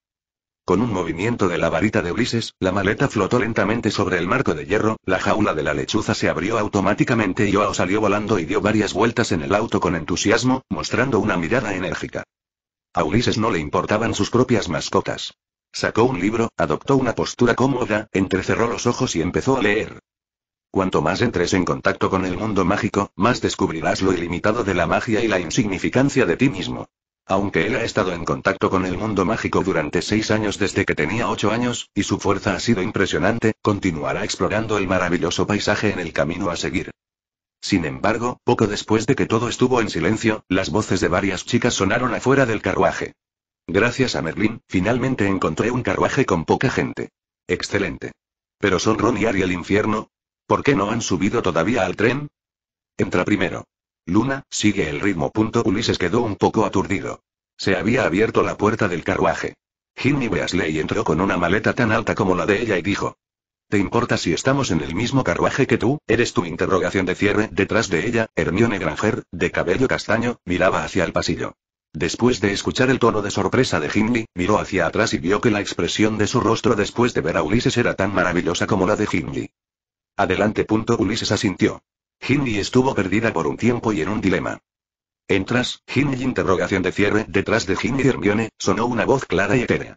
Con un movimiento de la varita de Ulises, la maleta flotó lentamente sobre el marco de hierro, la jaula de la lechuza se abrió automáticamente y Joao salió volando y dio varias vueltas en el auto con entusiasmo, mostrando una mirada enérgica. A Ulises no le importaban sus propias mascotas. Sacó un libro, adoptó una postura cómoda, entrecerró los ojos y empezó a leer. Cuanto más entres en contacto con el mundo mágico, más descubrirás lo ilimitado de la magia y la insignificancia de ti mismo. Aunque él ha estado en contacto con el mundo mágico durante seis años desde que tenía ocho años, y su fuerza ha sido impresionante, continuará explorando el maravilloso paisaje en el camino a seguir. Sin embargo, poco después de que todo estuvo en silencio, las voces de varias chicas sonaron afuera del carruaje. Gracias a Merlin, finalmente encontré un carruaje con poca gente. Excelente. Pero son Ron y el infierno. ¿Por qué no han subido todavía al tren? Entra primero. Luna, sigue el ritmo. Punto. Ulises quedó un poco aturdido. Se había abierto la puerta del carruaje. Ginny Weasley entró con una maleta tan alta como la de ella y dijo: ¿Te importa si estamos en el mismo carruaje que tú? Eres tu interrogación de cierre. Detrás de ella, Hermione Granger, de cabello castaño, miraba hacia el pasillo. Después de escuchar el tono de sorpresa de Hindley, miró hacia atrás y vio que la expresión de su rostro después de ver a Ulises era tan maravillosa como la de Hindley. Adelante. Punto Ulises asintió. Hindley estuvo perdida por un tiempo y en un dilema. Entras, Hindley interrogación de cierre. Detrás de y Hermione, sonó una voz clara y etérea.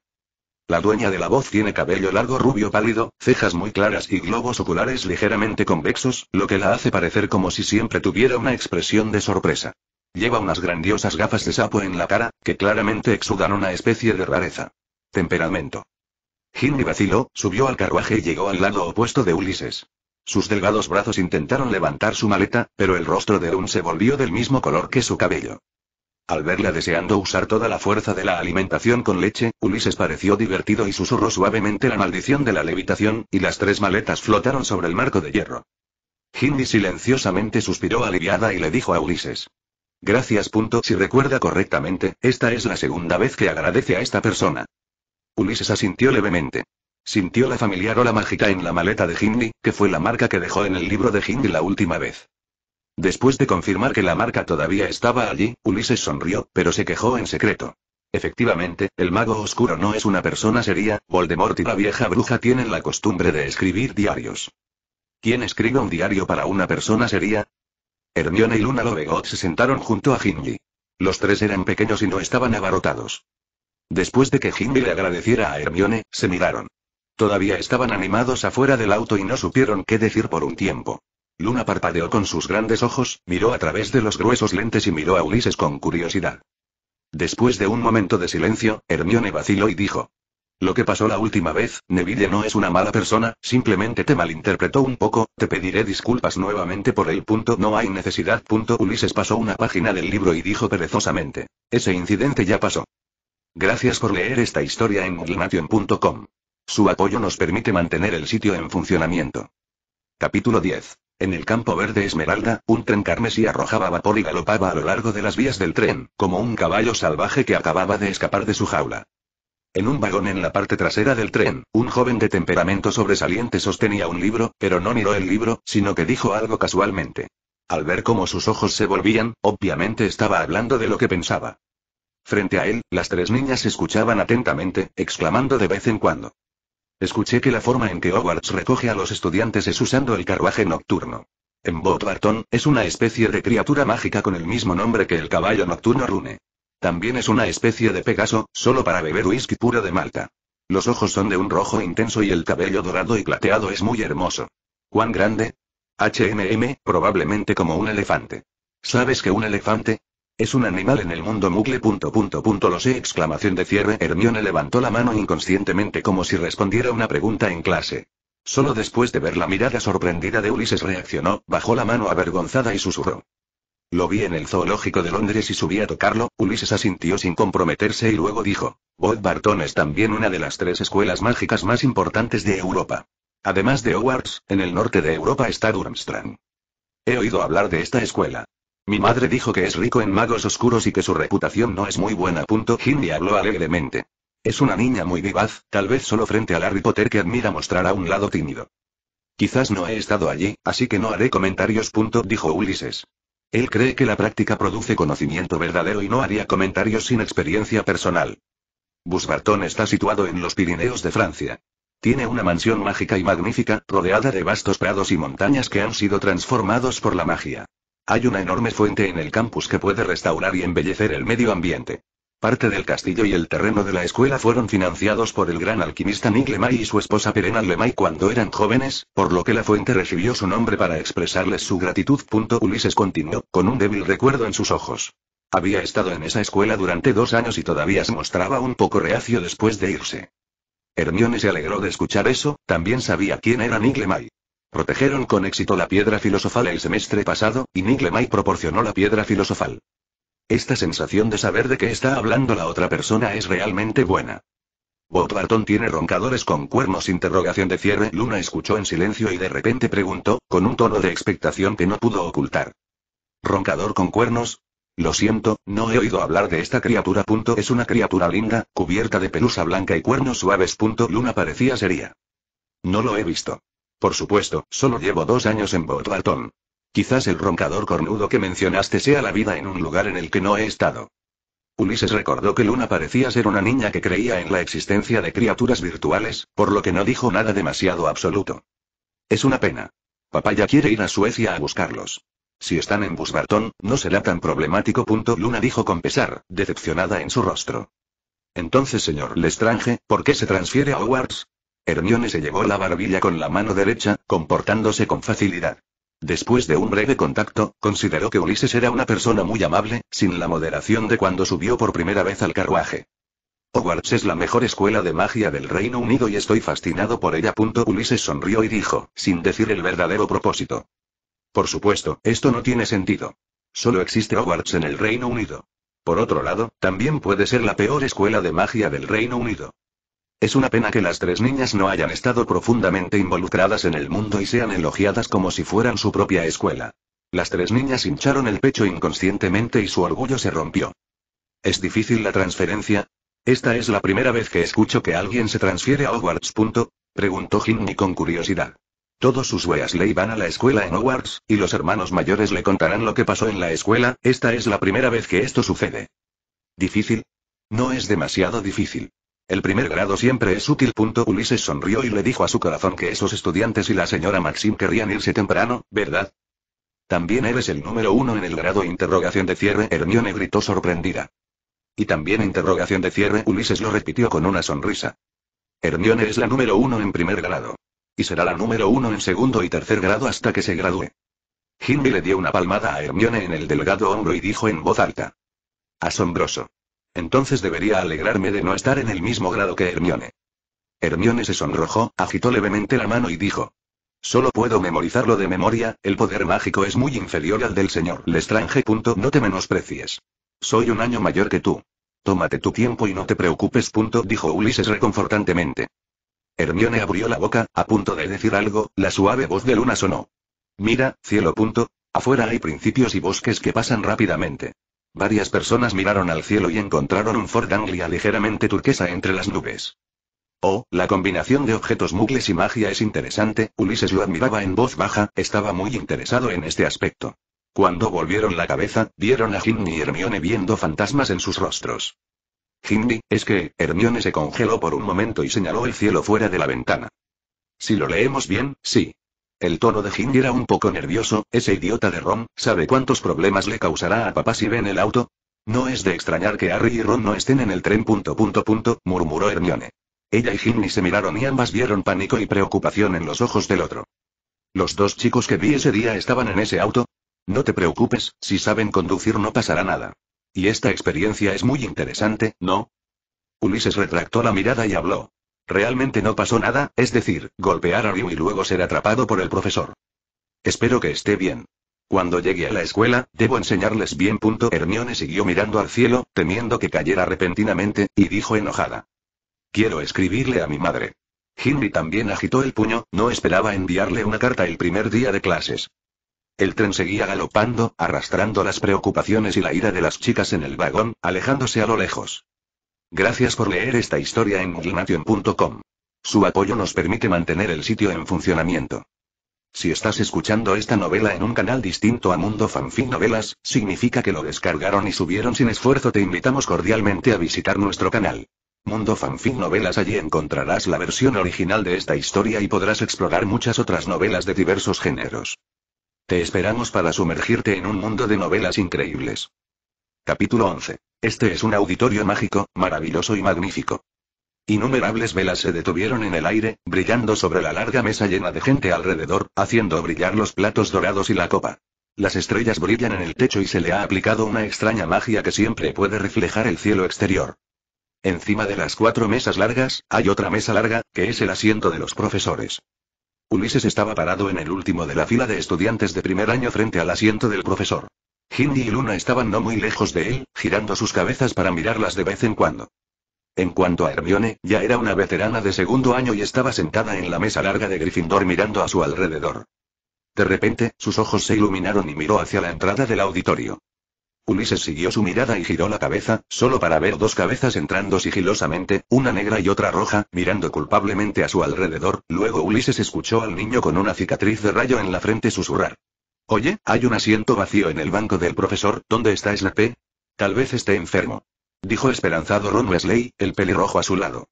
La dueña de la voz tiene cabello largo rubio pálido, cejas muy claras y globos oculares ligeramente convexos, lo que la hace parecer como si siempre tuviera una expresión de sorpresa. Lleva unas grandiosas gafas de sapo en la cara, que claramente exudan una especie de rareza. Temperamento. Ginny vaciló, subió al carruaje y llegó al lado opuesto de Ulises. Sus delgados brazos intentaron levantar su maleta, pero el rostro de Un se volvió del mismo color que su cabello. Al verla deseando usar toda la fuerza de la alimentación con leche, Ulises pareció divertido y susurró suavemente la maldición de la levitación, y las tres maletas flotaron sobre el marco de hierro. Hindi silenciosamente suspiró aliviada y le dijo a Ulises. Gracias. Punto. Si recuerda correctamente, esta es la segunda vez que agradece a esta persona. Ulises asintió levemente. Sintió la familiar ola mágica en la maleta de Hindley, que fue la marca que dejó en el libro de Hindley la última vez. Después de confirmar que la marca todavía estaba allí, Ulises sonrió, pero se quejó en secreto. Efectivamente, el mago oscuro no es una persona seria, Voldemort y la vieja bruja tienen la costumbre de escribir diarios. ¿Quién escribe un diario para una persona seria? Hermione y Luna Lovegood se sentaron junto a Ginny. Los tres eran pequeños y no estaban abarrotados. Después de que Ginny le agradeciera a Hermione, se miraron. Todavía estaban animados afuera del auto y no supieron qué decir por un tiempo. Luna parpadeó con sus grandes ojos, miró a través de los gruesos lentes y miró a Ulises con curiosidad. Después de un momento de silencio, Hermione vaciló y dijo. Lo que pasó la última vez, Neville no es una mala persona, simplemente te malinterpretó un poco, te pediré disculpas nuevamente por el punto no hay necesidad. Punto. Ulises pasó una página del libro y dijo perezosamente. Ese incidente ya pasó. Gracias por leer esta historia en moodlenation.com. Su apoyo nos permite mantener el sitio en funcionamiento. Capítulo 10. En el campo verde esmeralda, un tren carmesí arrojaba vapor y galopaba a lo largo de las vías del tren, como un caballo salvaje que acababa de escapar de su jaula. En un vagón en la parte trasera del tren, un joven de temperamento sobresaliente sostenía un libro, pero no miró el libro, sino que dijo algo casualmente. Al ver cómo sus ojos se volvían, obviamente estaba hablando de lo que pensaba. Frente a él, las tres niñas escuchaban atentamente, exclamando de vez en cuando. Escuché que la forma en que Hogwarts recoge a los estudiantes es usando el carruaje nocturno. En Barton, es una especie de criatura mágica con el mismo nombre que el caballo nocturno rune. También es una especie de Pegaso, solo para beber whisky puro de Malta. Los ojos son de un rojo intenso y el cabello dorado y plateado es muy hermoso. ¿Cuán grande? HMM, probablemente como un elefante. ¿Sabes que un elefante? Es un animal en el mundo mugle. lo sé. Exclamación de cierre. Hermione levantó la mano inconscientemente como si respondiera una pregunta en clase. Solo después de ver la mirada sorprendida de Ulises reaccionó, bajó la mano avergonzada y susurró. Lo vi en el zoológico de Londres y subí a tocarlo, Ulises asintió sin comprometerse y luego dijo, Bob Barton es también una de las tres escuelas mágicas más importantes de Europa. Además de Hogwarts, en el norte de Europa está Durmstrang. He oído hablar de esta escuela. Mi madre dijo que es rico en magos oscuros y que su reputación no es muy buena. Punto. habló alegremente. Es una niña muy vivaz, tal vez solo frente al Harry Potter que admira mostrar a un lado tímido. Quizás no he estado allí, así que no haré comentarios. dijo Ulises. Él cree que la práctica produce conocimiento verdadero y no haría comentarios sin experiencia personal. Busbarton está situado en los Pirineos de Francia. Tiene una mansión mágica y magnífica, rodeada de vastos prados y montañas que han sido transformados por la magia. Hay una enorme fuente en el campus que puede restaurar y embellecer el medio ambiente. Parte del castillo y el terreno de la escuela fueron financiados por el gran alquimista Nick y su esposa Perena Lemay cuando eran jóvenes, por lo que la fuente recibió su nombre para expresarles su gratitud. Ulises continuó, con un débil recuerdo en sus ojos. Había estado en esa escuela durante dos años y todavía se mostraba un poco reacio después de irse. Hermione se alegró de escuchar eso, también sabía quién era Nick Protegeron con éxito la piedra filosofal el semestre pasado, y Nick proporcionó la piedra filosofal. Esta sensación de saber de qué está hablando la otra persona es realmente buena. Bob Barton tiene roncadores con cuernos interrogación de cierre. Luna escuchó en silencio y de repente preguntó, con un tono de expectación que no pudo ocultar. ¿Roncador con cuernos? Lo siento, no he oído hablar de esta criatura. Es una criatura linda, cubierta de pelusa blanca y cuernos suaves. Luna parecía seria. No lo he visto. Por supuesto, solo llevo dos años en Bodralton. Quizás el roncador cornudo que mencionaste sea la vida en un lugar en el que no he estado. Ulises recordó que Luna parecía ser una niña que creía en la existencia de criaturas virtuales, por lo que no dijo nada demasiado absoluto. Es una pena. Papá ya quiere ir a Suecia a buscarlos. Si están en Busbartón, no será tan problemático. Luna dijo con pesar, decepcionada en su rostro. Entonces, señor Lestrange, ¿por qué se transfiere a Hogwarts? Hermione se llevó la barbilla con la mano derecha, comportándose con facilidad. Después de un breve contacto, consideró que Ulises era una persona muy amable, sin la moderación de cuando subió por primera vez al carruaje. Hogwarts es la mejor escuela de magia del Reino Unido y estoy fascinado por ella. Ulises sonrió y dijo, sin decir el verdadero propósito. Por supuesto, esto no tiene sentido. Solo existe Hogwarts en el Reino Unido. Por otro lado, también puede ser la peor escuela de magia del Reino Unido. Es una pena que las tres niñas no hayan estado profundamente involucradas en el mundo y sean elogiadas como si fueran su propia escuela. Las tres niñas hincharon el pecho inconscientemente y su orgullo se rompió. ¿Es difícil la transferencia? Esta es la primera vez que escucho que alguien se transfiere a Hogwarts. preguntó Ginny con curiosidad. Todos sus Weasley van a la escuela en Hogwarts, y los hermanos mayores le contarán lo que pasó en la escuela, esta es la primera vez que esto sucede. ¿Difícil? No es demasiado difícil. El primer grado siempre es útil. Ulises sonrió y le dijo a su corazón que esos estudiantes y la señora Maxim querrían irse temprano, ¿verdad? También eres el número uno en el grado interrogación de cierre. Hermione gritó sorprendida. Y también interrogación de cierre. Ulises lo repitió con una sonrisa. Hermione es la número uno en primer grado. Y será la número uno en segundo y tercer grado hasta que se gradúe. Ginny le dio una palmada a Hermione en el delgado hombro y dijo en voz alta. Asombroso. Entonces debería alegrarme de no estar en el mismo grado que Hermione. Hermione se sonrojó, agitó levemente la mano y dijo. Solo puedo memorizarlo de memoria, el poder mágico es muy inferior al del señor Lestrange. Punto. No te menosprecies. Soy un año mayor que tú. Tómate tu tiempo y no te preocupes. Punto. Dijo Ulises reconfortantemente. Hermione abrió la boca, a punto de decir algo, la suave voz de Luna sonó. Mira, cielo. Punto. Afuera hay principios y bosques que pasan rápidamente. Varias personas miraron al cielo y encontraron un Ford Anglia ligeramente turquesa entre las nubes. Oh, la combinación de objetos mugles y magia es interesante, Ulises lo admiraba en voz baja, estaba muy interesado en este aspecto. Cuando volvieron la cabeza, vieron a Ginny y Hermione viendo fantasmas en sus rostros. Ginny, es que, Hermione se congeló por un momento y señaló el cielo fuera de la ventana. Si lo leemos bien, sí. El tono de Jim era un poco nervioso, ese idiota de Ron, ¿sabe cuántos problemas le causará a papá si ven el auto? No es de extrañar que Harry y Ron no estén en el tren. Punto, punto, murmuró Hermione. Ella y Ginny se miraron y ambas vieron pánico y preocupación en los ojos del otro. Los dos chicos que vi ese día estaban en ese auto. No te preocupes, si saben conducir no pasará nada. Y esta experiencia es muy interesante, ¿no? Ulises retractó la mirada y habló. Realmente no pasó nada, es decir, golpear a Ryu y luego ser atrapado por el profesor. Espero que esté bien. Cuando llegue a la escuela, debo enseñarles bien. Punto. Hermione siguió mirando al cielo, temiendo que cayera repentinamente, y dijo enojada. Quiero escribirle a mi madre. Henry también agitó el puño, no esperaba enviarle una carta el primer día de clases. El tren seguía galopando, arrastrando las preocupaciones y la ira de las chicas en el vagón, alejándose a lo lejos. Gracias por leer esta historia en gimnation.com. Su apoyo nos permite mantener el sitio en funcionamiento. Si estás escuchando esta novela en un canal distinto a Mundo Fanfic Novelas, significa que lo descargaron y subieron sin esfuerzo. Te invitamos cordialmente a visitar nuestro canal. Mundo Fanfic Novelas allí encontrarás la versión original de esta historia y podrás explorar muchas otras novelas de diversos géneros. Te esperamos para sumergirte en un mundo de novelas increíbles. Capítulo 11. Este es un auditorio mágico, maravilloso y magnífico. Innumerables velas se detuvieron en el aire, brillando sobre la larga mesa llena de gente alrededor, haciendo brillar los platos dorados y la copa. Las estrellas brillan en el techo y se le ha aplicado una extraña magia que siempre puede reflejar el cielo exterior. Encima de las cuatro mesas largas, hay otra mesa larga, que es el asiento de los profesores. Ulises estaba parado en el último de la fila de estudiantes de primer año frente al asiento del profesor. Hindi y Luna estaban no muy lejos de él, girando sus cabezas para mirarlas de vez en cuando. En cuanto a Hermione, ya era una veterana de segundo año y estaba sentada en la mesa larga de Gryffindor mirando a su alrededor. De repente, sus ojos se iluminaron y miró hacia la entrada del auditorio. Ulises siguió su mirada y giró la cabeza, solo para ver dos cabezas entrando sigilosamente, una negra y otra roja, mirando culpablemente a su alrededor, luego Ulises escuchó al niño con una cicatriz de rayo en la frente susurrar. Oye, hay un asiento vacío en el banco del profesor, ¿dónde está Snape? Tal vez esté enfermo. Dijo esperanzado Ron Wesley, el pelirrojo a su lado.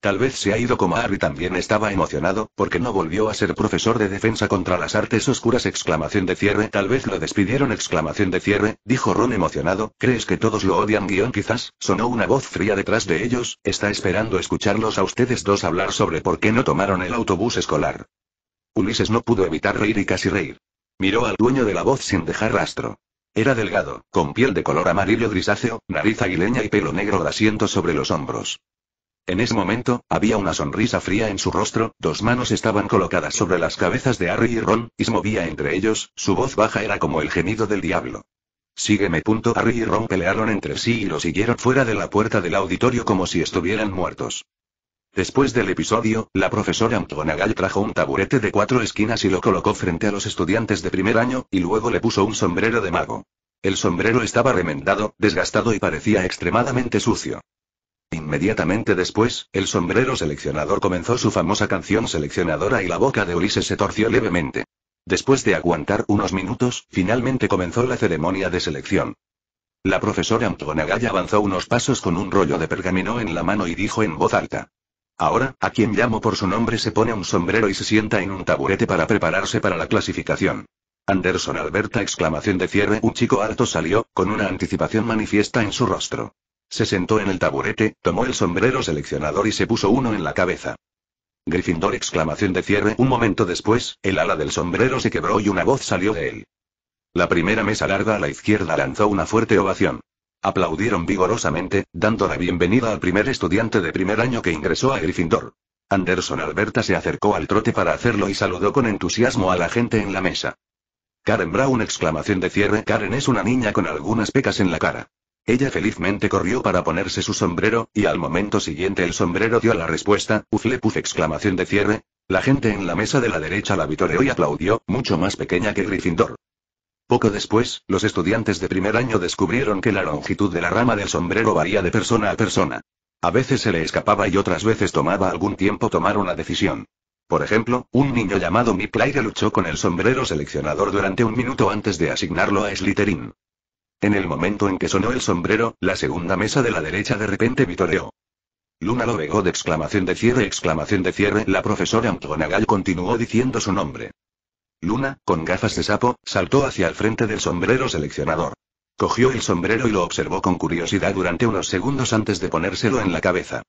Tal vez se ha ido como Harry también estaba emocionado, porque no volvió a ser profesor de defensa contra las artes oscuras exclamación de cierre tal vez lo despidieron exclamación de cierre, dijo Ron emocionado, ¿crees que todos lo odian guión quizás? Sonó una voz fría detrás de ellos, está esperando escucharlos a ustedes dos hablar sobre por qué no tomaron el autobús escolar. Ulises no pudo evitar reír y casi reír. Miró al dueño de la voz sin dejar rastro. Era delgado, con piel de color amarillo grisáceo, nariz aguileña y pelo negro grasiento sobre los hombros. En ese momento, había una sonrisa fría en su rostro, dos manos estaban colocadas sobre las cabezas de Harry y Ron, y se movía entre ellos, su voz baja era como el gemido del diablo. Sígueme. Punto. Harry y Ron pelearon entre sí y lo siguieron fuera de la puerta del auditorio como si estuvieran muertos. Después del episodio, la profesora McGonagall trajo un taburete de cuatro esquinas y lo colocó frente a los estudiantes de primer año, y luego le puso un sombrero de mago. El sombrero estaba remendado, desgastado y parecía extremadamente sucio. Inmediatamente después, el sombrero seleccionador comenzó su famosa canción seleccionadora y la boca de Ulises se torció levemente. Después de aguantar unos minutos, finalmente comenzó la ceremonia de selección. La profesora McGonagall avanzó unos pasos con un rollo de pergamino en la mano y dijo en voz alta. Ahora, a quien llamo por su nombre se pone un sombrero y se sienta en un taburete para prepararse para la clasificación. Anderson Alberta exclamación de cierre un chico harto salió, con una anticipación manifiesta en su rostro. Se sentó en el taburete, tomó el sombrero seleccionador y se puso uno en la cabeza. Gryffindor exclamación de cierre un momento después, el ala del sombrero se quebró y una voz salió de él. La primera mesa larga a la izquierda lanzó una fuerte ovación. Aplaudieron vigorosamente, dando la bienvenida al primer estudiante de primer año que ingresó a Gryffindor. Anderson Alberta se acercó al trote para hacerlo y saludó con entusiasmo a la gente en la mesa. Karen Brown exclamación de cierre Karen es una niña con algunas pecas en la cara. Ella felizmente corrió para ponerse su sombrero, y al momento siguiente el sombrero dio la respuesta, ufle puf exclamación de cierre. La gente en la mesa de la derecha la vitoreó y aplaudió, mucho más pequeña que Gryffindor. Poco después, los estudiantes de primer año descubrieron que la longitud de la rama del sombrero varía de persona a persona. A veces se le escapaba y otras veces tomaba algún tiempo tomar una decisión. Por ejemplo, un niño llamado Miplaire luchó con el sombrero seleccionador durante un minuto antes de asignarlo a Slytherin. En el momento en que sonó el sombrero, la segunda mesa de la derecha de repente vitoreó. Luna lo de exclamación de cierre, exclamación de cierre. La profesora McGonagall continuó diciendo su nombre. Luna, con gafas de sapo, saltó hacia el frente del sombrero seleccionador. Cogió el sombrero y lo observó con curiosidad durante unos segundos antes de ponérselo en la cabeza.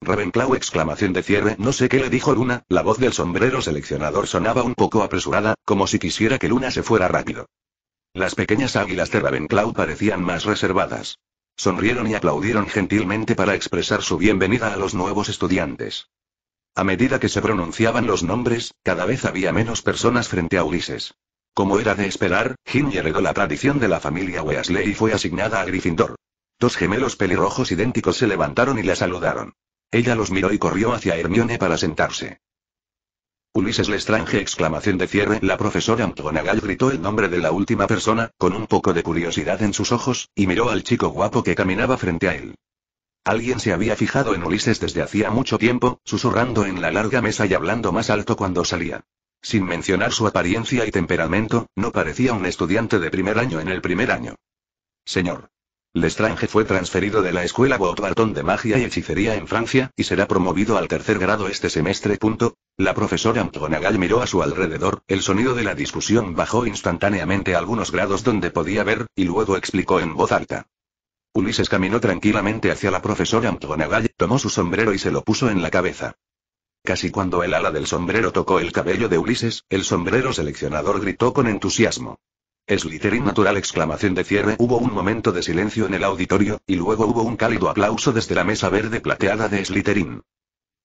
Ravenclaw exclamación de cierre no sé qué le dijo Luna, la voz del sombrero seleccionador sonaba un poco apresurada, como si quisiera que Luna se fuera rápido. Las pequeñas águilas de Ravenclaw parecían más reservadas. Sonrieron y aplaudieron gentilmente para expresar su bienvenida a los nuevos estudiantes. A medida que se pronunciaban los nombres, cada vez había menos personas frente a Ulises. Como era de esperar, Ginny heredó la tradición de la familia Weasley y fue asignada a Gryffindor. Dos gemelos pelirrojos idénticos se levantaron y la saludaron. Ella los miró y corrió hacia Hermione para sentarse. Ulises Lestrange exclamación de cierre la profesora McGonagall gritó el nombre de la última persona, con un poco de curiosidad en sus ojos, y miró al chico guapo que caminaba frente a él. Alguien se había fijado en Ulises desde hacía mucho tiempo, susurrando en la larga mesa y hablando más alto cuando salía. Sin mencionar su apariencia y temperamento, no parecía un estudiante de primer año en el primer año. Señor. Lestrange fue transferido de la escuela Beaubarton de magia y hechicería en Francia, y será promovido al tercer grado este semestre. La profesora Antonagal miró a su alrededor, el sonido de la discusión bajó instantáneamente a algunos grados donde podía ver, y luego explicó en voz alta. Ulises caminó tranquilamente hacia la profesora McGonagall, tomó su sombrero y se lo puso en la cabeza. Casi cuando el ala del sombrero tocó el cabello de Ulises, el sombrero seleccionador gritó con entusiasmo. Slytherin natural exclamación de cierre. Hubo un momento de silencio en el auditorio, y luego hubo un cálido aplauso desde la mesa verde plateada de Slytherin.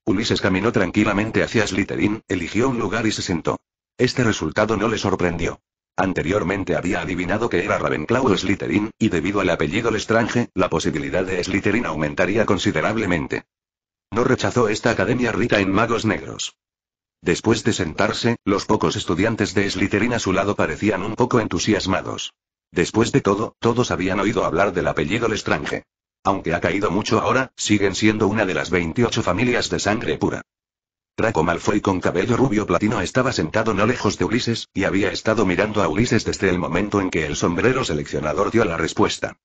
Ulises caminó tranquilamente hacia Slytherin, eligió un lugar y se sentó. Este resultado no le sorprendió. Anteriormente había adivinado que era Ravenclaw o Slytherin, y debido al apellido Lestrange, la posibilidad de Slytherin aumentaría considerablemente. No rechazó esta academia rica en magos negros. Después de sentarse, los pocos estudiantes de Slytherin a su lado parecían un poco entusiasmados. Después de todo, todos habían oído hablar del apellido Lestrange. Aunque ha caído mucho ahora, siguen siendo una de las 28 familias de sangre pura. Draco Malfoy con cabello rubio platino estaba sentado no lejos de Ulises, y había estado mirando a Ulises desde el momento en que el sombrero seleccionador dio la respuesta.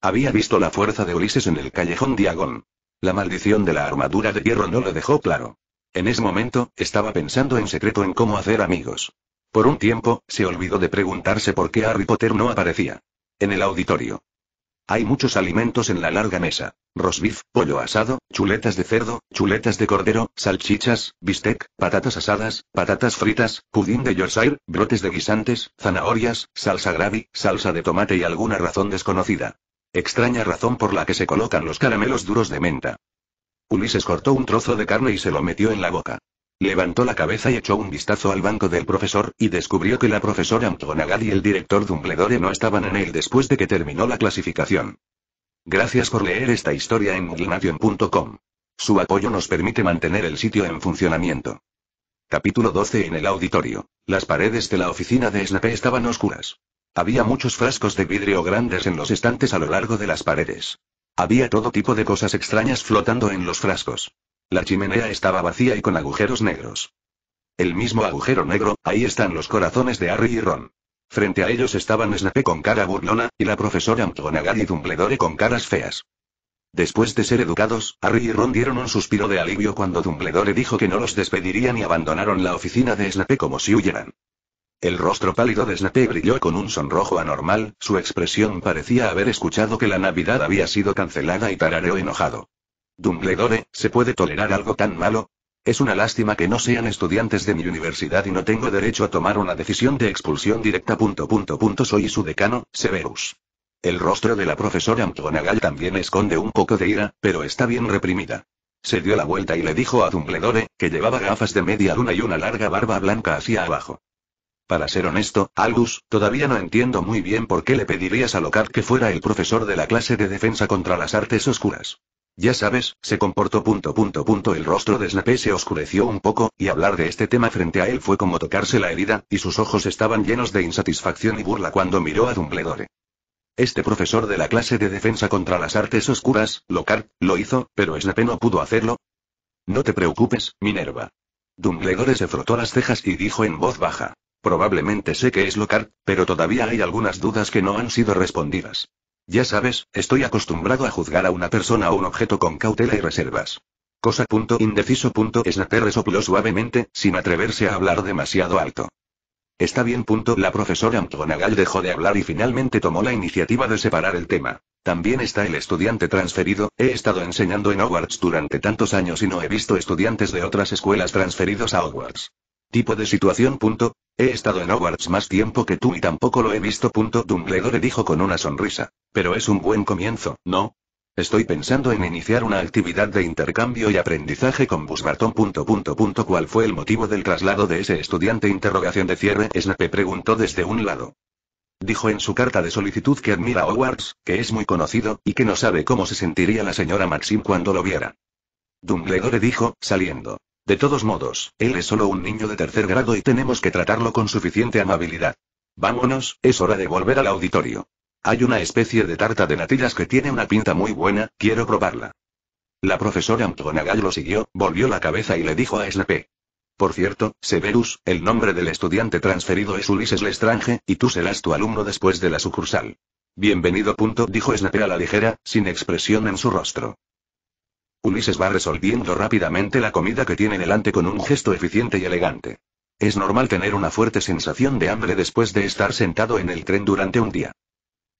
Había visto la fuerza de Ulises en el callejón Diagon. La maldición de la armadura de hierro no lo dejó claro. En ese momento, estaba pensando en secreto en cómo hacer amigos. Por un tiempo, se olvidó de preguntarse por qué Harry Potter no aparecía. En el auditorio. Hay muchos alimentos en la larga mesa. Rosbif, pollo asado, chuletas de cerdo, chuletas de cordero, salchichas, bistec, patatas asadas, patatas fritas, pudín de Yorkshire, brotes de guisantes, zanahorias, salsa gravy, salsa de tomate y alguna razón desconocida. Extraña razón por la que se colocan los caramelos duros de menta. Ulises cortó un trozo de carne y se lo metió en la boca. Levantó la cabeza y echó un vistazo al banco del profesor, y descubrió que la profesora McGonagall y el director Dumbledore no estaban en él después de que terminó la clasificación. Gracias por leer esta historia en Muglination.com. Su apoyo nos permite mantener el sitio en funcionamiento. Capítulo 12 En el auditorio. Las paredes de la oficina de Snape estaban oscuras. Había muchos frascos de vidrio grandes en los estantes a lo largo de las paredes. Había todo tipo de cosas extrañas flotando en los frascos. La chimenea estaba vacía y con agujeros negros. El mismo agujero negro, ahí están los corazones de Harry y Ron. Frente a ellos estaban Snape con cara burlona, y la profesora McGonagall y Dumbledore con caras feas. Después de ser educados, Harry y Ron dieron un suspiro de alivio cuando Dumbledore dijo que no los despedirían y abandonaron la oficina de Snape como si huyeran. El rostro pálido de Snape brilló con un sonrojo anormal, su expresión parecía haber escuchado que la Navidad había sido cancelada y tarareó enojado. Dumbledore, ¿se puede tolerar algo tan malo? Es una lástima que no sean estudiantes de mi universidad y no tengo derecho a tomar una decisión de expulsión directa. Soy su decano, Severus. El rostro de la profesora McGonagall también esconde un poco de ira, pero está bien reprimida. Se dio la vuelta y le dijo a Dumbledore, que llevaba gafas de media luna y una larga barba blanca hacia abajo. Para ser honesto, Algus, todavía no entiendo muy bien por qué le pedirías a Lockhart que fuera el profesor de la clase de defensa contra las artes oscuras. Ya sabes, se comportó punto punto punto el rostro de Snape se oscureció un poco, y hablar de este tema frente a él fue como tocarse la herida, y sus ojos estaban llenos de insatisfacción y burla cuando miró a Dumbledore. Este profesor de la clase de defensa contra las artes oscuras, Lockhart, lo hizo, pero Snape no pudo hacerlo. No te preocupes, Minerva. Dumbledore se frotó las cejas y dijo en voz baja. Probablemente sé que es Lockhart, pero todavía hay algunas dudas que no han sido respondidas. Ya sabes, estoy acostumbrado a juzgar a una persona o un objeto con cautela y reservas. Cosa punto indeciso punto resopló suavemente, sin atreverse a hablar demasiado alto. Está bien punto la profesora McGonagall dejó de hablar y finalmente tomó la iniciativa de separar el tema. También está el estudiante transferido, he estado enseñando en Hogwarts durante tantos años y no he visto estudiantes de otras escuelas transferidos a Hogwarts. Tipo de situación He estado en Hogwarts más tiempo que tú y tampoco lo he visto. Dumbledore dijo con una sonrisa. Pero es un buen comienzo, ¿no? Estoy pensando en iniciar una actividad de intercambio y aprendizaje con Busbarton. ¿Cuál fue el motivo del traslado de ese estudiante? Interrogación de cierre. Snape preguntó desde un lado. Dijo en su carta de solicitud que admira a Hogwarts, que es muy conocido, y que no sabe cómo se sentiría la señora Maxim cuando lo viera. Dumbledore dijo, saliendo. De todos modos, él es solo un niño de tercer grado y tenemos que tratarlo con suficiente amabilidad. Vámonos, es hora de volver al auditorio. Hay una especie de tarta de natillas que tiene una pinta muy buena, quiero probarla. La profesora McGonagall lo siguió, volvió la cabeza y le dijo a Snape. Por cierto, Severus, el nombre del estudiante transferido es Ulises Lestrange, y tú serás tu alumno después de la sucursal. Bienvenido. Punto, dijo Snape a la ligera, sin expresión en su rostro. Ulises va resolviendo rápidamente la comida que tiene delante con un gesto eficiente y elegante. Es normal tener una fuerte sensación de hambre después de estar sentado en el tren durante un día.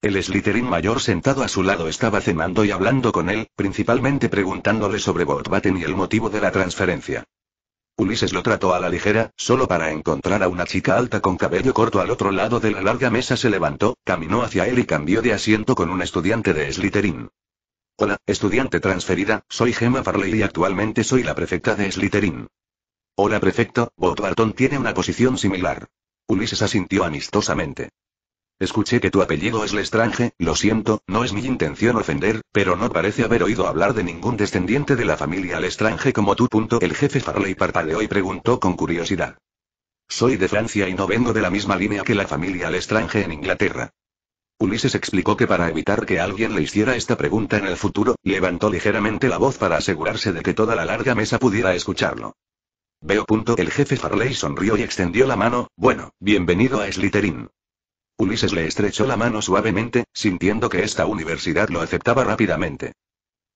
El Slytherin mayor sentado a su lado estaba cenando y hablando con él, principalmente preguntándole sobre Botbaten y el motivo de la transferencia. Ulises lo trató a la ligera, solo para encontrar a una chica alta con cabello corto al otro lado de la larga mesa se levantó, caminó hacia él y cambió de asiento con un estudiante de Slytherin. Hola, estudiante transferida, soy Gemma Farley y actualmente soy la prefecta de Slytherin. Hola prefecto, Barton tiene una posición similar. Ulises asintió amistosamente. Escuché que tu apellido es Lestrange, lo siento, no es mi intención ofender, pero no parece haber oído hablar de ningún descendiente de la familia Lestrange como tú. El jefe Farley parpadeó y preguntó con curiosidad. Soy de Francia y no vengo de la misma línea que la familia Lestrange en Inglaterra. Ulises explicó que para evitar que alguien le hiciera esta pregunta en el futuro, levantó ligeramente la voz para asegurarse de que toda la larga mesa pudiera escucharlo. Veo. Punto. El jefe Farley sonrió y extendió la mano. Bueno, bienvenido a Slytherin. Ulises le estrechó la mano suavemente, sintiendo que esta universidad lo aceptaba rápidamente.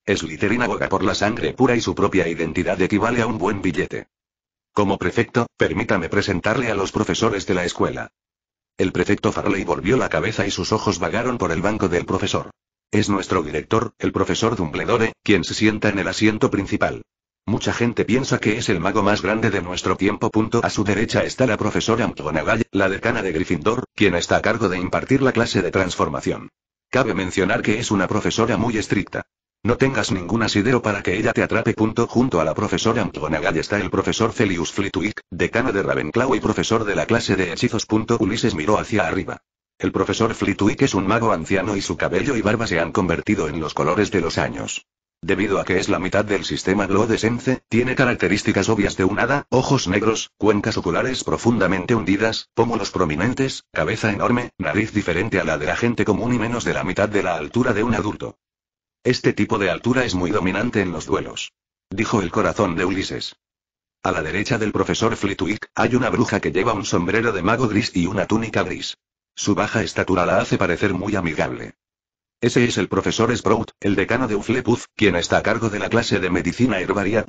Slytherin aboga por la sangre pura y su propia identidad equivale a un buen billete. Como prefecto, permítame presentarle a los profesores de la escuela. El prefecto Farley volvió la cabeza y sus ojos vagaron por el banco del profesor. Es nuestro director, el profesor Dumbledore, quien se sienta en el asiento principal. Mucha gente piensa que es el mago más grande de nuestro tiempo. Punto. A su derecha está la profesora McGonagall, la decana de Gryffindor, quien está a cargo de impartir la clase de transformación. Cabe mencionar que es una profesora muy estricta. No tengas ningún asidero para que ella te atrape. Junto a la profesora McGonagall está el profesor Felius Flitwick, decano de Ravenclaw y profesor de la clase de hechizos. Ulises miró hacia arriba. El profesor Flitwick es un mago anciano y su cabello y barba se han convertido en los colores de los años. Debido a que es la mitad del sistema Glodesence, tiene características obvias de un hada, ojos negros, cuencas oculares profundamente hundidas, pómulos prominentes, cabeza enorme, nariz diferente a la de la gente común y menos de la mitad de la altura de un adulto. Este tipo de altura es muy dominante en los duelos. Dijo el corazón de Ulises. A la derecha del profesor Flitwick, hay una bruja que lleva un sombrero de mago gris y una túnica gris. Su baja estatura la hace parecer muy amigable. Ese es el profesor Sprout, el decano de Uflepuz, quien está a cargo de la clase de medicina herbaria.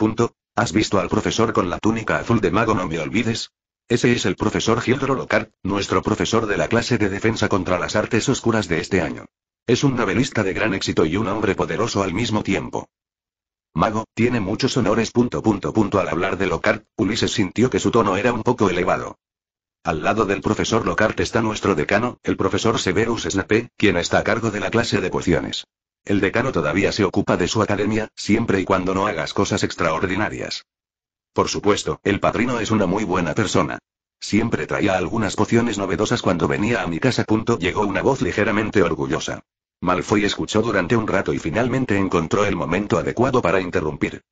¿Has visto al profesor con la túnica azul de mago? No me olvides, ese es el profesor Gildro Lockhart, nuestro profesor de la clase de defensa contra las artes oscuras de este año. Es un novelista de gran éxito y un hombre poderoso al mismo tiempo. Mago, tiene muchos honores. Al hablar de Lockhart, Ulises sintió que su tono era un poco elevado. Al lado del profesor Lockhart está nuestro decano, el profesor Severus Snape, quien está a cargo de la clase de pociones. El decano todavía se ocupa de su academia, siempre y cuando no hagas cosas extraordinarias. Por supuesto, el padrino es una muy buena persona. Siempre traía algunas pociones novedosas cuando venía a mi casa. Punto llegó una voz ligeramente orgullosa. Malfoy escuchó durante un rato y finalmente encontró el momento adecuado para interrumpir.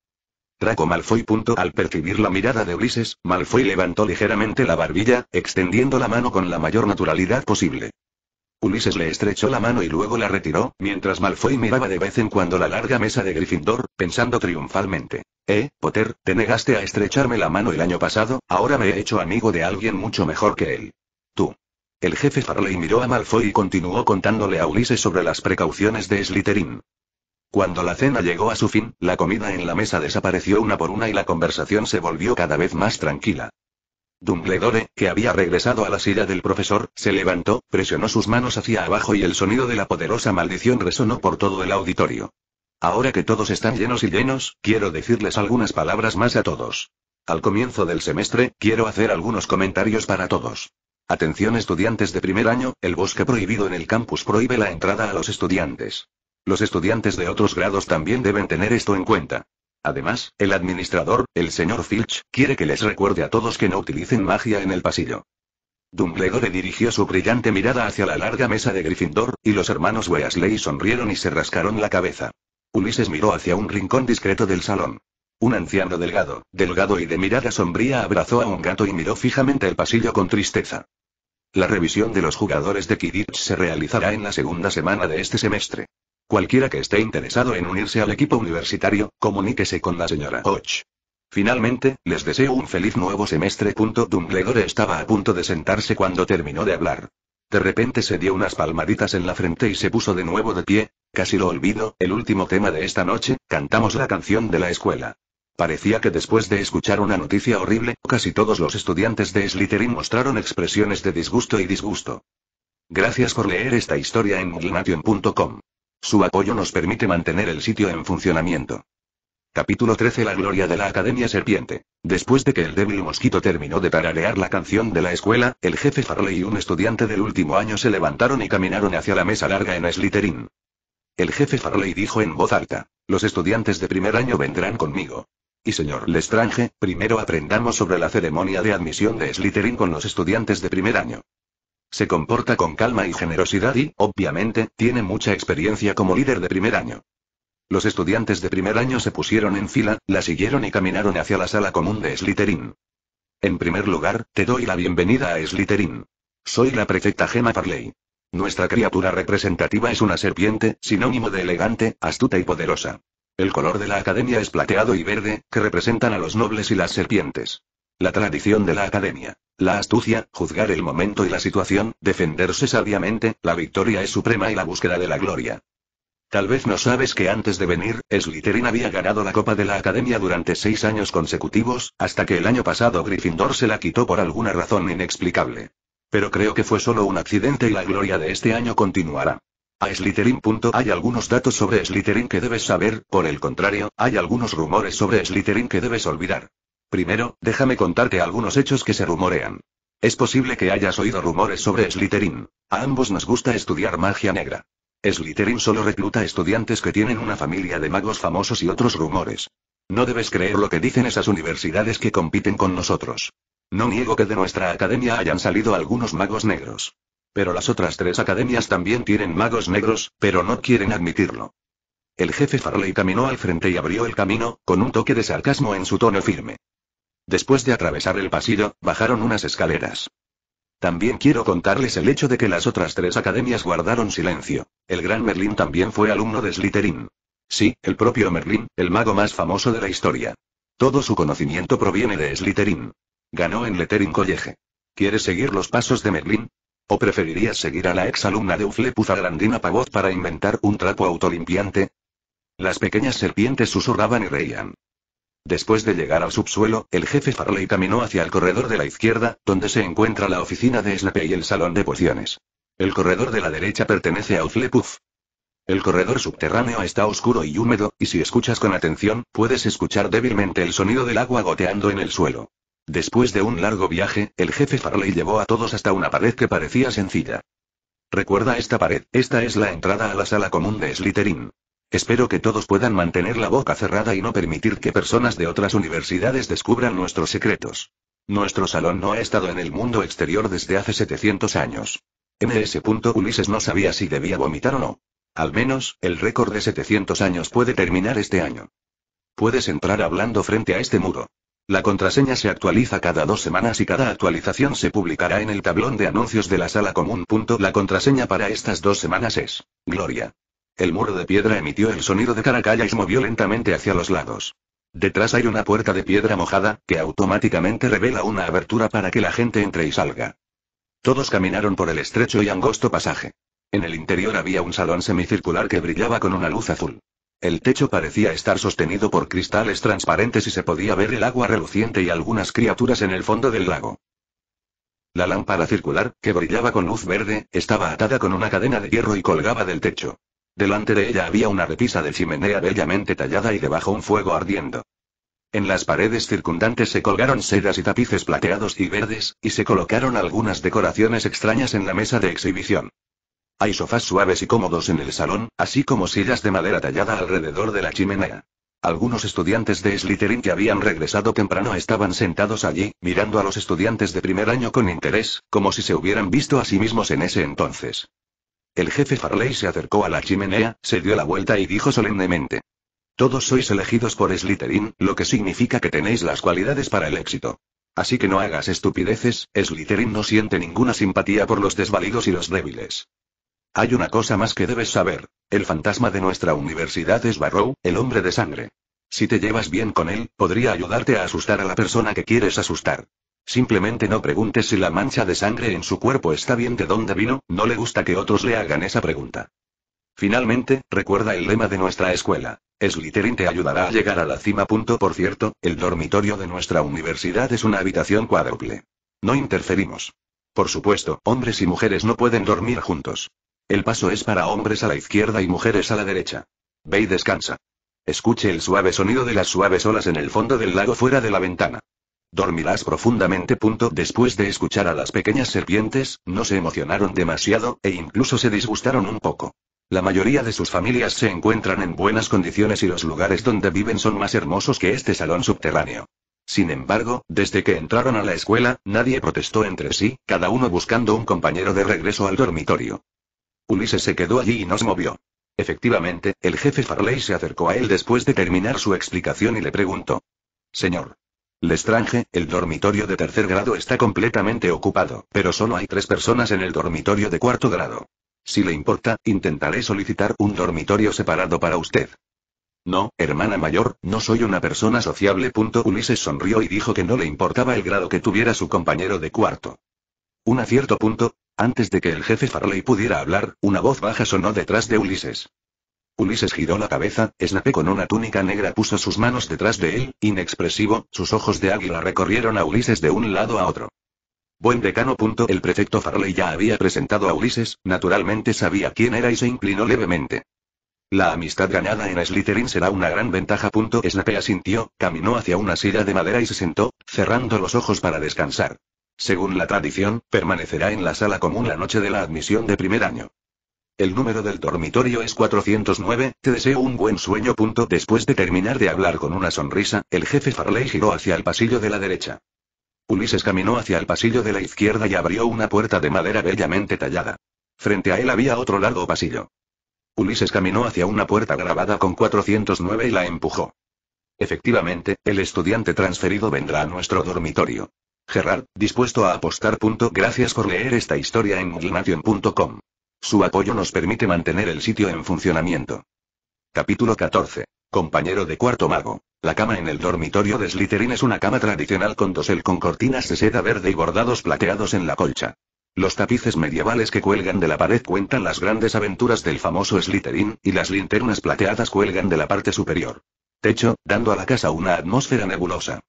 Draco Malfoy. Punto. Al percibir la mirada de Ulises, Malfoy levantó ligeramente la barbilla, extendiendo la mano con la mayor naturalidad posible. Ulises le estrechó la mano y luego la retiró, mientras Malfoy miraba de vez en cuando la larga mesa de Gryffindor, pensando triunfalmente. Eh, Potter, te negaste a estrecharme la mano el año pasado, ahora me he hecho amigo de alguien mucho mejor que él. Tú. El jefe Farley miró a Malfoy y continuó contándole a Ulises sobre las precauciones de Slytherin. Cuando la cena llegó a su fin, la comida en la mesa desapareció una por una y la conversación se volvió cada vez más tranquila. Dumbledore, que había regresado a la silla del profesor, se levantó, presionó sus manos hacia abajo y el sonido de la poderosa maldición resonó por todo el auditorio. Ahora que todos están llenos y llenos, quiero decirles algunas palabras más a todos. Al comienzo del semestre, quiero hacer algunos comentarios para todos. Atención estudiantes de primer año, el bosque prohibido en el campus prohíbe la entrada a los estudiantes. Los estudiantes de otros grados también deben tener esto en cuenta. Además, el administrador, el señor Filch, quiere que les recuerde a todos que no utilicen magia en el pasillo. Dumbledore dirigió su brillante mirada hacia la larga mesa de Gryffindor, y los hermanos Weasley sonrieron y se rascaron la cabeza. Ulises miró hacia un rincón discreto del salón. Un anciano delgado, delgado y de mirada sombría abrazó a un gato y miró fijamente el pasillo con tristeza. La revisión de los jugadores de Kidditch se realizará en la segunda semana de este semestre. Cualquiera que esté interesado en unirse al equipo universitario, comuníquese con la señora Hodge. Finalmente, les deseo un feliz nuevo semestre. Dumbledore estaba a punto de sentarse cuando terminó de hablar. De repente se dio unas palmaditas en la frente y se puso de nuevo de pie, casi lo olvido, el último tema de esta noche, cantamos la canción de la escuela. Parecía que después de escuchar una noticia horrible, casi todos los estudiantes de Slytherin mostraron expresiones de disgusto y disgusto. Gracias por leer esta historia en gimnation.com. Su apoyo nos permite mantener el sitio en funcionamiento. Capítulo 13 La gloria de la Academia Serpiente. Después de que el débil mosquito terminó de tararear la canción de la escuela, el jefe Farley y un estudiante del último año se levantaron y caminaron hacia la mesa larga en Slytherin. El jefe Farley dijo en voz alta. Los estudiantes de primer año vendrán conmigo. Y señor Lestrange, primero aprendamos sobre la ceremonia de admisión de Slytherin con los estudiantes de primer año. Se comporta con calma y generosidad y, obviamente, tiene mucha experiencia como líder de primer año. Los estudiantes de primer año se pusieron en fila, la siguieron y caminaron hacia la sala común de Slytherin. En primer lugar, te doy la bienvenida a Slytherin. Soy la prefecta Gemma Farley. Nuestra criatura representativa es una serpiente, sinónimo de elegante, astuta y poderosa. El color de la academia es plateado y verde, que representan a los nobles y las serpientes. La tradición de la academia. La astucia, juzgar el momento y la situación, defenderse sabiamente, la victoria es suprema y la búsqueda de la gloria. Tal vez no sabes que antes de venir, Slytherin había ganado la Copa de la Academia durante seis años consecutivos, hasta que el año pasado Gryffindor se la quitó por alguna razón inexplicable. Pero creo que fue solo un accidente y la gloria de este año continuará. A Slytherin. Hay algunos datos sobre Slytherin que debes saber, por el contrario, hay algunos rumores sobre Slytherin que debes olvidar. Primero, déjame contarte algunos hechos que se rumorean. Es posible que hayas oído rumores sobre Slytherin. A ambos nos gusta estudiar magia negra. Slytherin solo recluta estudiantes que tienen una familia de magos famosos y otros rumores. No debes creer lo que dicen esas universidades que compiten con nosotros. No niego que de nuestra academia hayan salido algunos magos negros. Pero las otras tres academias también tienen magos negros, pero no quieren admitirlo. El jefe Farley caminó al frente y abrió el camino, con un toque de sarcasmo en su tono firme. Después de atravesar el pasillo, bajaron unas escaleras. También quiero contarles el hecho de que las otras tres academias guardaron silencio. El gran Merlín también fue alumno de Slytherin. Sí, el propio Merlín, el mago más famoso de la historia. Todo su conocimiento proviene de Slytherin. Ganó en Lettering College. ¿Quieres seguir los pasos de Merlín? ¿O preferirías seguir a la ex alumna de Uflepuza Grandina Pavot para inventar un trapo autolimpiante? Las pequeñas serpientes susurraban y reían. Después de llegar al subsuelo, el jefe Farley caminó hacia el corredor de la izquierda, donde se encuentra la oficina de Slepe y el salón de pociones. El corredor de la derecha pertenece a Uflepuff. El corredor subterráneo está oscuro y húmedo, y si escuchas con atención, puedes escuchar débilmente el sonido del agua goteando en el suelo. Después de un largo viaje, el jefe Farley llevó a todos hasta una pared que parecía sencilla. Recuerda esta pared, esta es la entrada a la sala común de Slytherin. Espero que todos puedan mantener la boca cerrada y no permitir que personas de otras universidades descubran nuestros secretos. Nuestro salón no ha estado en el mundo exterior desde hace 700 años. MS. Ulises no sabía si debía vomitar o no. Al menos, el récord de 700 años puede terminar este año. Puedes entrar hablando frente a este muro. La contraseña se actualiza cada dos semanas y cada actualización se publicará en el tablón de anuncios de la sala común. La contraseña para estas dos semanas es Gloria. El muro de piedra emitió el sonido de caracalla y se movió lentamente hacia los lados. Detrás hay una puerta de piedra mojada, que automáticamente revela una abertura para que la gente entre y salga. Todos caminaron por el estrecho y angosto pasaje. En el interior había un salón semicircular que brillaba con una luz azul. El techo parecía estar sostenido por cristales transparentes y se podía ver el agua reluciente y algunas criaturas en el fondo del lago. La lámpara circular, que brillaba con luz verde, estaba atada con una cadena de hierro y colgaba del techo. Delante de ella había una repisa de chimenea bellamente tallada y debajo un fuego ardiendo. En las paredes circundantes se colgaron sedas y tapices plateados y verdes, y se colocaron algunas decoraciones extrañas en la mesa de exhibición. Hay sofás suaves y cómodos en el salón, así como sillas de madera tallada alrededor de la chimenea. Algunos estudiantes de Slytherin que habían regresado temprano estaban sentados allí, mirando a los estudiantes de primer año con interés, como si se hubieran visto a sí mismos en ese entonces. El jefe Farley se acercó a la chimenea, se dio la vuelta y dijo solemnemente. Todos sois elegidos por Slytherin, lo que significa que tenéis las cualidades para el éxito. Así que no hagas estupideces, Slytherin no siente ninguna simpatía por los desvalidos y los débiles. Hay una cosa más que debes saber. El fantasma de nuestra universidad es Barrow, el hombre de sangre. Si te llevas bien con él, podría ayudarte a asustar a la persona que quieres asustar. Simplemente no pregunte si la mancha de sangre en su cuerpo está bien de dónde vino, no le gusta que otros le hagan esa pregunta. Finalmente, recuerda el lema de nuestra escuela. Slytherin te ayudará a llegar a la cima. por cierto, el dormitorio de nuestra universidad es una habitación cuádruple. No interferimos. Por supuesto, hombres y mujeres no pueden dormir juntos. El paso es para hombres a la izquierda y mujeres a la derecha. Ve y descansa. Escuche el suave sonido de las suaves olas en el fondo del lago fuera de la ventana. Dormirás profundamente. Después de escuchar a las pequeñas serpientes, no se emocionaron demasiado, e incluso se disgustaron un poco. La mayoría de sus familias se encuentran en buenas condiciones y los lugares donde viven son más hermosos que este salón subterráneo. Sin embargo, desde que entraron a la escuela, nadie protestó entre sí, cada uno buscando un compañero de regreso al dormitorio. Ulises se quedó allí y no se movió. Efectivamente, el jefe Farley se acercó a él después de terminar su explicación y le preguntó. Señor, «Le Lestrange, el dormitorio de tercer grado está completamente ocupado, pero solo hay tres personas en el dormitorio de cuarto grado. Si le importa, intentaré solicitar un dormitorio separado para usted. No, hermana mayor, no soy una persona sociable. Ulises sonrió y dijo que no le importaba el grado que tuviera su compañero de cuarto. Un acierto cierto punto, antes de que el jefe Farley pudiera hablar, una voz baja sonó detrás de Ulises. Ulises giró la cabeza, Snape con una túnica negra puso sus manos detrás de él, inexpresivo, sus ojos de águila recorrieron a Ulises de un lado a otro. Buen decano. El prefecto Farley ya había presentado a Ulises, naturalmente sabía quién era y se inclinó levemente. La amistad ganada en Slytherin será una gran ventaja. Snape asintió, caminó hacia una silla de madera y se sentó, cerrando los ojos para descansar. Según la tradición, permanecerá en la sala común la noche de la admisión de primer año. El número del dormitorio es 409, te deseo un buen sueño. Después de terminar de hablar con una sonrisa, el jefe Farley giró hacia el pasillo de la derecha. Ulises caminó hacia el pasillo de la izquierda y abrió una puerta de madera bellamente tallada. Frente a él había otro largo pasillo. Ulises caminó hacia una puerta grabada con 409 y la empujó. Efectivamente, el estudiante transferido vendrá a nuestro dormitorio. Gerard, dispuesto a apostar. Gracias por leer esta historia en imagination.com. Su apoyo nos permite mantener el sitio en funcionamiento. Capítulo 14. Compañero de cuarto mago. La cama en el dormitorio de Slytherin es una cama tradicional con dosel con cortinas de seda verde y bordados plateados en la colcha. Los tapices medievales que cuelgan de la pared cuentan las grandes aventuras del famoso Slytherin, y las linternas plateadas cuelgan de la parte superior. Techo, dando a la casa una atmósfera nebulosa.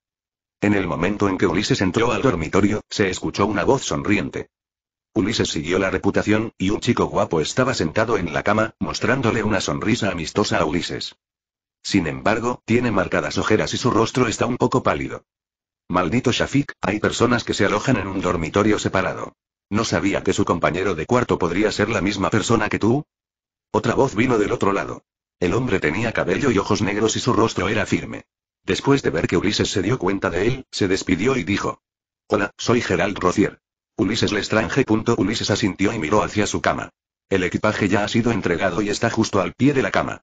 En el momento en que Ulises entró al dormitorio, se escuchó una voz sonriente. Ulises siguió la reputación, y un chico guapo estaba sentado en la cama, mostrándole una sonrisa amistosa a Ulises. Sin embargo, tiene marcadas ojeras y su rostro está un poco pálido. Maldito Shafik, hay personas que se alojan en un dormitorio separado. ¿No sabía que su compañero de cuarto podría ser la misma persona que tú? Otra voz vino del otro lado. El hombre tenía cabello y ojos negros y su rostro era firme. Después de ver que Ulises se dio cuenta de él, se despidió y dijo. Hola, soy Gerald Rozier. Ulises Lestrange. Ulises asintió y miró hacia su cama. El equipaje ya ha sido entregado y está justo al pie de la cama.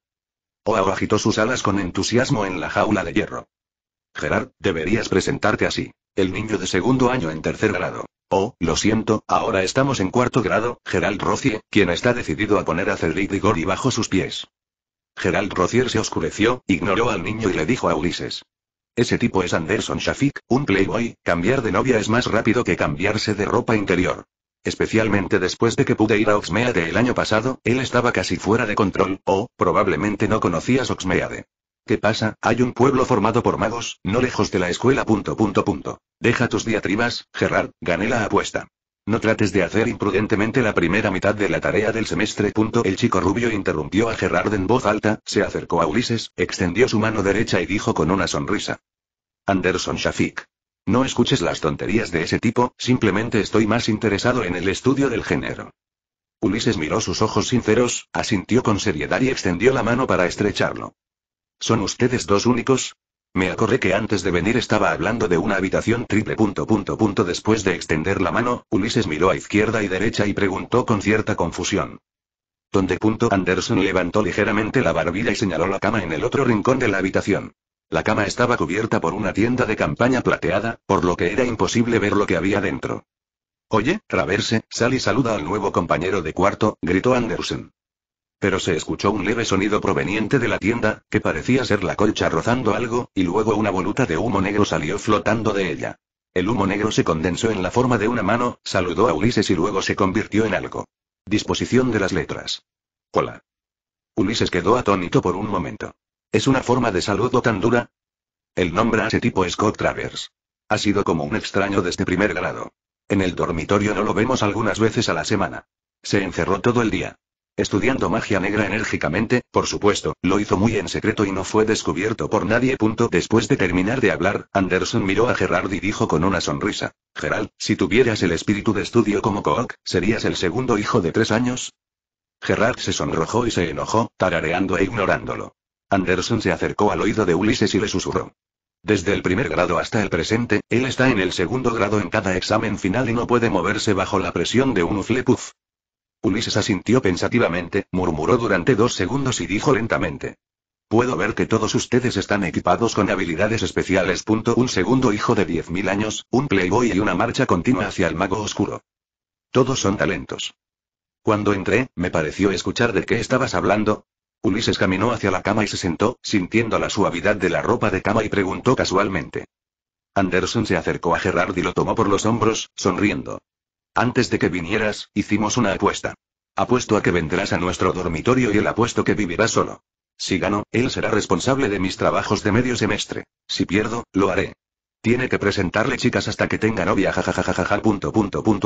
Oao agitó sus alas con entusiasmo en la jaula de hierro. Gerard, deberías presentarte así. El niño de segundo año en tercer grado. Oh, lo siento, ahora estamos en cuarto grado, Gerald Rocier, quien está decidido a poner a Cedric Diggory bajo sus pies. Gerald Rocier se oscureció, ignoró al niño y le dijo a Ulises. Ese tipo es Anderson Shafik, un playboy, cambiar de novia es más rápido que cambiarse de ropa interior. Especialmente después de que pude ir a Oxmeade el año pasado, él estaba casi fuera de control, o, probablemente no conocías Oxmeade. ¿Qué pasa? Hay un pueblo formado por magos, no lejos de la escuela. Punto, punto, Deja tus diatribas, Gerard, gané la apuesta. No trates de hacer imprudentemente la primera mitad de la tarea del semestre. El chico rubio interrumpió a Gerard en voz alta, se acercó a Ulises, extendió su mano derecha y dijo con una sonrisa. Anderson Shafik. No escuches las tonterías de ese tipo, simplemente estoy más interesado en el estudio del género. Ulises miró sus ojos sinceros, asintió con seriedad y extendió la mano para estrecharlo. ¿Son ustedes dos únicos? Me acordé que antes de venir estaba hablando de una habitación triple punto punto punto después de extender la mano, Ulises miró a izquierda y derecha y preguntó con cierta confusión. ¿Dónde punto Anderson levantó ligeramente la barbilla y señaló la cama en el otro rincón de la habitación. La cama estaba cubierta por una tienda de campaña plateada, por lo que era imposible ver lo que había dentro. Oye, Traverse, sal y saluda al nuevo compañero de cuarto, gritó Anderson pero se escuchó un leve sonido proveniente de la tienda, que parecía ser la colcha rozando algo, y luego una voluta de humo negro salió flotando de ella. El humo negro se condensó en la forma de una mano, saludó a Ulises y luego se convirtió en algo. Disposición de las letras. Hola. Ulises quedó atónito por un momento. ¿Es una forma de saludo tan dura? El nombre a ese tipo es Scott Travers. Ha sido como un extraño desde este primer grado. En el dormitorio no lo vemos algunas veces a la semana. Se encerró todo el día. Estudiando magia negra enérgicamente, por supuesto, lo hizo muy en secreto y no fue descubierto por nadie. Después de terminar de hablar, Anderson miró a Gerard y dijo con una sonrisa. Gerald, si tuvieras el espíritu de estudio como Cook, ¿serías el segundo hijo de tres años? Gerard se sonrojó y se enojó, tarareando e ignorándolo. Anderson se acercó al oído de Ulises y le susurró. Desde el primer grado hasta el presente, él está en el segundo grado en cada examen final y no puede moverse bajo la presión de un uflepuf. Ulises asintió pensativamente, murmuró durante dos segundos y dijo lentamente. Puedo ver que todos ustedes están equipados con habilidades especiales. Un segundo hijo de 10.000 años, un playboy y una marcha continua hacia el mago oscuro. Todos son talentos. Cuando entré, me pareció escuchar de qué estabas hablando. Ulises caminó hacia la cama y se sentó, sintiendo la suavidad de la ropa de cama y preguntó casualmente. Anderson se acercó a Gerard y lo tomó por los hombros, sonriendo. Antes de que vinieras, hicimos una apuesta. Apuesto a que vendrás a nuestro dormitorio y él apuesto que vivirás solo. Si gano, él será responsable de mis trabajos de medio semestre. Si pierdo, lo haré. Tiene que presentarle chicas hasta que tenga novia jajajajaja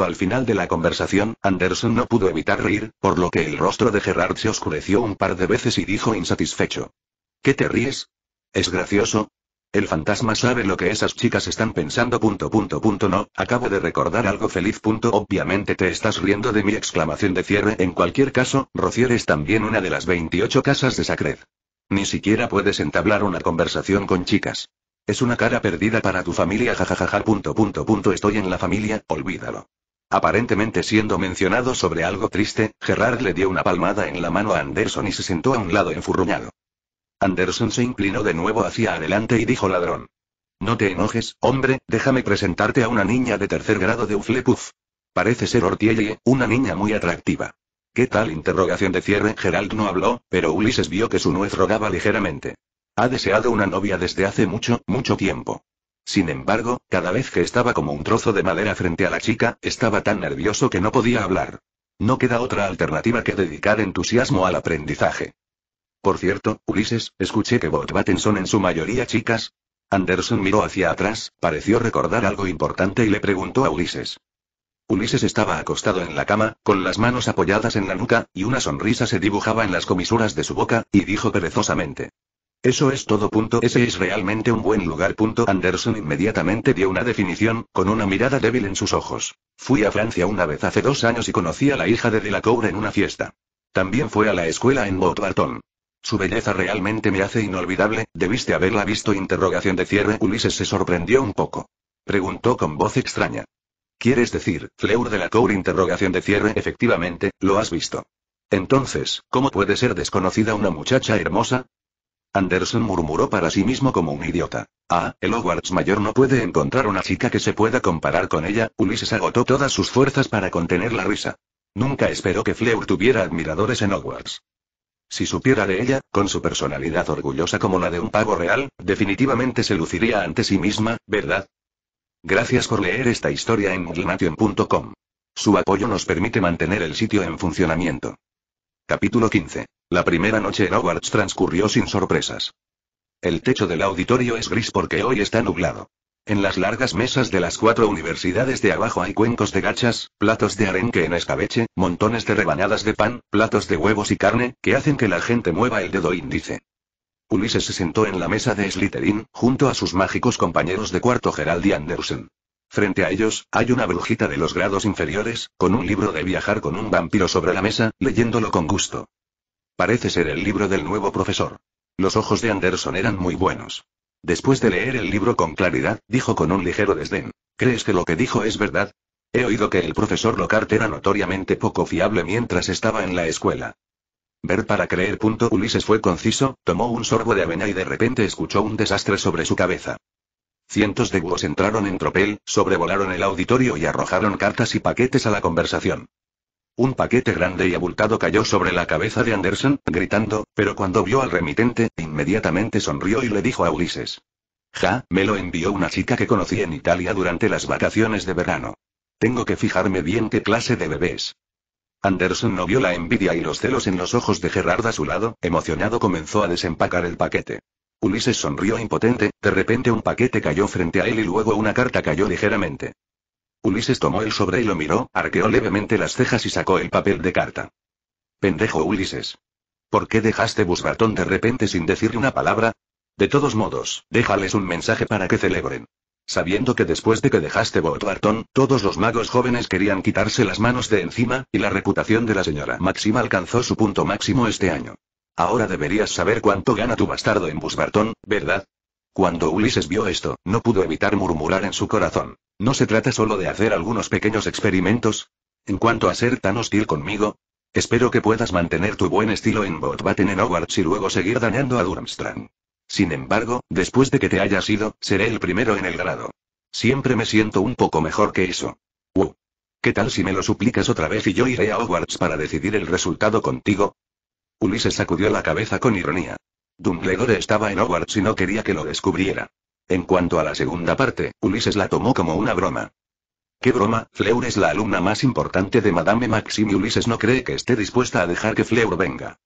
al final de la conversación, Anderson no pudo evitar reír, por lo que el rostro de Gerard se oscureció un par de veces y dijo insatisfecho. ¿Qué te ríes? ¿Es gracioso? El fantasma sabe lo que esas chicas están pensando. Punto, punto, punto, no, acabo de recordar algo feliz. Punto, obviamente te estás riendo de mi exclamación de cierre. En cualquier caso, Rocier es también una de las 28 casas de Sacred. Ni siquiera puedes entablar una conversación con chicas. Es una cara perdida para tu familia. Jajajaja. estoy en la familia, olvídalo. Aparentemente siendo mencionado sobre algo triste, Gerard le dio una palmada en la mano a Anderson y se sentó a un lado enfurruñado. Anderson se inclinó de nuevo hacia adelante y dijo ladrón. No te enojes, hombre, déjame presentarte a una niña de tercer grado de Uflepuf. Parece ser Ortielle, una niña muy atractiva. ¿Qué tal interrogación de cierre? Gerald no habló, pero Ulises vio que su nuez rogaba ligeramente. Ha deseado una novia desde hace mucho, mucho tiempo. Sin embargo, cada vez que estaba como un trozo de madera frente a la chica, estaba tan nervioso que no podía hablar. No queda otra alternativa que dedicar entusiasmo al aprendizaje. Por cierto, Ulises, escuché que Botbatten son en su mayoría chicas. Anderson miró hacia atrás, pareció recordar algo importante y le preguntó a Ulises. Ulises estaba acostado en la cama, con las manos apoyadas en la nuca, y una sonrisa se dibujaba en las comisuras de su boca, y dijo perezosamente. Eso es todo. Punto. Ese es realmente un buen lugar. Punto. Anderson inmediatamente dio una definición, con una mirada débil en sus ojos. Fui a Francia una vez hace dos años y conocí a la hija de Delacour en una fiesta. También fue a la escuela en Botbatten. Su belleza realmente me hace inolvidable, debiste haberla visto. Interrogación de cierre. Ulises se sorprendió un poco. Preguntó con voz extraña. ¿Quieres decir, Fleur de la Cour? Interrogación de cierre. Efectivamente, lo has visto. Entonces, ¿cómo puede ser desconocida una muchacha hermosa? Anderson murmuró para sí mismo como un idiota. Ah, el Hogwarts mayor no puede encontrar una chica que se pueda comparar con ella. Ulises agotó todas sus fuerzas para contener la risa. Nunca esperó que Fleur tuviera admiradores en Hogwarts. Si supiera de ella, con su personalidad orgullosa como la de un pavo real, definitivamente se luciría ante sí misma, ¿verdad? Gracias por leer esta historia en Glimation.com. Su apoyo nos permite mantener el sitio en funcionamiento. Capítulo 15. La primera noche en Hogwarts transcurrió sin sorpresas. El techo del auditorio es gris porque hoy está nublado. En las largas mesas de las cuatro universidades de abajo hay cuencos de gachas, platos de arenque en escabeche, montones de rebanadas de pan, platos de huevos y carne, que hacen que la gente mueva el dedo índice. Ulises se sentó en la mesa de Slytherin, junto a sus mágicos compañeros de cuarto Gerald y Anderson. Frente a ellos, hay una brujita de los grados inferiores, con un libro de viajar con un vampiro sobre la mesa, leyéndolo con gusto. Parece ser el libro del nuevo profesor. Los ojos de Anderson eran muy buenos. Después de leer el libro con claridad, dijo con un ligero desdén. ¿Crees que lo que dijo es verdad? He oído que el profesor Lockhart era notoriamente poco fiable mientras estaba en la escuela. Ver para creer. Punto. Ulises fue conciso, tomó un sorbo de avena y de repente escuchó un desastre sobre su cabeza. Cientos de búhos entraron en tropel, sobrevolaron el auditorio y arrojaron cartas y paquetes a la conversación. Un paquete grande y abultado cayó sobre la cabeza de Anderson, gritando, pero cuando vio al remitente, inmediatamente sonrió y le dijo a Ulises. Ja, me lo envió una chica que conocí en Italia durante las vacaciones de verano. Tengo que fijarme bien qué clase de bebés. Anderson no vio la envidia y los celos en los ojos de Gerard a su lado, emocionado comenzó a desempacar el paquete. Ulises sonrió impotente, de repente un paquete cayó frente a él y luego una carta cayó ligeramente. Ulises tomó el sobre y lo miró, arqueó levemente las cejas y sacó el papel de carta. Pendejo Ulises. ¿Por qué dejaste Busbartón de repente sin decir una palabra? De todos modos, déjales un mensaje para que celebren. Sabiendo que después de que dejaste Botuartón, todos los magos jóvenes querían quitarse las manos de encima, y la reputación de la señora Máxima alcanzó su punto máximo este año. Ahora deberías saber cuánto gana tu bastardo en Busbartón, ¿verdad? Cuando Ulises vio esto, no pudo evitar murmurar en su corazón. ¿No se trata solo de hacer algunos pequeños experimentos? En cuanto a ser tan hostil conmigo, espero que puedas mantener tu buen estilo en Botbatten en Hogwarts y luego seguir dañando a Durmstrang. Sin embargo, después de que te hayas ido, seré el primero en el grado. Siempre me siento un poco mejor que eso. ¿Qué tal si me lo suplicas otra vez y yo iré a Hogwarts para decidir el resultado contigo? Ulises sacudió la cabeza con ironía. Dumbledore estaba en Hogwarts y no quería que lo descubriera. En cuanto a la segunda parte, Ulises la tomó como una broma. ¿Qué broma? Fleur es la alumna más importante de Madame Maxim y Ulises no cree que esté dispuesta a dejar que Fleur venga.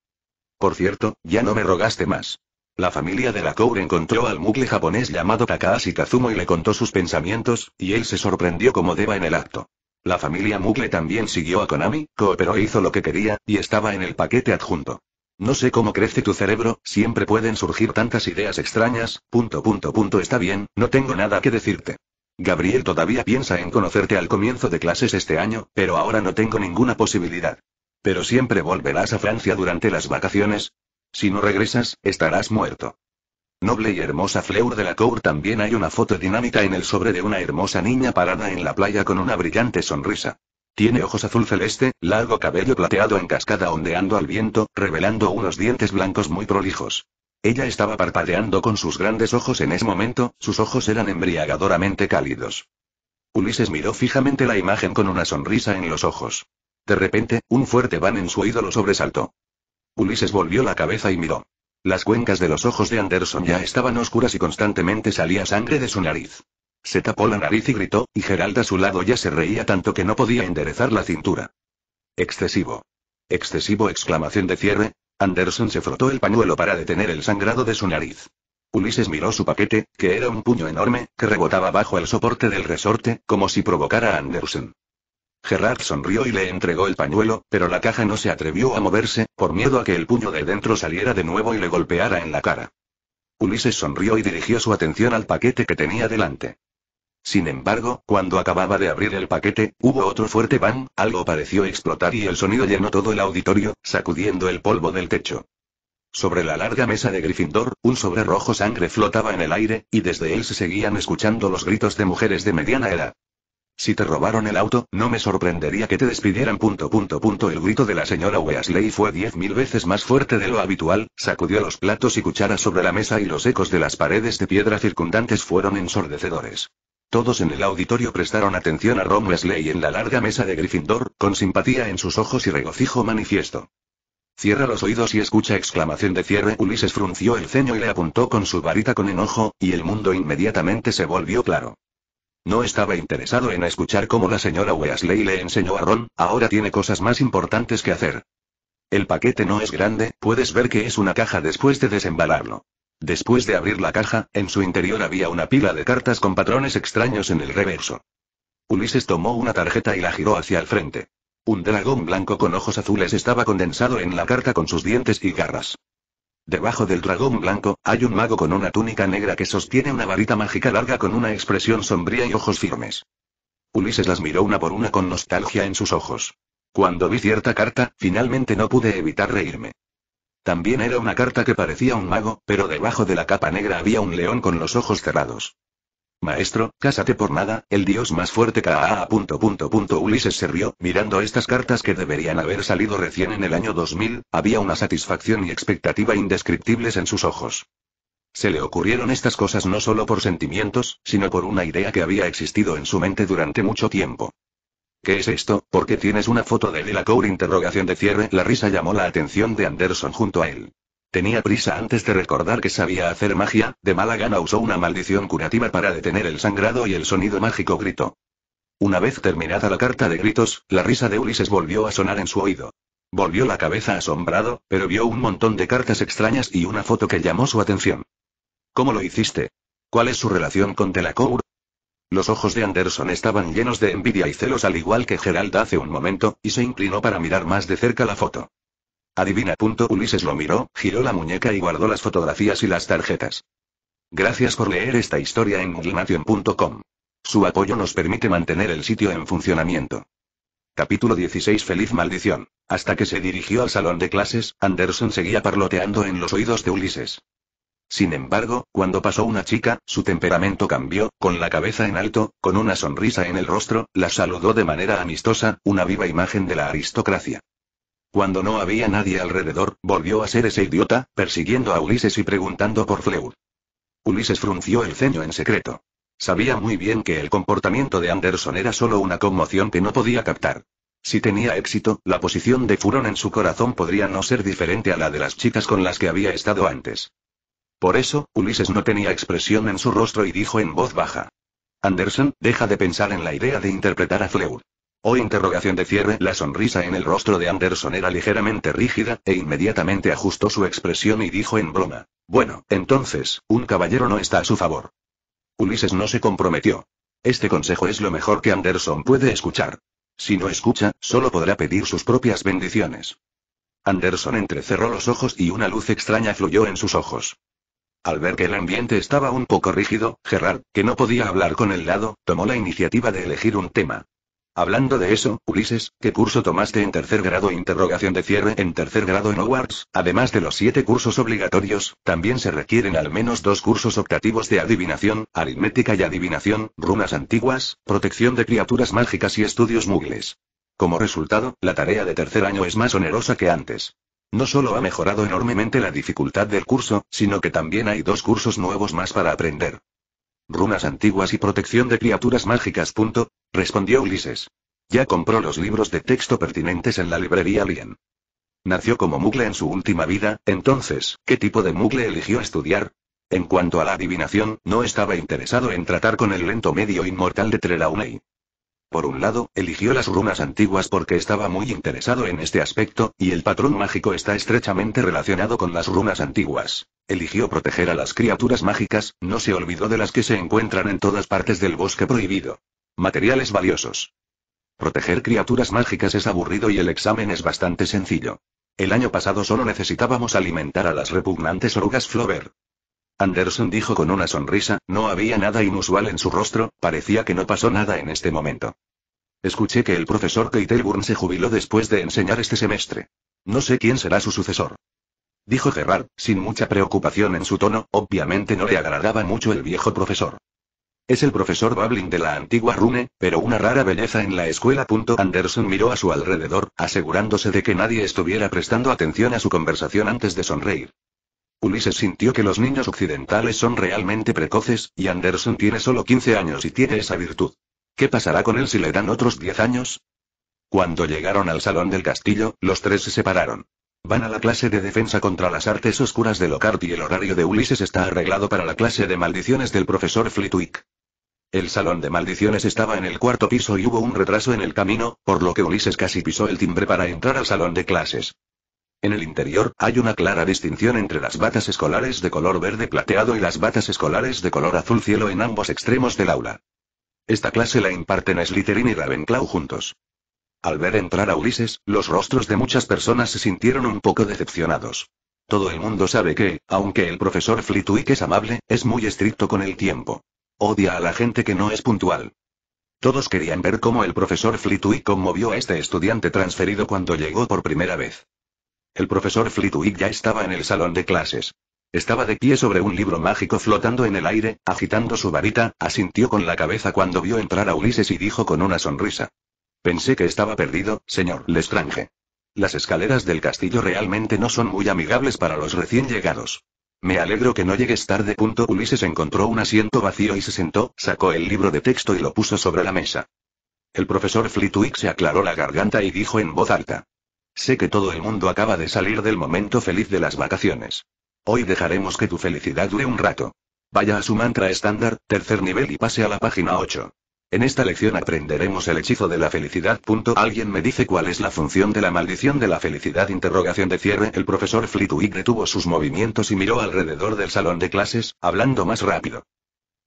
Por cierto, ya no me rogaste más. La familia de la Cour encontró al mugle japonés llamado Takahashi Kazumo y le contó sus pensamientos, y él se sorprendió como deba en el acto. La familia Mugle también siguió a Konami, cooperó hizo lo que quería, y estaba en el paquete adjunto. No sé cómo crece tu cerebro, siempre pueden surgir tantas ideas extrañas, punto punto punto está bien, no tengo nada que decirte. Gabriel todavía piensa en conocerte al comienzo de clases este año, pero ahora no tengo ninguna posibilidad. Pero siempre volverás a Francia durante las vacaciones. Si no regresas, estarás muerto. Noble y hermosa Fleur de la Cour también hay una foto dinámica en el sobre de una hermosa niña parada en la playa con una brillante sonrisa. Tiene ojos azul celeste, largo cabello plateado en cascada ondeando al viento, revelando unos dientes blancos muy prolijos. Ella estaba parpadeando con sus grandes ojos en ese momento, sus ojos eran embriagadoramente cálidos. Ulises miró fijamente la imagen con una sonrisa en los ojos. De repente, un fuerte van en su oído lo sobresaltó. Ulises volvió la cabeza y miró. Las cuencas de los ojos de Anderson ya estaban oscuras y constantemente salía sangre de su nariz. Se tapó la nariz y gritó, y Gerald a su lado ya se reía tanto que no podía enderezar la cintura. Excesivo. Excesivo exclamación de cierre. Anderson se frotó el pañuelo para detener el sangrado de su nariz. Ulises miró su paquete, que era un puño enorme, que rebotaba bajo el soporte del resorte, como si provocara a Anderson. Gerard sonrió y le entregó el pañuelo, pero la caja no se atrevió a moverse, por miedo a que el puño de dentro saliera de nuevo y le golpeara en la cara. Ulises sonrió y dirigió su atención al paquete que tenía delante. Sin embargo, cuando acababa de abrir el paquete, hubo otro fuerte bang, algo pareció explotar y el sonido llenó todo el auditorio, sacudiendo el polvo del techo. Sobre la larga mesa de Gryffindor, un sobre rojo sangre flotaba en el aire, y desde él se seguían escuchando los gritos de mujeres de mediana edad. Si te robaron el auto, no me sorprendería que te despidieran. El grito de la señora Weasley fue diez mil veces más fuerte de lo habitual, sacudió los platos y cucharas sobre la mesa y los ecos de las paredes de piedra circundantes fueron ensordecedores. Todos en el auditorio prestaron atención a Ron Wesley en la larga mesa de Gryffindor, con simpatía en sus ojos y regocijo manifiesto. Cierra los oídos y escucha exclamación de cierre. Ulises frunció el ceño y le apuntó con su varita con enojo, y el mundo inmediatamente se volvió claro. No estaba interesado en escuchar cómo la señora Wesley le enseñó a Ron, ahora tiene cosas más importantes que hacer. El paquete no es grande, puedes ver que es una caja después de desembalarlo. Después de abrir la caja, en su interior había una pila de cartas con patrones extraños en el reverso. Ulises tomó una tarjeta y la giró hacia el frente. Un dragón blanco con ojos azules estaba condensado en la carta con sus dientes y garras. Debajo del dragón blanco, hay un mago con una túnica negra que sostiene una varita mágica larga con una expresión sombría y ojos firmes. Ulises las miró una por una con nostalgia en sus ojos. Cuando vi cierta carta, finalmente no pude evitar reírme. También era una carta que parecía un mago, pero debajo de la capa negra había un león con los ojos cerrados. Maestro, cásate por nada, el dios más fuerte Kaa. Ulises se rió, mirando estas cartas que deberían haber salido recién en el año 2000, había una satisfacción y expectativa indescriptibles en sus ojos. Se le ocurrieron estas cosas no solo por sentimientos, sino por una idea que había existido en su mente durante mucho tiempo. ¿Qué es esto? ¿Por qué tienes una foto de Delacour? Interrogación de cierre. La risa llamó la atención de Anderson junto a él. Tenía prisa antes de recordar que sabía hacer magia, de mala gana usó una maldición curativa para detener el sangrado y el sonido mágico gritó. Una vez terminada la carta de gritos, la risa de Ulises volvió a sonar en su oído. Volvió la cabeza asombrado, pero vio un montón de cartas extrañas y una foto que llamó su atención. ¿Cómo lo hiciste? ¿Cuál es su relación con Delacour? Los ojos de Anderson estaban llenos de envidia y celos al igual que Gerald hace un momento, y se inclinó para mirar más de cerca la foto. Adivina. Ulises lo miró, giró la muñeca y guardó las fotografías y las tarjetas. Gracias por leer esta historia en Muglimation.com. Su apoyo nos permite mantener el sitio en funcionamiento. Capítulo 16 Feliz maldición. Hasta que se dirigió al salón de clases, Anderson seguía parloteando en los oídos de Ulises. Sin embargo, cuando pasó una chica, su temperamento cambió, con la cabeza en alto, con una sonrisa en el rostro, la saludó de manera amistosa, una viva imagen de la aristocracia. Cuando no había nadie alrededor, volvió a ser ese idiota, persiguiendo a Ulises y preguntando por Fleur. Ulises frunció el ceño en secreto. Sabía muy bien que el comportamiento de Anderson era solo una conmoción que no podía captar. Si tenía éxito, la posición de Furón en su corazón podría no ser diferente a la de las chicas con las que había estado antes. Por eso, Ulises no tenía expresión en su rostro y dijo en voz baja. Anderson, deja de pensar en la idea de interpretar a Fleur. O interrogación de cierre. La sonrisa en el rostro de Anderson era ligeramente rígida, e inmediatamente ajustó su expresión y dijo en broma. Bueno, entonces, un caballero no está a su favor. Ulises no se comprometió. Este consejo es lo mejor que Anderson puede escuchar. Si no escucha, solo podrá pedir sus propias bendiciones. Anderson entrecerró los ojos y una luz extraña fluyó en sus ojos. Al ver que el ambiente estaba un poco rígido, Gerard, que no podía hablar con el lado, tomó la iniciativa de elegir un tema. Hablando de eso, Ulises, ¿qué curso tomaste en tercer grado? Interrogación de cierre en tercer grado en Hogwarts. Además de los siete cursos obligatorios, también se requieren al menos dos cursos optativos de adivinación, aritmética y adivinación, runas antiguas, protección de criaturas mágicas y estudios mugles. Como resultado, la tarea de tercer año es más onerosa que antes. No solo ha mejorado enormemente la dificultad del curso, sino que también hay dos cursos nuevos más para aprender. Runas antiguas y protección de criaturas mágicas. Punto, respondió Ulises. Ya compró los libros de texto pertinentes en la librería Lien. Nació como mugle en su última vida, entonces, ¿qué tipo de mugle eligió estudiar? En cuanto a la adivinación, no estaba interesado en tratar con el lento medio inmortal de Trelawney. Por un lado, eligió las runas antiguas porque estaba muy interesado en este aspecto, y el patrón mágico está estrechamente relacionado con las runas antiguas. Eligió proteger a las criaturas mágicas, no se olvidó de las que se encuentran en todas partes del bosque prohibido. Materiales valiosos. Proteger criaturas mágicas es aburrido y el examen es bastante sencillo. El año pasado solo necesitábamos alimentar a las repugnantes orugas Flover. Anderson dijo con una sonrisa, no había nada inusual en su rostro, parecía que no pasó nada en este momento. Escuché que el profesor Keitelburn se jubiló después de enseñar este semestre. No sé quién será su sucesor. Dijo Gerard, sin mucha preocupación en su tono, obviamente no le agradaba mucho el viejo profesor. Es el profesor Babling de la antigua Rune, pero una rara belleza en la escuela. Anderson miró a su alrededor, asegurándose de que nadie estuviera prestando atención a su conversación antes de sonreír. Ulises sintió que los niños occidentales son realmente precoces, y Anderson tiene solo 15 años y tiene esa virtud. ¿Qué pasará con él si le dan otros 10 años? Cuando llegaron al salón del castillo, los tres se separaron. Van a la clase de defensa contra las artes oscuras de Lockhart y el horario de Ulises está arreglado para la clase de maldiciones del profesor Flitwick. El salón de maldiciones estaba en el cuarto piso y hubo un retraso en el camino, por lo que Ulises casi pisó el timbre para entrar al salón de clases. En el interior, hay una clara distinción entre las batas escolares de color verde plateado y las batas escolares de color azul cielo en ambos extremos del aula. Esta clase la imparten Slytherin y Ravenclaw juntos. Al ver entrar a Ulises, los rostros de muchas personas se sintieron un poco decepcionados. Todo el mundo sabe que, aunque el profesor Flitwick es amable, es muy estricto con el tiempo. Odia a la gente que no es puntual. Todos querían ver cómo el profesor Flitwick conmovió a este estudiante transferido cuando llegó por primera vez. El profesor Flitwick ya estaba en el salón de clases. Estaba de pie sobre un libro mágico flotando en el aire, agitando su varita, asintió con la cabeza cuando vio entrar a Ulises y dijo con una sonrisa. Pensé que estaba perdido, señor Lestrange. Las escaleras del castillo realmente no son muy amigables para los recién llegados. Me alegro que no llegues tarde. Punto. Ulises encontró un asiento vacío y se sentó, sacó el libro de texto y lo puso sobre la mesa. El profesor Flitwick se aclaró la garganta y dijo en voz alta. Sé que todo el mundo acaba de salir del momento feliz de las vacaciones. Hoy dejaremos que tu felicidad dure un rato. Vaya a su mantra estándar, tercer nivel y pase a la página 8. En esta lección aprenderemos el hechizo de la felicidad. Alguien me dice cuál es la función de la maldición de la felicidad. Interrogación de cierre. El profesor Flitwick detuvo sus movimientos y miró alrededor del salón de clases, hablando más rápido.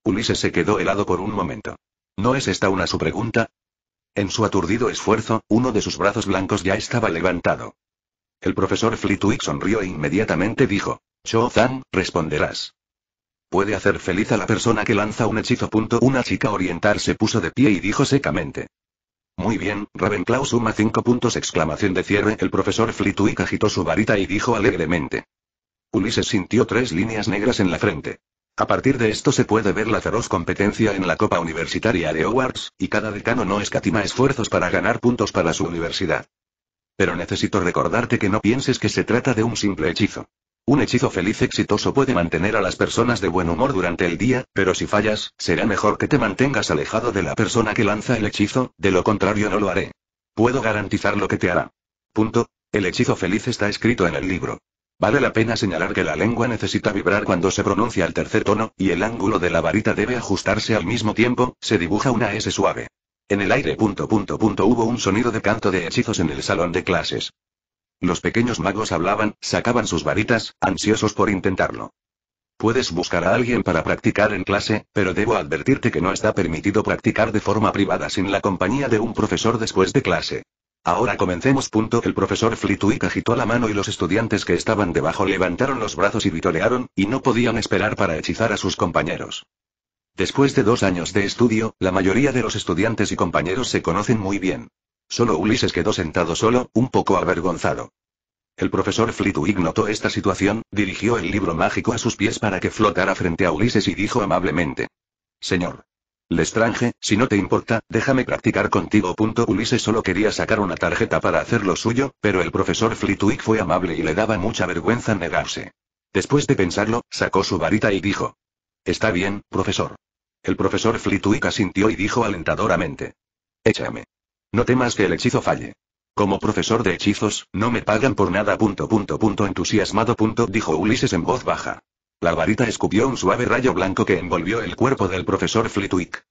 Ulises se quedó helado por un momento. ¿No es esta una su pregunta? En su aturdido esfuerzo, uno de sus brazos blancos ya estaba levantado. El profesor Flitwick sonrió e inmediatamente dijo: Cho-Zan, responderás. Puede hacer feliz a la persona que lanza un hechizo. Una chica oriental se puso de pie y dijo secamente: Muy bien, Ravenclaw suma cinco puntos. Exclamación de cierre. El profesor Flitwick agitó su varita y dijo alegremente: Ulises sintió tres líneas negras en la frente. A partir de esto se puede ver la feroz competencia en la Copa Universitaria de Awards, y cada decano no escatima esfuerzos para ganar puntos para su universidad. Pero necesito recordarte que no pienses que se trata de un simple hechizo. Un hechizo feliz exitoso puede mantener a las personas de buen humor durante el día, pero si fallas, será mejor que te mantengas alejado de la persona que lanza el hechizo, de lo contrario no lo haré. Puedo garantizar lo que te hará. Punto. El hechizo feliz está escrito en el libro. Vale la pena señalar que la lengua necesita vibrar cuando se pronuncia el tercer tono, y el ángulo de la varita debe ajustarse al mismo tiempo, se dibuja una S suave. En el aire punto punto hubo un sonido de canto de hechizos en el salón de clases. Los pequeños magos hablaban, sacaban sus varitas, ansiosos por intentarlo. Puedes buscar a alguien para practicar en clase, pero debo advertirte que no está permitido practicar de forma privada sin la compañía de un profesor después de clase. Ahora comencemos. El profesor Flitwick agitó la mano y los estudiantes que estaban debajo levantaron los brazos y vitorearon, y no podían esperar para hechizar a sus compañeros. Después de dos años de estudio, la mayoría de los estudiantes y compañeros se conocen muy bien. Solo Ulises quedó sentado solo, un poco avergonzado. El profesor Flitwick notó esta situación, dirigió el libro mágico a sus pies para que flotara frente a Ulises y dijo amablemente. Señor. Lestrange, si no te importa, déjame practicar contigo. Ulises solo quería sacar una tarjeta para hacer lo suyo, pero el profesor Flitwick fue amable y le daba mucha vergüenza negarse. Después de pensarlo, sacó su varita y dijo. Está bien, profesor. El profesor Flitwick asintió y dijo alentadoramente. Échame. No temas que el hechizo falle. Como profesor de hechizos, no me pagan por nada. entusiasmado. dijo Ulises en voz baja. La varita escupió un suave rayo blanco que envolvió el cuerpo del profesor Flitwick.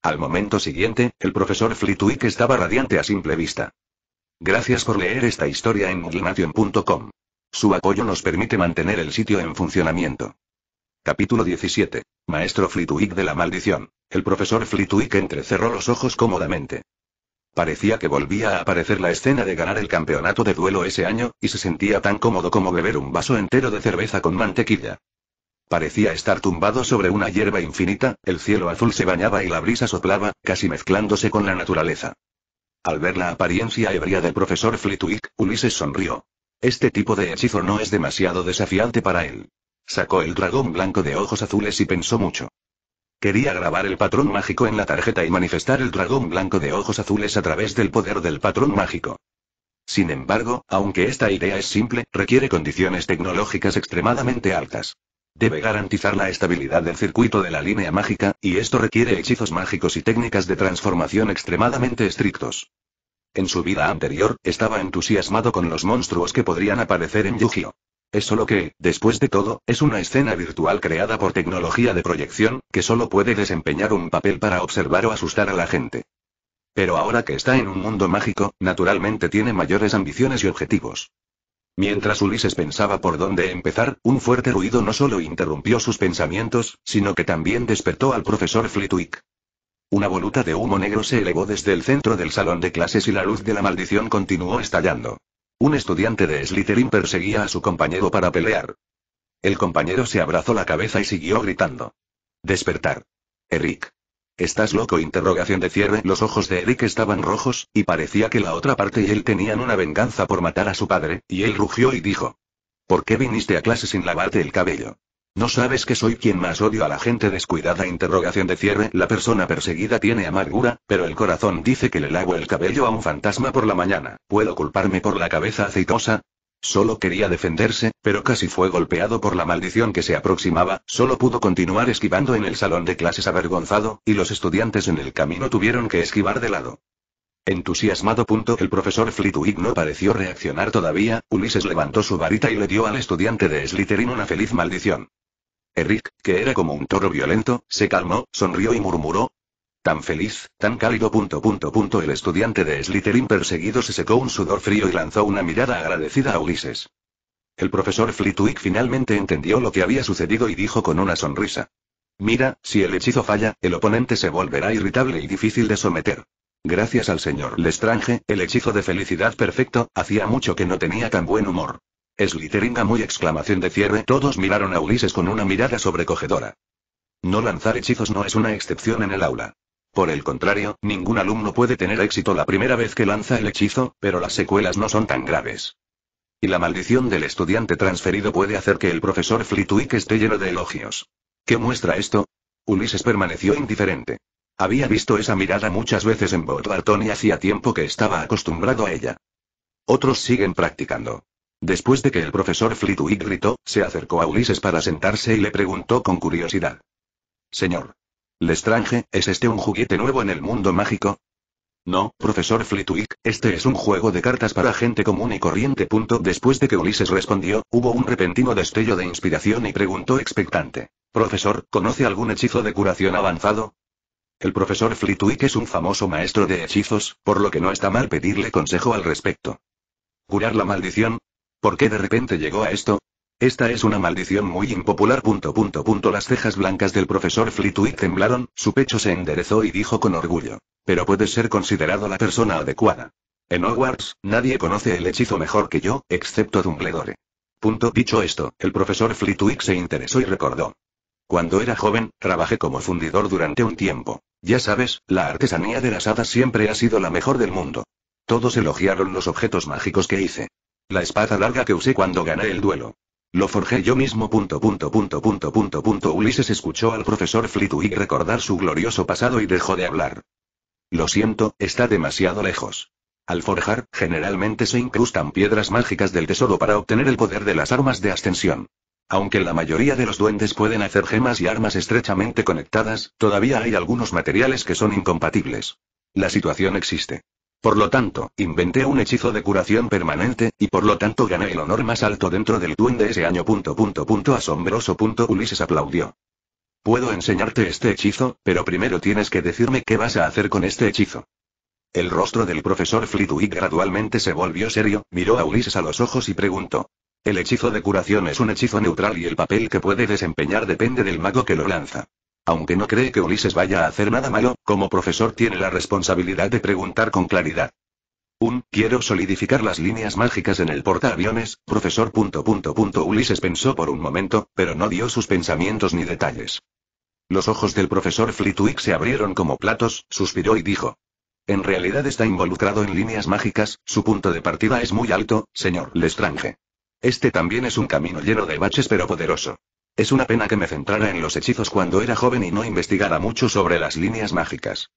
Al momento siguiente, el profesor Flitwick estaba radiante a simple vista. Gracias por leer esta historia en moodlenation.com. Su apoyo nos permite mantener el sitio en funcionamiento. Capítulo 17. Maestro Flitwick de la maldición. El profesor Flitwick entrecerró los ojos cómodamente. Parecía que volvía a aparecer la escena de ganar el campeonato de duelo ese año, y se sentía tan cómodo como beber un vaso entero de cerveza con mantequilla. Parecía estar tumbado sobre una hierba infinita, el cielo azul se bañaba y la brisa soplaba, casi mezclándose con la naturaleza. Al ver la apariencia ebria del profesor Flitwick, Ulises sonrió. Este tipo de hechizo no es demasiado desafiante para él. Sacó el dragón blanco de ojos azules y pensó mucho. Quería grabar el patrón mágico en la tarjeta y manifestar el dragón blanco de ojos azules a través del poder del patrón mágico. Sin embargo, aunque esta idea es simple, requiere condiciones tecnológicas extremadamente altas. Debe garantizar la estabilidad del circuito de la línea mágica, y esto requiere hechizos mágicos y técnicas de transformación extremadamente estrictos. En su vida anterior, estaba entusiasmado con los monstruos que podrían aparecer en Yu-Gi-Oh! Es solo que, después de todo, es una escena virtual creada por tecnología de proyección, que solo puede desempeñar un papel para observar o asustar a la gente. Pero ahora que está en un mundo mágico, naturalmente tiene mayores ambiciones y objetivos. Mientras Ulises pensaba por dónde empezar, un fuerte ruido no solo interrumpió sus pensamientos, sino que también despertó al profesor Flitwick. Una voluta de humo negro se elevó desde el centro del salón de clases y la luz de la maldición continuó estallando. Un estudiante de Slytherin perseguía a su compañero para pelear. El compañero se abrazó la cabeza y siguió gritando. Despertar. Eric. ¿Estás loco? Interrogación de cierre. Los ojos de Eric estaban rojos, y parecía que la otra parte y él tenían una venganza por matar a su padre, y él rugió y dijo. ¿Por qué viniste a clase sin lavarte el cabello? ¿No sabes que soy quien más odio a la gente descuidada? Interrogación de cierre. La persona perseguida tiene amargura, pero el corazón dice que le lavo el cabello a un fantasma por la mañana. ¿Puedo culparme por la cabeza aceitosa? Solo quería defenderse, pero casi fue golpeado por la maldición que se aproximaba, solo pudo continuar esquivando en el salón de clases avergonzado, y los estudiantes en el camino tuvieron que esquivar de lado. Entusiasmado. Punto. El profesor Flitwick no pareció reaccionar todavía, Ulises levantó su varita y le dio al estudiante de Slytherin una feliz maldición. Eric, que era como un toro violento, se calmó, sonrió y murmuró, Tan feliz, tan cálido. El estudiante de Slytherin perseguido se secó un sudor frío y lanzó una mirada agradecida a Ulises. El profesor Flitwick finalmente entendió lo que había sucedido y dijo con una sonrisa. Mira, si el hechizo falla, el oponente se volverá irritable y difícil de someter. Gracias al señor Lestrange, el hechizo de felicidad perfecto, hacía mucho que no tenía tan buen humor. Slytherin muy exclamación de cierre. Todos miraron a Ulises con una mirada sobrecogedora. No lanzar hechizos no es una excepción en el aula. Por el contrario, ningún alumno puede tener éxito la primera vez que lanza el hechizo, pero las secuelas no son tan graves. Y la maldición del estudiante transferido puede hacer que el profesor Flitwick esté lleno de elogios. ¿Qué muestra esto? Ulises permaneció indiferente. Había visto esa mirada muchas veces en Botwarton y hacía tiempo que estaba acostumbrado a ella. Otros siguen practicando. Después de que el profesor Flitwick gritó, se acercó a Ulises para sentarse y le preguntó con curiosidad. Señor, Lestrange, ¿es este un juguete nuevo en el mundo mágico? No, profesor Flitwick, este es un juego de cartas para gente común y corriente. Después de que Ulises respondió, hubo un repentino destello de inspiración y preguntó expectante. Profesor, ¿conoce algún hechizo de curación avanzado? El profesor Flitwick es un famoso maestro de hechizos, por lo que no está mal pedirle consejo al respecto. ¿Curar la maldición? ¿Por qué de repente llegó a esto? Esta es una maldición muy impopular. Las cejas blancas del profesor Flitwick temblaron, su pecho se enderezó y dijo con orgullo. Pero puedes ser considerado la persona adecuada. En Hogwarts, nadie conoce el hechizo mejor que yo, excepto Dumbledore. Dicho esto, el profesor Flitwick se interesó y recordó. Cuando era joven, trabajé como fundidor durante un tiempo. Ya sabes, la artesanía de las hadas siempre ha sido la mejor del mundo. Todos elogiaron los objetos mágicos que hice. La espada larga que usé cuando gané el duelo. Lo forjé yo mismo. Ulises escuchó al profesor Flitwick recordar su glorioso pasado y dejó de hablar. Lo siento, está demasiado lejos. Al forjar, generalmente se incrustan piedras mágicas del tesoro para obtener el poder de las armas de ascensión. Aunque la mayoría de los duendes pueden hacer gemas y armas estrechamente conectadas, todavía hay algunos materiales que son incompatibles. La situación existe. Por lo tanto, inventé un hechizo de curación permanente, y por lo tanto gané el honor más alto dentro del duende ese año. asombroso. Ulises aplaudió. Puedo enseñarte este hechizo, pero primero tienes que decirme qué vas a hacer con este hechizo. El rostro del profesor Flitwick gradualmente se volvió serio, miró a Ulises a los ojos y preguntó. El hechizo de curación es un hechizo neutral y el papel que puede desempeñar depende del mago que lo lanza. Aunque no cree que Ulises vaya a hacer nada malo, como profesor tiene la responsabilidad de preguntar con claridad. Un, quiero solidificar las líneas mágicas en el portaaviones, profesor. Punto, punto, punto. Ulises pensó por un momento, pero no dio sus pensamientos ni detalles. Los ojos del profesor Flitwick se abrieron como platos, suspiró y dijo. En realidad está involucrado en líneas mágicas, su punto de partida es muy alto, señor Lestrange. Este también es un camino lleno de baches pero poderoso. Es una pena que me centrara en los hechizos cuando era joven y no investigara mucho sobre las líneas mágicas.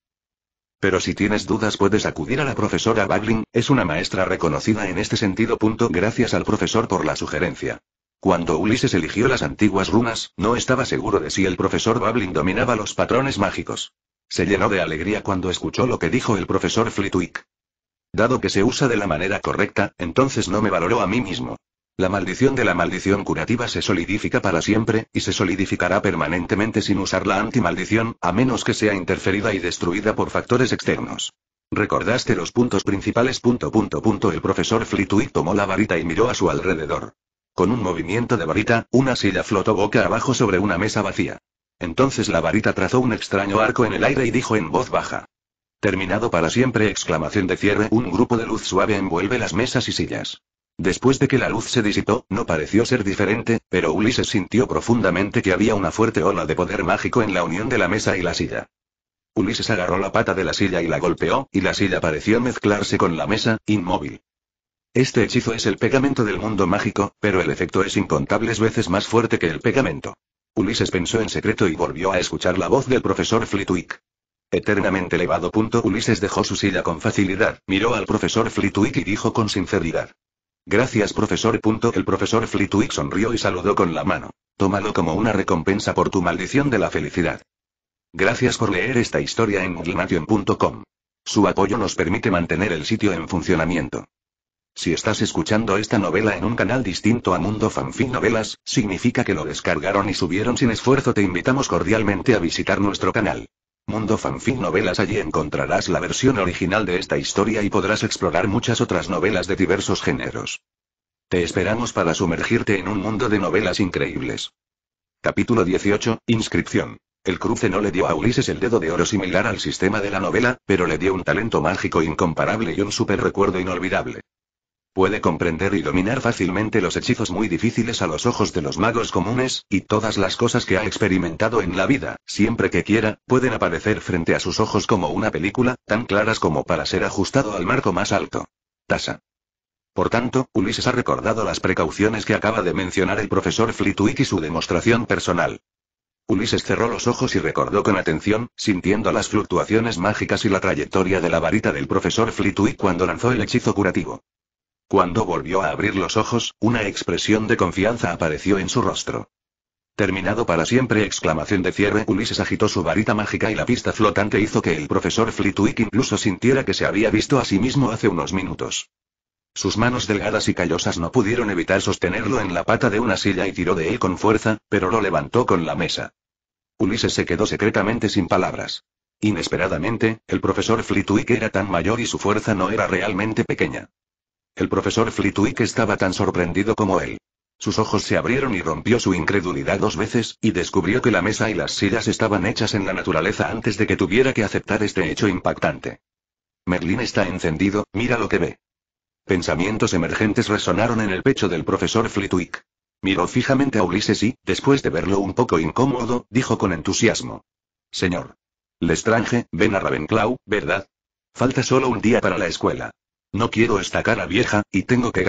Pero si tienes dudas puedes acudir a la profesora Bagling, es una maestra reconocida en este sentido. gracias al profesor por la sugerencia. Cuando Ulises eligió las antiguas runas, no estaba seguro de si el profesor Babling dominaba los patrones mágicos. Se llenó de alegría cuando escuchó lo que dijo el profesor Flitwick. Dado que se usa de la manera correcta, entonces no me valoró a mí mismo. La maldición de la maldición curativa se solidifica para siempre, y se solidificará permanentemente sin usar la antimaldición, a menos que sea interferida y destruida por factores externos. Recordaste los puntos principales. El profesor Flitwick tomó la varita y miró a su alrededor. Con un movimiento de varita, una silla flotó boca abajo sobre una mesa vacía. Entonces la varita trazó un extraño arco en el aire y dijo en voz baja. Terminado para siempre exclamación de cierre. Un grupo de luz suave envuelve las mesas y sillas. Después de que la luz se disipó, no pareció ser diferente, pero Ulises sintió profundamente que había una fuerte ola de poder mágico en la unión de la mesa y la silla. Ulises agarró la pata de la silla y la golpeó, y la silla pareció mezclarse con la mesa, inmóvil. Este hechizo es el pegamento del mundo mágico, pero el efecto es incontables veces más fuerte que el pegamento. Ulises pensó en secreto y volvió a escuchar la voz del profesor Flitwick. Eternamente elevado. Ulises dejó su silla con facilidad, miró al profesor Flitwick y dijo con sinceridad. Gracias profesor. El profesor Flitwick sonrió y saludó con la mano. Tómalo como una recompensa por tu maldición de la felicidad. Gracias por leer esta historia en glimation.com. Su apoyo nos permite mantener el sitio en funcionamiento. Si estás escuchando esta novela en un canal distinto a Mundo Fanfic Novelas, significa que lo descargaron y subieron sin esfuerzo. Te invitamos cordialmente a visitar nuestro canal. Mundo Fanfic Novelas Allí encontrarás la versión original de esta historia y podrás explorar muchas otras novelas de diversos géneros. Te esperamos para sumergirte en un mundo de novelas increíbles. Capítulo 18, Inscripción. El cruce no le dio a Ulises el dedo de oro similar al sistema de la novela, pero le dio un talento mágico incomparable y un super recuerdo inolvidable. Puede comprender y dominar fácilmente los hechizos muy difíciles a los ojos de los magos comunes, y todas las cosas que ha experimentado en la vida, siempre que quiera, pueden aparecer frente a sus ojos como una película, tan claras como para ser ajustado al marco más alto. Tasa. Por tanto, Ulises ha recordado las precauciones que acaba de mencionar el profesor Flitwick y su demostración personal. Ulises cerró los ojos y recordó con atención, sintiendo las fluctuaciones mágicas y la trayectoria de la varita del profesor Flitwick cuando lanzó el hechizo curativo. Cuando volvió a abrir los ojos, una expresión de confianza apareció en su rostro. Terminado para siempre, exclamación de cierre. Ulises agitó su varita mágica y la pista flotante hizo que el profesor Flitwick incluso sintiera que se había visto a sí mismo hace unos minutos. Sus manos delgadas y callosas no pudieron evitar sostenerlo en la pata de una silla y tiró de él con fuerza, pero lo levantó con la mesa. Ulises se quedó secretamente sin palabras. Inesperadamente, el profesor Flitwick era tan mayor y su fuerza no era realmente pequeña. El profesor Flitwick estaba tan sorprendido como él. Sus ojos se abrieron y rompió su incredulidad dos veces, y descubrió que la mesa y las sillas estaban hechas en la naturaleza antes de que tuviera que aceptar este hecho impactante. Merlín está encendido, mira lo que ve. Pensamientos emergentes resonaron en el pecho del profesor Flitwick. Miró fijamente a Ulises y, después de verlo un poco incómodo, dijo con entusiasmo. Señor. Lestrange, ven a Ravenclaw, ¿verdad? Falta solo un día para la escuela. No quiero esta cara vieja, y tengo que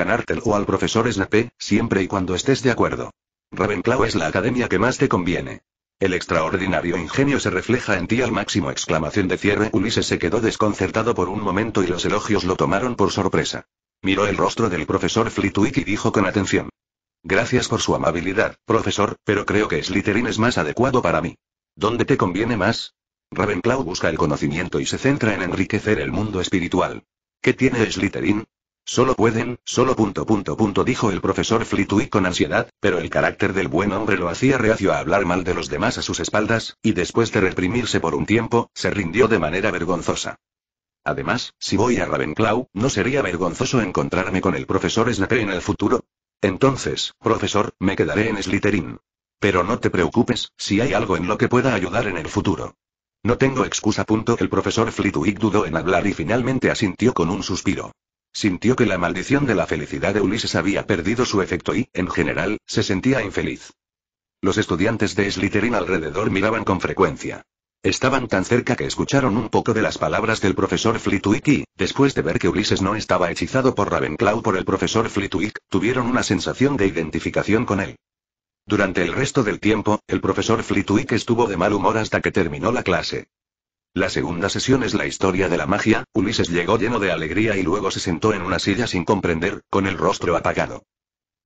O al profesor Snape, siempre y cuando estés de acuerdo. Ravenclaw es la academia que más te conviene. El extraordinario ingenio se refleja en ti al máximo exclamación de cierre. Ulises se quedó desconcertado por un momento y los elogios lo tomaron por sorpresa. Miró el rostro del profesor Flitwick y dijo con atención. Gracias por su amabilidad, profesor, pero creo que Slytherin es más adecuado para mí. ¿Dónde te conviene más? Ravenclaw busca el conocimiento y se centra en enriquecer el mundo espiritual. ¿Qué tiene Slytherin? Solo pueden, solo punto punto punto dijo el profesor Flitwick con ansiedad, pero el carácter del buen hombre lo hacía reacio a hablar mal de los demás a sus espaldas, y después de reprimirse por un tiempo, se rindió de manera vergonzosa. Además, si voy a Ravenclaw, ¿no sería vergonzoso encontrarme con el profesor Snape en el futuro? Entonces, profesor, me quedaré en Slytherin. Pero no te preocupes, si hay algo en lo que pueda ayudar en el futuro. No tengo excusa. El profesor Flitwick dudó en hablar y finalmente asintió con un suspiro. Sintió que la maldición de la felicidad de Ulises había perdido su efecto y, en general, se sentía infeliz. Los estudiantes de Slytherin alrededor miraban con frecuencia. Estaban tan cerca que escucharon un poco de las palabras del profesor Flitwick y, después de ver que Ulises no estaba hechizado por Ravenclaw por el profesor Flitwick, tuvieron una sensación de identificación con él. Durante el resto del tiempo, el profesor Flitwick estuvo de mal humor hasta que terminó la clase. La segunda sesión es la historia de la magia, Ulises llegó lleno de alegría y luego se sentó en una silla sin comprender, con el rostro apagado.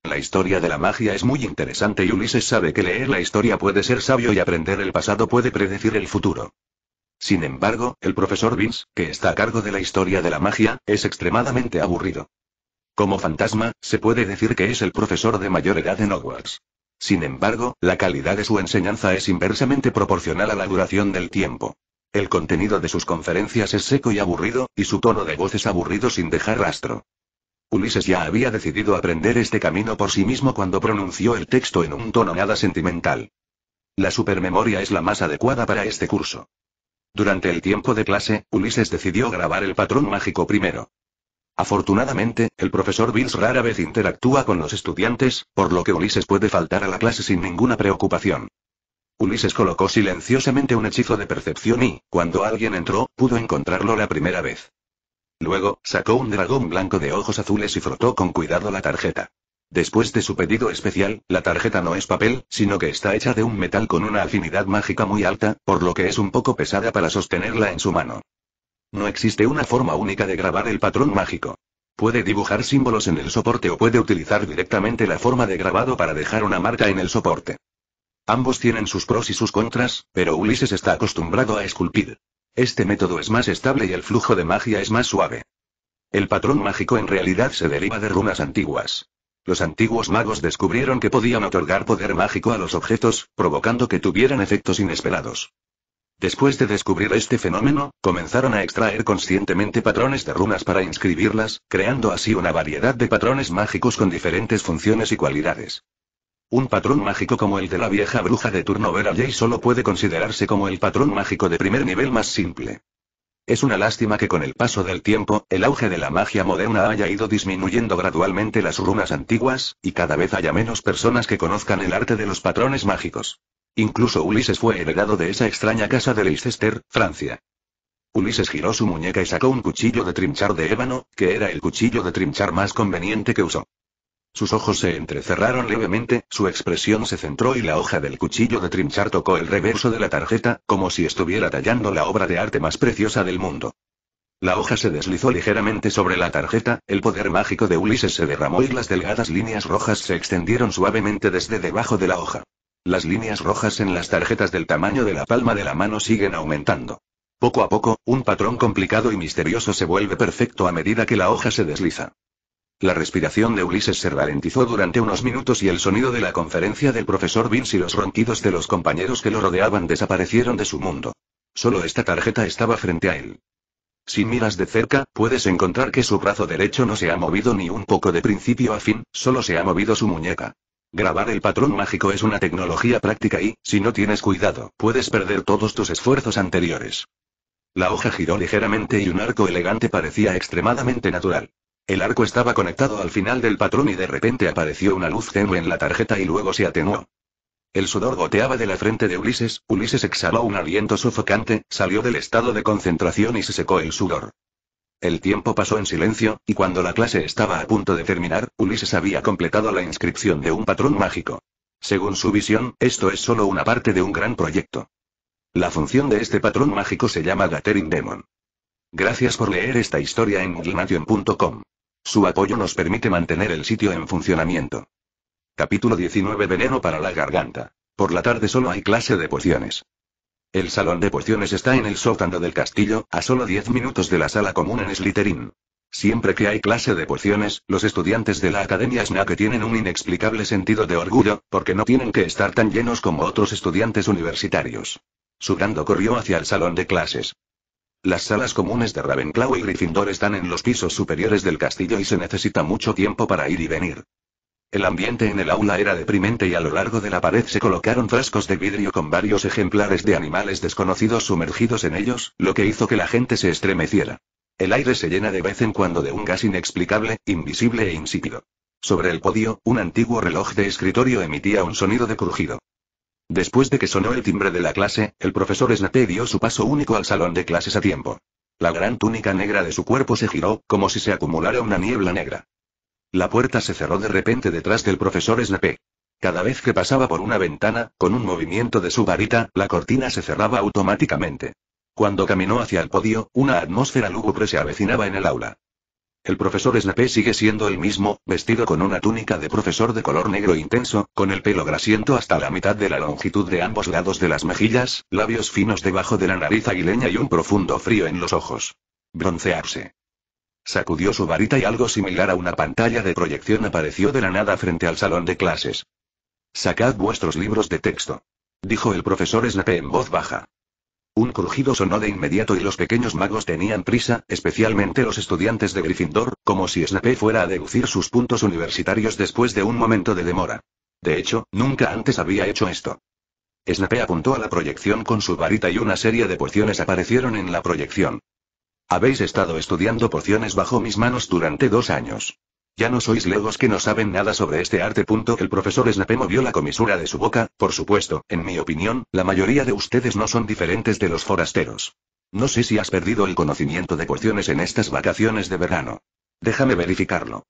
La historia de la magia es muy interesante y Ulises sabe que leer la historia puede ser sabio y aprender el pasado puede predecir el futuro. Sin embargo, el profesor Vince, que está a cargo de la historia de la magia, es extremadamente aburrido. Como fantasma, se puede decir que es el profesor de mayor edad en Hogwarts. Sin embargo, la calidad de su enseñanza es inversamente proporcional a la duración del tiempo. El contenido de sus conferencias es seco y aburrido, y su tono de voz es aburrido sin dejar rastro. Ulises ya había decidido aprender este camino por sí mismo cuando pronunció el texto en un tono nada sentimental. La supermemoria es la más adecuada para este curso. Durante el tiempo de clase, Ulises decidió grabar el patrón mágico primero. Afortunadamente, el profesor Bills rara vez interactúa con los estudiantes, por lo que Ulises puede faltar a la clase sin ninguna preocupación. Ulises colocó silenciosamente un hechizo de percepción y, cuando alguien entró, pudo encontrarlo la primera vez. Luego, sacó un dragón blanco de ojos azules y frotó con cuidado la tarjeta. Después de su pedido especial, la tarjeta no es papel, sino que está hecha de un metal con una afinidad mágica muy alta, por lo que es un poco pesada para sostenerla en su mano. No existe una forma única de grabar el patrón mágico. Puede dibujar símbolos en el soporte o puede utilizar directamente la forma de grabado para dejar una marca en el soporte. Ambos tienen sus pros y sus contras, pero Ulises está acostumbrado a esculpir. Este método es más estable y el flujo de magia es más suave. El patrón mágico en realidad se deriva de runas antiguas. Los antiguos magos descubrieron que podían otorgar poder mágico a los objetos, provocando que tuvieran efectos inesperados. Después de descubrir este fenómeno, comenzaron a extraer conscientemente patrones de runas para inscribirlas, creando así una variedad de patrones mágicos con diferentes funciones y cualidades. Un patrón mágico como el de la vieja bruja de turno Vera Jay solo puede considerarse como el patrón mágico de primer nivel más simple. Es una lástima que con el paso del tiempo, el auge de la magia moderna haya ido disminuyendo gradualmente las runas antiguas, y cada vez haya menos personas que conozcan el arte de los patrones mágicos. Incluso Ulises fue heredado de esa extraña casa de Leicester, Francia. Ulises giró su muñeca y sacó un cuchillo de trinchar de ébano, que era el cuchillo de trinchar más conveniente que usó. Sus ojos se entrecerraron levemente, su expresión se centró y la hoja del cuchillo de trinchar tocó el reverso de la tarjeta, como si estuviera tallando la obra de arte más preciosa del mundo. La hoja se deslizó ligeramente sobre la tarjeta, el poder mágico de Ulises se derramó y las delgadas líneas rojas se extendieron suavemente desde debajo de la hoja. Las líneas rojas en las tarjetas del tamaño de la palma de la mano siguen aumentando. Poco a poco, un patrón complicado y misterioso se vuelve perfecto a medida que la hoja se desliza. La respiración de Ulises se ralentizó durante unos minutos y el sonido de la conferencia del profesor Vince y los ronquidos de los compañeros que lo rodeaban desaparecieron de su mundo. Solo esta tarjeta estaba frente a él. Si miras de cerca, puedes encontrar que su brazo derecho no se ha movido ni un poco de principio a fin, solo se ha movido su muñeca. Grabar el patrón mágico es una tecnología práctica y, si no tienes cuidado, puedes perder todos tus esfuerzos anteriores. La hoja giró ligeramente y un arco elegante parecía extremadamente natural. El arco estaba conectado al final del patrón y de repente apareció una luz tenue en la tarjeta y luego se atenuó. El sudor goteaba de la frente de Ulises, Ulises exhaló un aliento sofocante, salió del estado de concentración y se secó el sudor. El tiempo pasó en silencio, y cuando la clase estaba a punto de terminar, Ulises había completado la inscripción de un patrón mágico. Según su visión, esto es solo una parte de un gran proyecto. La función de este patrón mágico se llama Gathering Demon. Gracias por leer esta historia en gilmation.com. Su apoyo nos permite mantener el sitio en funcionamiento. Capítulo 19 Veneno para la garganta. Por la tarde solo hay clase de pociones. El salón de pociones está en el sótano del castillo, a solo 10 minutos de la sala común en Slytherin. Siempre que hay clase de pociones, los estudiantes de la Academia Snack tienen un inexplicable sentido de orgullo, porque no tienen que estar tan llenos como otros estudiantes universitarios. Sugando corrió hacia el salón de clases. Las salas comunes de Ravenclaw y Gryffindor están en los pisos superiores del castillo y se necesita mucho tiempo para ir y venir. El ambiente en el aula era deprimente y a lo largo de la pared se colocaron frascos de vidrio con varios ejemplares de animales desconocidos sumergidos en ellos, lo que hizo que la gente se estremeciera. El aire se llena de vez en cuando de un gas inexplicable, invisible e insípido. Sobre el podio, un antiguo reloj de escritorio emitía un sonido de crujido. Después de que sonó el timbre de la clase, el profesor Snate dio su paso único al salón de clases a tiempo. La gran túnica negra de su cuerpo se giró, como si se acumulara una niebla negra. La puerta se cerró de repente detrás del profesor Snape. Cada vez que pasaba por una ventana, con un movimiento de su varita, la cortina se cerraba automáticamente. Cuando caminó hacia el podio, una atmósfera lúgubre se avecinaba en el aula. El profesor Snape sigue siendo el mismo, vestido con una túnica de profesor de color negro intenso, con el pelo grasiento hasta la mitad de la longitud de ambos lados de las mejillas, labios finos debajo de la nariz aguileña y un profundo frío en los ojos. Broncearse. Sacudió su varita y algo similar a una pantalla de proyección apareció de la nada frente al salón de clases. Sacad vuestros libros de texto. Dijo el profesor Snape en voz baja. Un crujido sonó de inmediato y los pequeños magos tenían prisa, especialmente los estudiantes de Gryffindor, como si Snape fuera a deducir sus puntos universitarios después de un momento de demora. De hecho, nunca antes había hecho esto. Snape apuntó a la proyección con su varita y una serie de pociones aparecieron en la proyección. Habéis estado estudiando pociones bajo mis manos durante dos años. Ya no sois legos que no saben nada sobre este arte. El profesor Snape movió la comisura de su boca, por supuesto, en mi opinión, la mayoría de ustedes no son diferentes de los forasteros. No sé si has perdido el conocimiento de pociones en estas vacaciones de verano. Déjame verificarlo.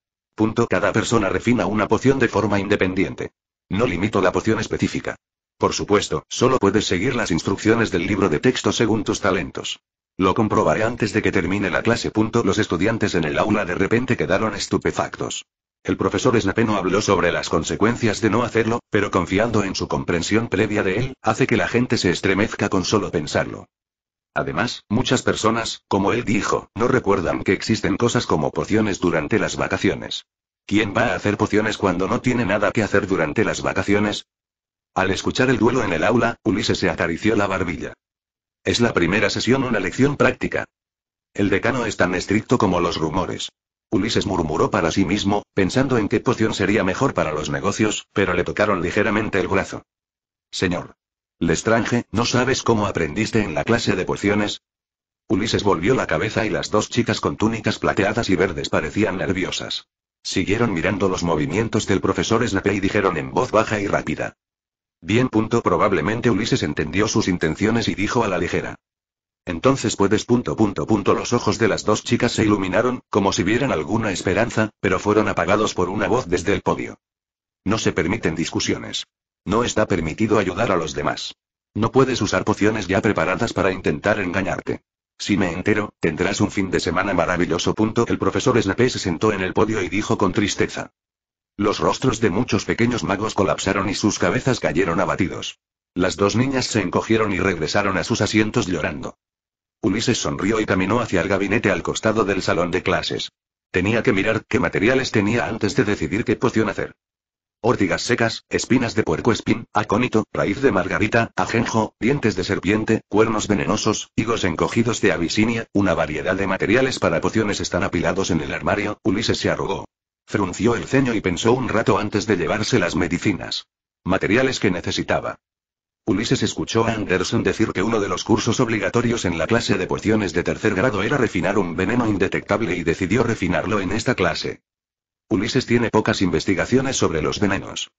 Cada persona refina una poción de forma independiente. No limito la poción específica. Por supuesto, solo puedes seguir las instrucciones del libro de texto según tus talentos. Lo comprobaré antes de que termine la clase. Los estudiantes en el aula de repente quedaron estupefactos. El profesor Snape habló sobre las consecuencias de no hacerlo, pero confiando en su comprensión previa de él, hace que la gente se estremezca con solo pensarlo. Además, muchas personas, como él dijo, no recuerdan que existen cosas como pociones durante las vacaciones. ¿Quién va a hacer pociones cuando no tiene nada que hacer durante las vacaciones? Al escuchar el duelo en el aula, Ulises se acarició la barbilla. Es la primera sesión una lección práctica. El decano es tan estricto como los rumores. Ulises murmuró para sí mismo, pensando en qué poción sería mejor para los negocios, pero le tocaron ligeramente el brazo. Señor. Lestrange, ¿no sabes cómo aprendiste en la clase de pociones? Ulises volvió la cabeza y las dos chicas con túnicas plateadas y verdes parecían nerviosas. Siguieron mirando los movimientos del profesor Snape y dijeron en voz baja y rápida. Bien. Punto, probablemente Ulises entendió sus intenciones y dijo a la ligera. Entonces puedes. Punto, punto, punto. Los ojos de las dos chicas se iluminaron, como si vieran alguna esperanza, pero fueron apagados por una voz desde el podio. No se permiten discusiones. No está permitido ayudar a los demás. No puedes usar pociones ya preparadas para intentar engañarte. Si me entero, tendrás un fin de semana maravilloso. Punto. El profesor Snape se sentó en el podio y dijo con tristeza. Los rostros de muchos pequeños magos colapsaron y sus cabezas cayeron abatidos. Las dos niñas se encogieron y regresaron a sus asientos llorando. Ulises sonrió y caminó hacia el gabinete al costado del salón de clases. Tenía que mirar qué materiales tenía antes de decidir qué poción hacer. Órtigas secas, espinas de puerco espín, acónito, raíz de margarita, ajenjo, dientes de serpiente, cuernos venenosos, higos encogidos de Abisinia, una variedad de materiales para pociones están apilados en el armario, Ulises se arrugó. Frunció el ceño y pensó un rato antes de llevarse las medicinas. Materiales que necesitaba. Ulises escuchó a Anderson decir que uno de los cursos obligatorios en la clase de pociones de tercer grado era refinar un veneno indetectable y decidió refinarlo en esta clase. Ulises tiene pocas investigaciones sobre los venenos.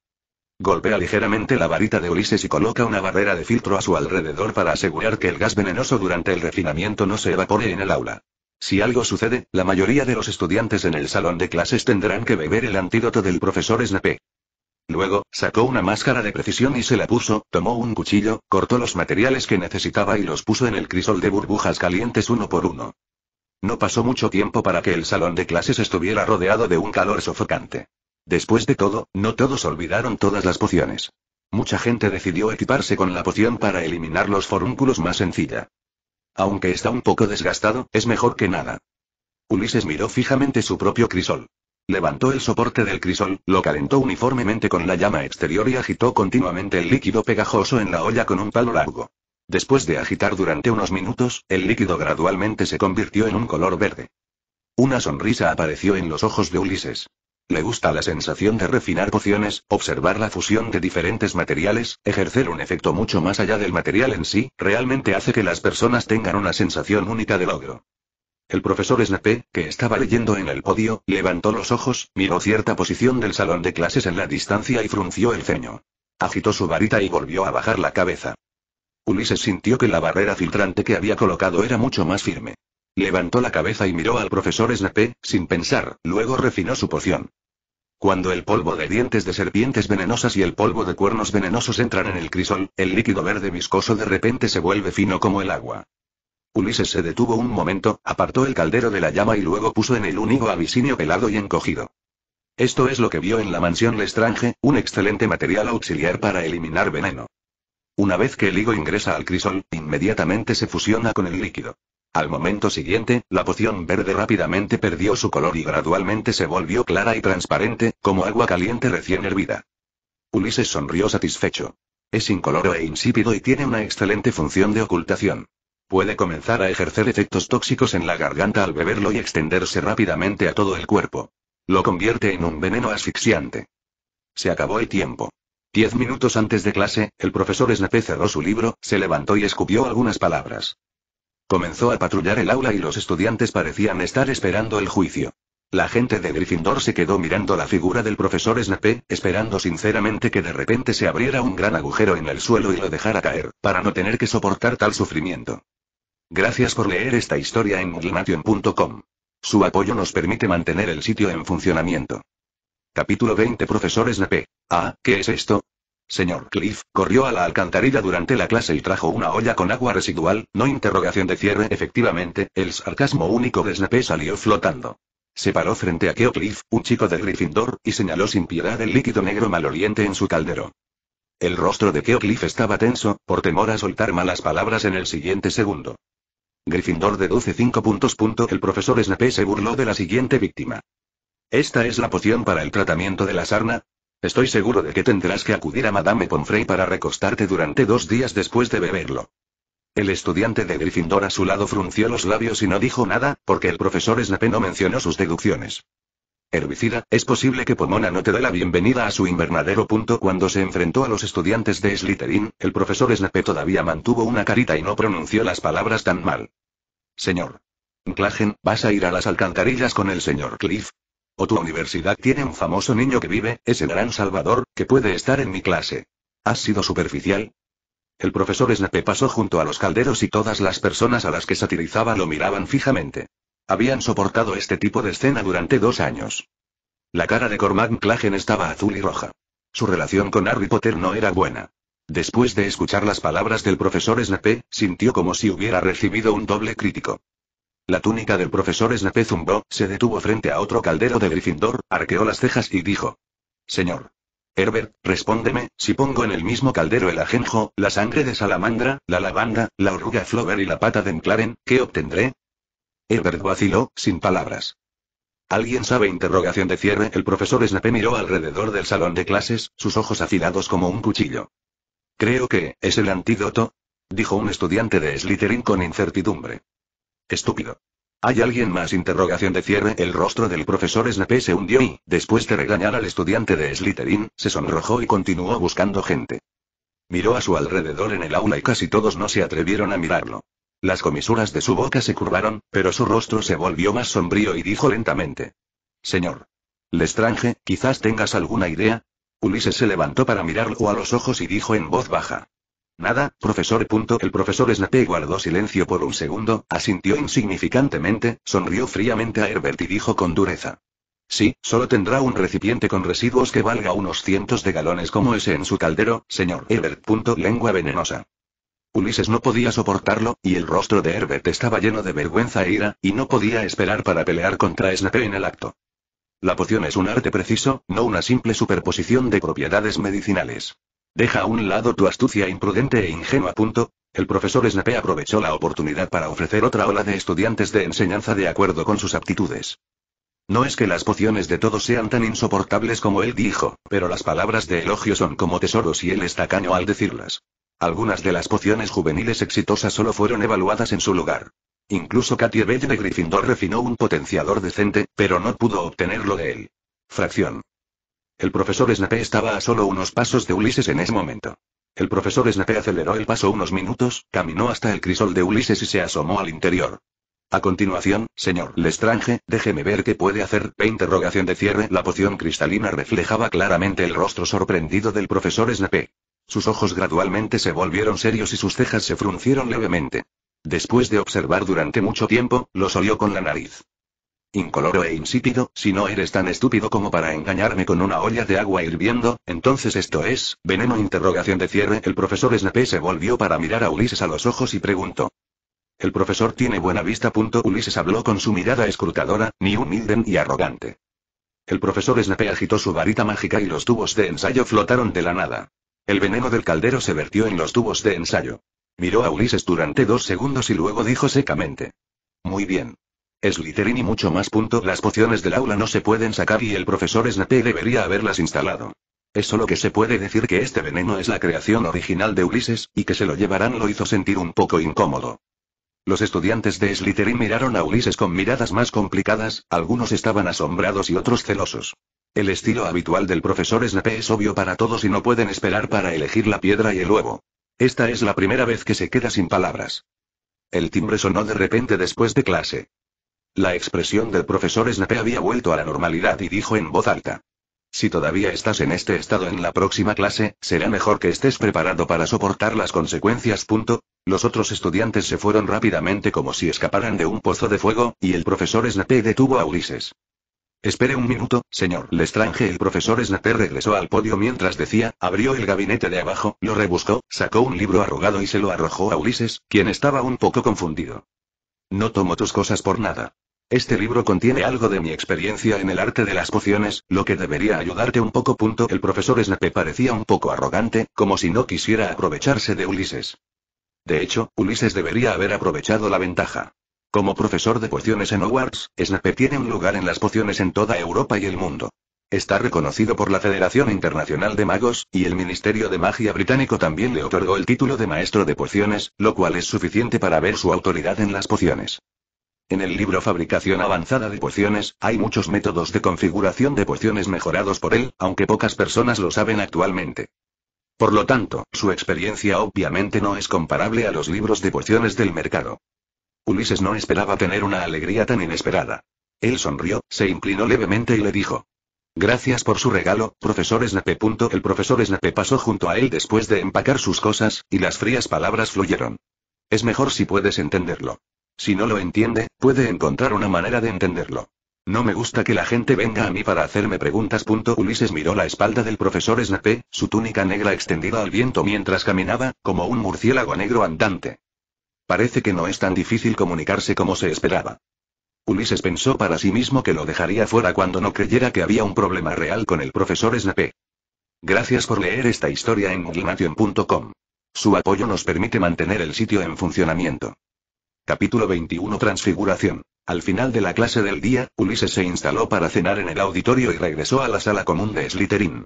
Golpea ligeramente la varita de Ulises y coloca una barrera de filtro a su alrededor para asegurar que el gas venenoso durante el refinamiento no se evapore en el aula. Si algo sucede, la mayoría de los estudiantes en el salón de clases tendrán que beber el antídoto del profesor Snape. Luego, sacó una máscara de precisión y se la puso, tomó un cuchillo, cortó los materiales que necesitaba y los puso en el crisol de burbujas calientes uno por uno. No pasó mucho tiempo para que el salón de clases estuviera rodeado de un calor sofocante. Después de todo, no todos olvidaron todas las pociones. Mucha gente decidió equiparse con la poción para eliminar los forúnculos más sencilla. Aunque está un poco desgastado, es mejor que nada. Ulises miró fijamente su propio crisol. Levantó el soporte del crisol, lo calentó uniformemente con la llama exterior y agitó continuamente el líquido pegajoso en la olla con un palo largo. Después de agitar durante unos minutos, el líquido gradualmente se convirtió en un color verde. Una sonrisa apareció en los ojos de Ulises. Le gusta la sensación de refinar pociones, observar la fusión de diferentes materiales, ejercer un efecto mucho más allá del material en sí, realmente hace que las personas tengan una sensación única de logro. El profesor Snape, que estaba leyendo en el podio, levantó los ojos, miró cierta posición del salón de clases en la distancia y frunció el ceño. Agitó su varita y volvió a bajar la cabeza. Ulises sintió que la barrera filtrante que había colocado era mucho más firme. Levantó la cabeza y miró al profesor Snape, sin pensar, luego refinó su poción. Cuando el polvo de dientes de serpientes venenosas y el polvo de cuernos venenosos entran en el crisol, el líquido verde viscoso de repente se vuelve fino como el agua. Ulises se detuvo un momento, apartó el caldero de la llama y luego puso en el único higo abisinio pelado y encogido. Esto es lo que vio en la mansión Lestrange, un excelente material auxiliar para eliminar veneno. Una vez que el higo ingresa al crisol, inmediatamente se fusiona con el líquido. Al momento siguiente, la poción verde rápidamente perdió su color y gradualmente se volvió clara y transparente, como agua caliente recién hervida. Ulises sonrió satisfecho. Es incoloro e insípido y tiene una excelente función de ocultación. Puede comenzar a ejercer efectos tóxicos en la garganta al beberlo y extenderse rápidamente a todo el cuerpo. Lo convierte en un veneno asfixiante. Se acabó el tiempo. Diez minutos antes de clase, el profesor Snape cerró su libro, se levantó y escupió algunas palabras. Comenzó a patrullar el aula y los estudiantes parecían estar esperando el juicio. La gente de Gryffindor se quedó mirando la figura del profesor Snape, esperando sinceramente que de repente se abriera un gran agujero en el suelo y lo dejara caer, para no tener que soportar tal sufrimiento. Gracias por leer esta historia en glimation.com. Su apoyo nos permite mantener el sitio en funcionamiento. Capítulo 20 Profesor Snape. Ah, ¿qué es esto? Señor Cliff, corrió a la alcantarilla durante la clase y trajo una olla con agua residual, no interrogación de cierre. Efectivamente, el sarcasmo único de Snape salió flotando. Se paró frente a Cliff, un chico de Gryffindor, y señaló sin piedad el líquido negro maloliente en su caldero. El rostro de Cliff estaba tenso, por temor a soltar malas palabras en el siguiente segundo. Gryffindor deduce 5 puntos. El profesor Snape se burló de la siguiente víctima. ¿Esta es la poción para el tratamiento de la sarna? Estoy seguro de que tendrás que acudir a Madame Pomfrey para recostarte durante dos días después de beberlo. El estudiante de Gryffindor a su lado frunció los labios y no dijo nada, porque el profesor Snape no mencionó sus deducciones. Herbicida, es posible que Pomona no te dé la bienvenida a su invernadero. Punto cuando se enfrentó a los estudiantes de Slytherin, el profesor Snape todavía mantuvo una carita y no pronunció las palabras tan mal. Señor. Clagen, ¿vas a ir a las alcantarillas con el señor Cliff? O tu universidad tiene un famoso niño que vive, ese gran salvador, que puede estar en mi clase. ¿Has sido superficial? El profesor Snape pasó junto a los calderos y todas las personas a las que satirizaba lo miraban fijamente. Habían soportado este tipo de escena durante dos años. La cara de Cormac Clagen estaba azul y roja. Su relación con Harry Potter no era buena. Después de escuchar las palabras del profesor Snape, sintió como si hubiera recibido un doble crítico. La túnica del profesor Snape zumbó, se detuvo frente a otro caldero de Gryffindor, arqueó las cejas y dijo. Señor. Herbert, respóndeme, si pongo en el mismo caldero el ajenjo, la sangre de salamandra, la lavanda, la oruga flover y la pata de Enclaren, ¿qué obtendré? Herbert vaciló, sin palabras. ¿Alguien sabe? Interrogación de cierre. El profesor Snape miró alrededor del salón de clases, sus ojos afilados como un cuchillo. Creo que, es el antídoto, dijo un estudiante de Slytherin con incertidumbre. Estúpido. ¿Hay alguien más? Interrogación de cierre. El rostro del profesor Snape se hundió y, después de regañar al estudiante de Slytherin, se sonrojó y continuó buscando gente. Miró a su alrededor en el aula y casi todos no se atrevieron a mirarlo. Las comisuras de su boca se curvaron, pero su rostro se volvió más sombrío y dijo lentamente. Señor. Lestrange, quizás tengas alguna idea. Ulises se levantó para mirarlo a los ojos y dijo en voz baja. Nada, profesor. El profesor Snape guardó silencio por un segundo, asintió insignificantemente, sonrió fríamente a Herbert y dijo con dureza. Sí, solo tendrá un recipiente con residuos que valga unos cientos de galones como ese en su caldero, señor Herbert. Lengua venenosa. Ulises no podía soportarlo, y el rostro de Herbert estaba lleno de vergüenza e ira, y no podía esperar para pelear contra Snape en el acto. La poción es un arte preciso, no una simple superposición de propiedades medicinales. Deja a un lado tu astucia imprudente e ingenua. Punto. El profesor Snape aprovechó la oportunidad para ofrecer otra ola de estudiantes de enseñanza de acuerdo con sus aptitudes. No es que las pociones de todos sean tan insoportables como él dijo, pero las palabras de elogio son como tesoros y él es tacaño al decirlas. Algunas de las pociones juveniles exitosas solo fueron evaluadas en su lugar. Incluso Katie Bell de Gryffindor refinó un potenciador decente, pero no pudo obtenerlo de él. Fracción. El profesor Snape estaba a solo unos pasos de Ulises en ese momento. El profesor Snape aceleró el paso unos minutos, caminó hasta el crisol de Ulises y se asomó al interior. A continuación, señor Lestrange, déjeme ver qué puede hacer. E interrogación de cierre. La poción cristalina reflejaba claramente el rostro sorprendido del profesor Snape. Sus ojos gradualmente se volvieron serios y sus cejas se fruncieron levemente. Después de observar durante mucho tiempo, los olió con la nariz incoloro e insípido, si no eres tan estúpido como para engañarme con una olla de agua hirviendo, entonces esto es, veneno interrogación de cierre. El profesor Snape se volvió para mirar a Ulises a los ojos y preguntó. El profesor tiene buena vista. Ulises habló con su mirada escrutadora, ni humilde ni arrogante. El profesor Snape agitó su varita mágica y los tubos de ensayo flotaron de la nada. El veneno del caldero se vertió en los tubos de ensayo. Miró a Ulises durante dos segundos y luego dijo secamente. Muy bien. Slytherin y mucho más. Punto. Las pociones del aula no se pueden sacar y el profesor Snape debería haberlas instalado. Es solo que se puede decir que este veneno es la creación original de Ulises, y que se lo llevarán lo hizo sentir un poco incómodo. Los estudiantes de Slytherin miraron a Ulises con miradas más complicadas, algunos estaban asombrados y otros celosos. El estilo habitual del profesor Snape es obvio para todos y no pueden esperar para elegir la piedra y el huevo. Esta es la primera vez que se queda sin palabras. El timbre sonó de repente después de clase. La expresión del profesor Snape había vuelto a la normalidad y dijo en voz alta. Si todavía estás en este estado en la próxima clase, será mejor que estés preparado para soportar las consecuencias. Punto. Los otros estudiantes se fueron rápidamente como si escaparan de un pozo de fuego, y el profesor Snape detuvo a Ulises. Espere un minuto, señor Lestrange. El profesor Snape regresó al podio mientras decía, abrió el gabinete de abajo, lo rebuscó, sacó un libro arrugado y se lo arrojó a Ulises, quien estaba un poco confundido. No tomo tus cosas por nada. Este libro contiene algo de mi experiencia en el arte de las pociones, lo que debería ayudarte un poco. El profesor Snape parecía un poco arrogante, como si no quisiera aprovecharse de Ulises. De hecho, Ulises debería haber aprovechado la ventaja. Como profesor de pociones en Hogwarts, Snape tiene un lugar en las pociones en toda Europa y el mundo. Está reconocido por la Federación Internacional de Magos, y el Ministerio de Magia británico también le otorgó el título de maestro de pociones, lo cual es suficiente para ver su autoridad en las pociones. En el libro Fabricación avanzada de pociones, hay muchos métodos de configuración de pociones mejorados por él, aunque pocas personas lo saben actualmente. Por lo tanto, su experiencia obviamente no es comparable a los libros de pociones del mercado. Ulises no esperaba tener una alegría tan inesperada. Él sonrió, se inclinó levemente y le dijo. Gracias por su regalo, profesor Snape. El profesor Snape pasó junto a él después de empacar sus cosas, y las frías palabras fluyeron. Es mejor si puedes entenderlo. Si no lo entiende, puede encontrar una manera de entenderlo. No me gusta que la gente venga a mí para hacerme preguntas. Ulises miró la espalda del profesor Snape, su túnica negra extendida al viento mientras caminaba, como un murciélago negro andante. Parece que no es tan difícil comunicarse como se esperaba. Ulises pensó para sí mismo que lo dejaría fuera cuando no creyera que había un problema real con el profesor Snape. Gracias por leer esta historia en gimnation.com. Su apoyo nos permite mantener el sitio en funcionamiento. Capítulo 21 Transfiguración. Al final de la clase del día, Ulises se instaló para cenar en el auditorio y regresó a la sala común de Slytherin.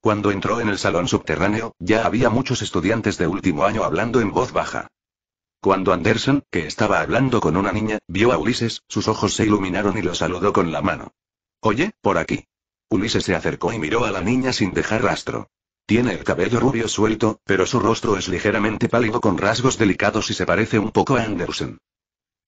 Cuando entró en el salón subterráneo, ya había muchos estudiantes de último año hablando en voz baja. Cuando Anderson, que estaba hablando con una niña, vio a Ulises, sus ojos se iluminaron y lo saludó con la mano. Oye, por aquí. Ulises se acercó y miró a la niña sin dejar rastro. Tiene el cabello rubio suelto, pero su rostro es ligeramente pálido con rasgos delicados y se parece un poco a Anderson.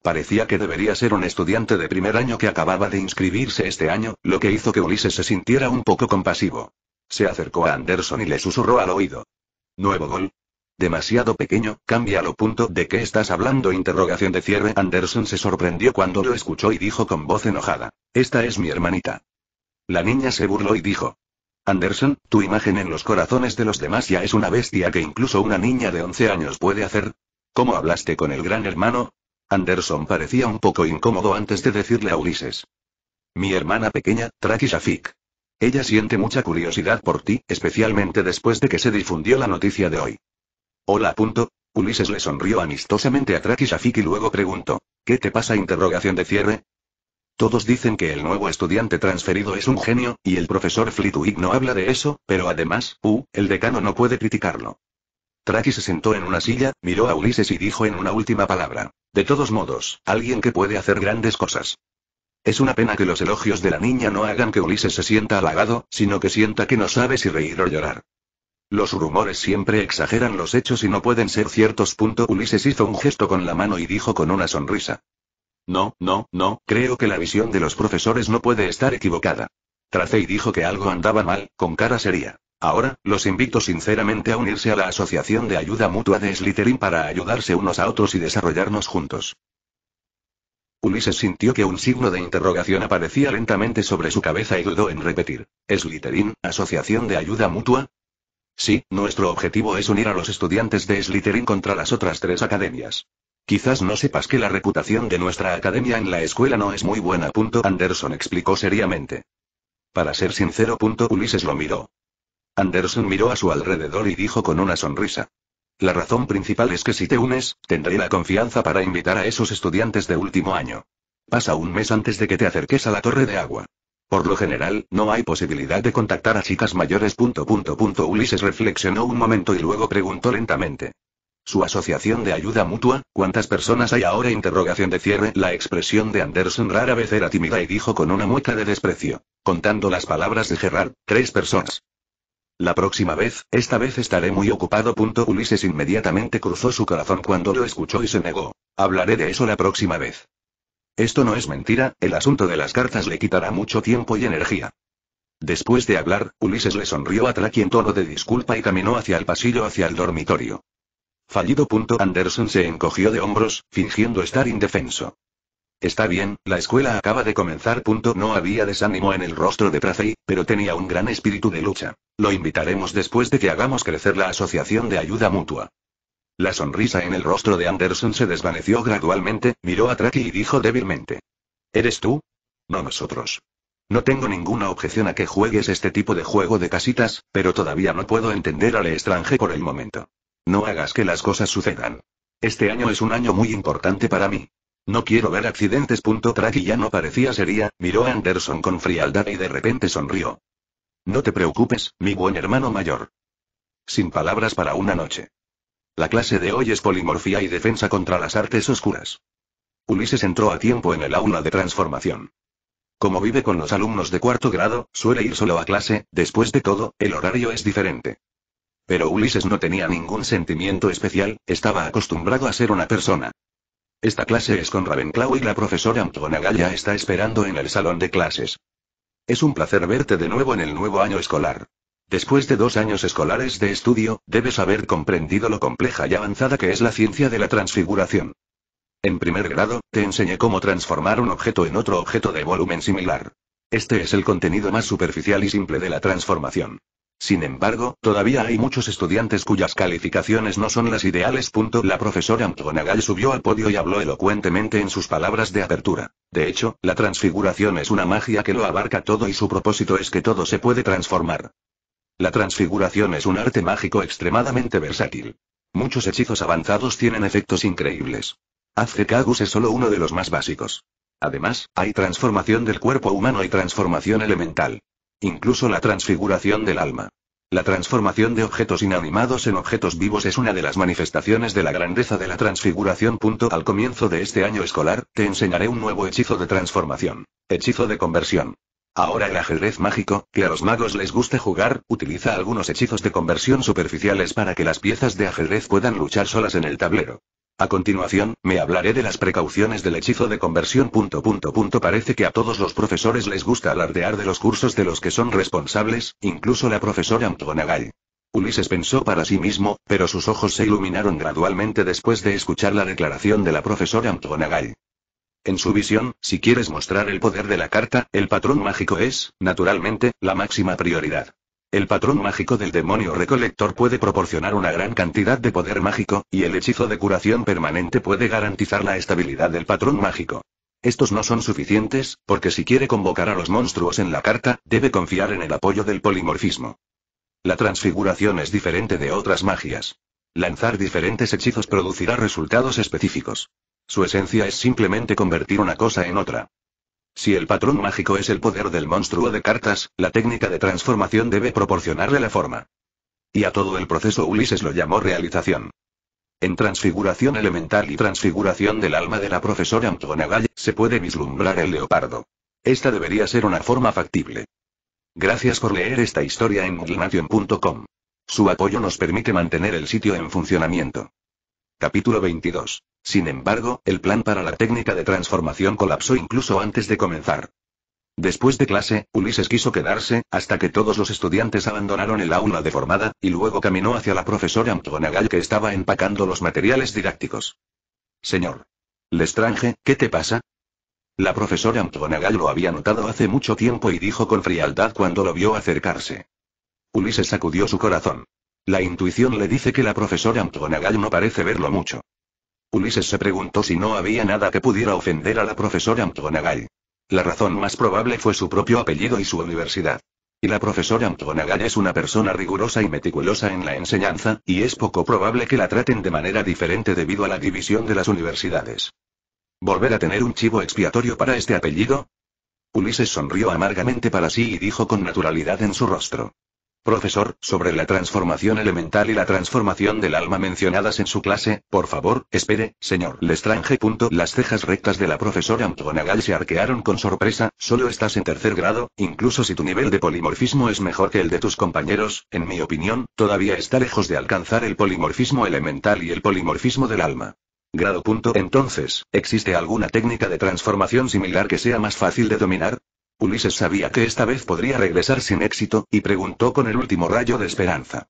Parecía que debería ser un estudiante de primer año que acababa de inscribirse este año, lo que hizo que Ulises se sintiera un poco compasivo. Se acercó a Anderson y le susurró al oído. Nuevo gol. Demasiado pequeño, cambia lo Punto. ¿De qué estás hablando? Interrogación de cierre. Anderson se sorprendió cuando lo escuchó y dijo con voz enojada. Esta es mi hermanita. La niña se burló y dijo. Anderson, tu imagen en los corazones de los demás ya es una bestia que incluso una niña de 11 años puede hacer. ¿Cómo hablaste con el gran hermano? Anderson parecía un poco incómodo antes de decirle a Ulises. Mi hermana pequeña, Traki Shafik. Ella siente mucha curiosidad por ti, especialmente después de que se difundió la noticia de hoy. Hola. Punto. Ulises le sonrió amistosamente a Traki y luego preguntó. ¿Qué te pasa? Interrogación de cierre. Todos dicen que el nuevo estudiante transferido es un genio, y el profesor Flitwick no habla de eso, pero además, u, uh, el decano no puede criticarlo. Traki se sentó en una silla, miró a Ulises y dijo en una última palabra. De todos modos, alguien que puede hacer grandes cosas. Es una pena que los elogios de la niña no hagan que Ulises se sienta halagado, sino que sienta que no sabe si reír o llorar. Los rumores siempre exageran los hechos y no pueden ser ciertos. Ulises hizo un gesto con la mano y dijo con una sonrisa. No, no, no, creo que la visión de los profesores no puede estar equivocada. Tracey dijo que algo andaba mal, con cara seria. Ahora, los invito sinceramente a unirse a la Asociación de Ayuda Mutua de Slytherin para ayudarse unos a otros y desarrollarnos juntos. Ulises sintió que un signo de interrogación aparecía lentamente sobre su cabeza y dudó en repetir. ¿Slytherin, Asociación de Ayuda Mutua? Sí, nuestro objetivo es unir a los estudiantes de Slytherin contra las otras tres academias. Quizás no sepas que la reputación de nuestra academia en la escuela no es muy buena. Anderson explicó seriamente. Para ser sincero. Ulises lo miró. Anderson miró a su alrededor y dijo con una sonrisa. La razón principal es que si te unes, tendré la confianza para invitar a esos estudiantes de último año. Pasa un mes antes de que te acerques a la torre de agua. Por lo general, no hay posibilidad de contactar a chicas mayores. punto, punto. Ulises reflexionó un momento y luego preguntó lentamente. Su asociación de ayuda mutua, ¿cuántas personas hay ahora? Interrogación de cierre. La expresión de Anderson rara vez era tímida y dijo con una mueca de desprecio, contando las palabras de Gerard, tres personas. La próxima vez, esta vez estaré muy ocupado. Ulises inmediatamente cruzó su corazón cuando lo escuchó y se negó. Hablaré de eso la próxima vez. Esto no es mentira, el asunto de las cartas le quitará mucho tiempo y energía. Después de hablar, Ulises le sonrió a Traki en tono de disculpa y caminó hacia el pasillo hacia el dormitorio. Fallido. Anderson se encogió de hombros, fingiendo estar indefenso. Está bien, la escuela acaba de comenzar. Punto. No había desánimo en el rostro de Tracy, pero tenía un gran espíritu de lucha. Lo invitaremos después de que hagamos crecer la asociación de ayuda mutua. La sonrisa en el rostro de Anderson se desvaneció gradualmente, miró a Tracy y dijo débilmente. ¿Eres tú? No nosotros. No tengo ninguna objeción a que juegues este tipo de juego de casitas, pero todavía no puedo entender al extranjero por el momento. No hagas que las cosas sucedan. Este año es un año muy importante para mí. No quiero ver accidentes. Y ya no parecía sería, miró a Anderson con frialdad y de repente sonrió. No te preocupes, mi buen hermano mayor. Sin palabras para una noche. La clase de hoy es polimorfía y defensa contra las artes oscuras. Ulises entró a tiempo en el aula de transformación. Como vive con los alumnos de cuarto grado, suele ir solo a clase, después de todo, el horario es diferente. Pero Ulises no tenía ningún sentimiento especial, estaba acostumbrado a ser una persona. Esta clase es con Ravenclaw y la profesora McGonagall ya está esperando en el salón de clases. Es un placer verte de nuevo en el nuevo año escolar. Después de dos años escolares de estudio, debes haber comprendido lo compleja y avanzada que es la ciencia de la transfiguración. En primer grado, te enseñé cómo transformar un objeto en otro objeto de volumen similar. Este es el contenido más superficial y simple de la transformación. Sin embargo, todavía hay muchos estudiantes cuyas calificaciones no son las ideales. La profesora McGonagall subió al podio y habló elocuentemente en sus palabras de apertura. De hecho, la transfiguración es una magia que lo abarca todo y su propósito es que todo se puede transformar. La transfiguración es un arte mágico extremadamente versátil. Muchos hechizos avanzados tienen efectos increíbles. Cagus es solo uno de los más básicos. Además, hay transformación del cuerpo humano y transformación elemental incluso la transfiguración del alma. La transformación de objetos inanimados en objetos vivos es una de las manifestaciones de la grandeza de la transfiguración. Al comienzo de este año escolar, te enseñaré un nuevo hechizo de transformación. Hechizo de conversión. Ahora el ajedrez mágico, que a los magos les gusta jugar, utiliza algunos hechizos de conversión superficiales para que las piezas de ajedrez puedan luchar solas en el tablero. A continuación, me hablaré de las precauciones del hechizo de conversión. Parece que a todos los profesores les gusta alardear de los cursos de los que son responsables, incluso la profesora Antonagal. Ulises pensó para sí mismo, pero sus ojos se iluminaron gradualmente después de escuchar la declaración de la profesora Antonagal. En su visión, si quieres mostrar el poder de la carta, el patrón mágico es, naturalmente, la máxima prioridad. El patrón mágico del demonio recolector puede proporcionar una gran cantidad de poder mágico, y el hechizo de curación permanente puede garantizar la estabilidad del patrón mágico. Estos no son suficientes, porque si quiere convocar a los monstruos en la carta, debe confiar en el apoyo del polimorfismo. La transfiguración es diferente de otras magias. Lanzar diferentes hechizos producirá resultados específicos. Su esencia es simplemente convertir una cosa en otra. Si el patrón mágico es el poder del monstruo de cartas, la técnica de transformación debe proporcionarle la forma. Y a todo el proceso Ulises lo llamó realización. En transfiguración elemental y transfiguración del alma de la profesora Antona Galle, se puede vislumbrar el leopardo. Esta debería ser una forma factible. Gracias por leer esta historia en moodlenation.com. Su apoyo nos permite mantener el sitio en funcionamiento. Capítulo 22. Sin embargo, el plan para la técnica de transformación colapsó incluso antes de comenzar. Después de clase, Ulises quiso quedarse, hasta que todos los estudiantes abandonaron el aula deformada, y luego caminó hacia la profesora McGonagall que estaba empacando los materiales didácticos. Señor. Lestrange, ¿qué te pasa? La profesora McGonagall lo había notado hace mucho tiempo y dijo con frialdad cuando lo vio acercarse. Ulises sacudió su corazón. La intuición le dice que la profesora McGonagall no parece verlo mucho. Ulises se preguntó si no había nada que pudiera ofender a la profesora McGonagall. La razón más probable fue su propio apellido y su universidad. Y la profesora McGonagall es una persona rigurosa y meticulosa en la enseñanza, y es poco probable que la traten de manera diferente debido a la división de las universidades. ¿Volver a tener un chivo expiatorio para este apellido? Ulises sonrió amargamente para sí y dijo con naturalidad en su rostro. Profesor, sobre la transformación elemental y la transformación del alma mencionadas en su clase, por favor, espere, señor Lestrange. Las cejas rectas de la profesora McGonagall se arquearon con sorpresa, solo estás en tercer grado, incluso si tu nivel de polimorfismo es mejor que el de tus compañeros, en mi opinión, todavía está lejos de alcanzar el polimorfismo elemental y el polimorfismo del alma. Grado Entonces, ¿existe alguna técnica de transformación similar que sea más fácil de dominar? Ulises sabía que esta vez podría regresar sin éxito, y preguntó con el último rayo de esperanza.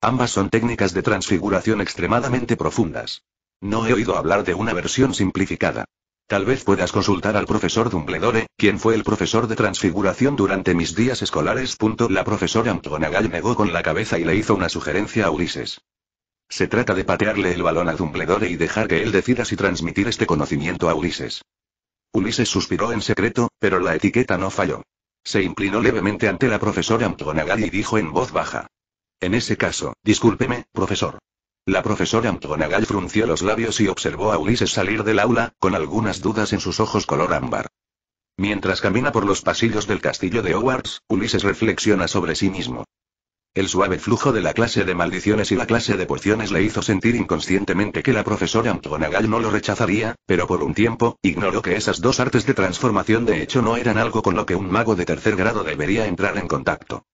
Ambas son técnicas de transfiguración extremadamente profundas. No he oído hablar de una versión simplificada. Tal vez puedas consultar al profesor Dumbledore, quien fue el profesor de transfiguración durante mis días escolares. La profesora Antonagall negó con la cabeza y le hizo una sugerencia a Ulises. Se trata de patearle el balón a Dumbledore y dejar que él decida si transmitir este conocimiento a Ulises. Ulises suspiró en secreto, pero la etiqueta no falló. Se inclinó levemente ante la profesora McGonagall y dijo en voz baja. En ese caso, discúlpeme, profesor. La profesora McGonagall frunció los labios y observó a Ulises salir del aula, con algunas dudas en sus ojos color ámbar. Mientras camina por los pasillos del castillo de Howards, Ulises reflexiona sobre sí mismo. El suave flujo de la clase de maldiciones y la clase de pociones le hizo sentir inconscientemente que la profesora McGonagall no lo rechazaría, pero por un tiempo, ignoró que esas dos artes de transformación de hecho no eran algo con lo que un mago de tercer grado debería entrar en contacto.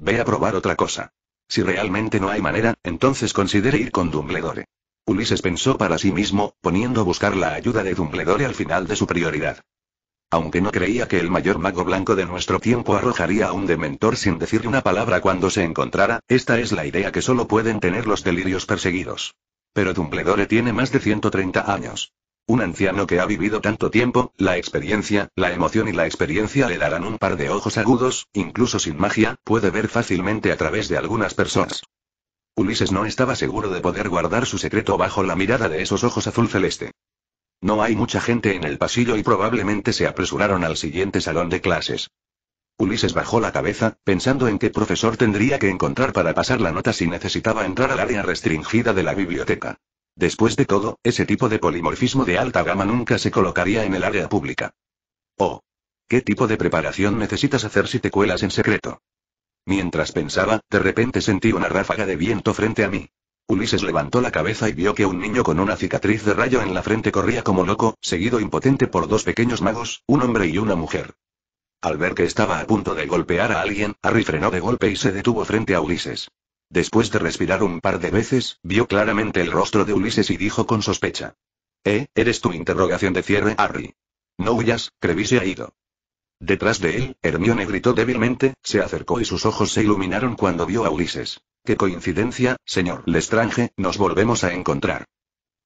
Ve a probar otra cosa. Si realmente no hay manera, entonces considere ir con Dumbledore. Ulises pensó para sí mismo, poniendo a buscar la ayuda de Dumbledore al final de su prioridad. Aunque no creía que el mayor mago blanco de nuestro tiempo arrojaría a un dementor sin decir una palabra cuando se encontrara, esta es la idea que solo pueden tener los delirios perseguidos. Pero Dumbledore tiene más de 130 años. Un anciano que ha vivido tanto tiempo, la experiencia, la emoción y la experiencia le darán un par de ojos agudos, incluso sin magia, puede ver fácilmente a través de algunas personas. Ulises no estaba seguro de poder guardar su secreto bajo la mirada de esos ojos azul celeste. No hay mucha gente en el pasillo y probablemente se apresuraron al siguiente salón de clases. Ulises bajó la cabeza, pensando en qué profesor tendría que encontrar para pasar la nota si necesitaba entrar al área restringida de la biblioteca. Después de todo, ese tipo de polimorfismo de alta gama nunca se colocaría en el área pública. Oh. ¿Qué tipo de preparación necesitas hacer si te cuelas en secreto? Mientras pensaba, de repente sentí una ráfaga de viento frente a mí. Ulises levantó la cabeza y vio que un niño con una cicatriz de rayo en la frente corría como loco, seguido impotente por dos pequeños magos, un hombre y una mujer. Al ver que estaba a punto de golpear a alguien, Harry frenó de golpe y se detuvo frente a Ulises. Después de respirar un par de veces, vio claramente el rostro de Ulises y dijo con sospecha. ¿Eh? ¿Eres tu interrogación de cierre, Harry? No huyas, Crevice ha ido. Detrás de él, Hermione gritó débilmente, se acercó y sus ojos se iluminaron cuando vio a Ulises. Qué coincidencia, señor Lestrange, nos volvemos a encontrar.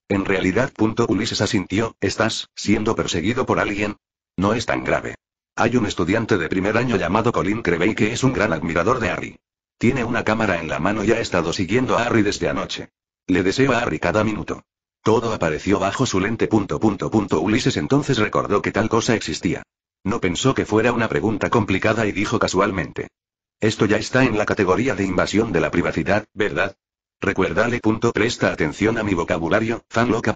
En realidad, Ulises asintió, ¿estás siendo perseguido por alguien? No es tan grave. Hay un estudiante de primer año llamado Colin Crevey que es un gran admirador de Harry. Tiene una cámara en la mano y ha estado siguiendo a Harry desde anoche. Le deseo a Harry cada minuto. Todo apareció bajo su lente. Ulises entonces recordó que tal cosa existía. No pensó que fuera una pregunta complicada y dijo casualmente. Esto ya está en la categoría de invasión de la privacidad, ¿verdad? Recuérdale. presta atención a mi vocabulario, fanloca.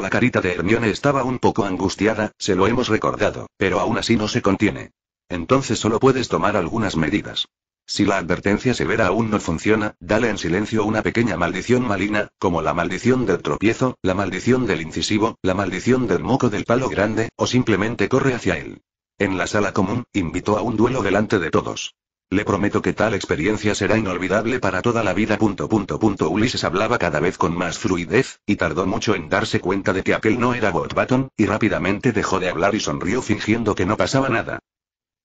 La carita de Hermione estaba un poco angustiada, se lo hemos recordado, pero aún así no se contiene. Entonces solo puedes tomar algunas medidas. Si la advertencia severa aún no funciona, dale en silencio una pequeña maldición maligna, como la maldición del tropiezo, la maldición del incisivo, la maldición del moco del palo grande, o simplemente corre hacia él. En la sala común, invitó a un duelo delante de todos. Le prometo que tal experiencia será inolvidable para toda la vida. Ulises hablaba cada vez con más fluidez, y tardó mucho en darse cuenta de que aquel no era Botbaton, y rápidamente dejó de hablar y sonrió fingiendo que no pasaba nada.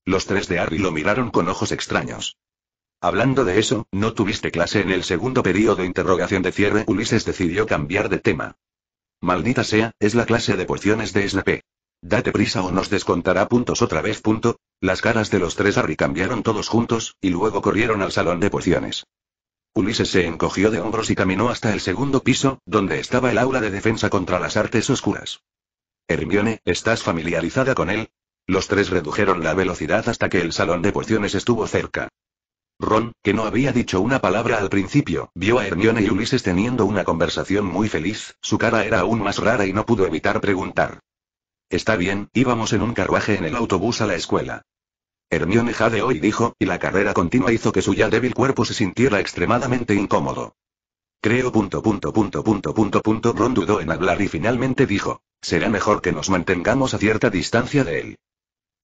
Los tres de Harry lo miraron con ojos extraños. Hablando de eso, ¿no tuviste clase en el segundo periodo interrogación de cierre? Ulises decidió cambiar de tema. Maldita sea, es la clase de pociones de Snape. Date prisa o nos descontará puntos otra vez. Las caras de los tres Harry cambiaron todos juntos, y luego corrieron al salón de pociones. Ulises se encogió de hombros y caminó hasta el segundo piso, donde estaba el aula de defensa contra las artes oscuras. Hermione, ¿estás familiarizada con él? Los tres redujeron la velocidad hasta que el salón de pociones estuvo cerca. Ron, que no había dicho una palabra al principio, vio a Hermione y Ulises teniendo una conversación muy feliz, su cara era aún más rara y no pudo evitar preguntar. Está bien, íbamos en un carruaje en el autobús a la escuela. Hermione jadeó y dijo, y la carrera continua hizo que su ya débil cuerpo se sintiera extremadamente incómodo. Creo Ron dudó en hablar y finalmente dijo, será mejor que nos mantengamos a cierta distancia de él.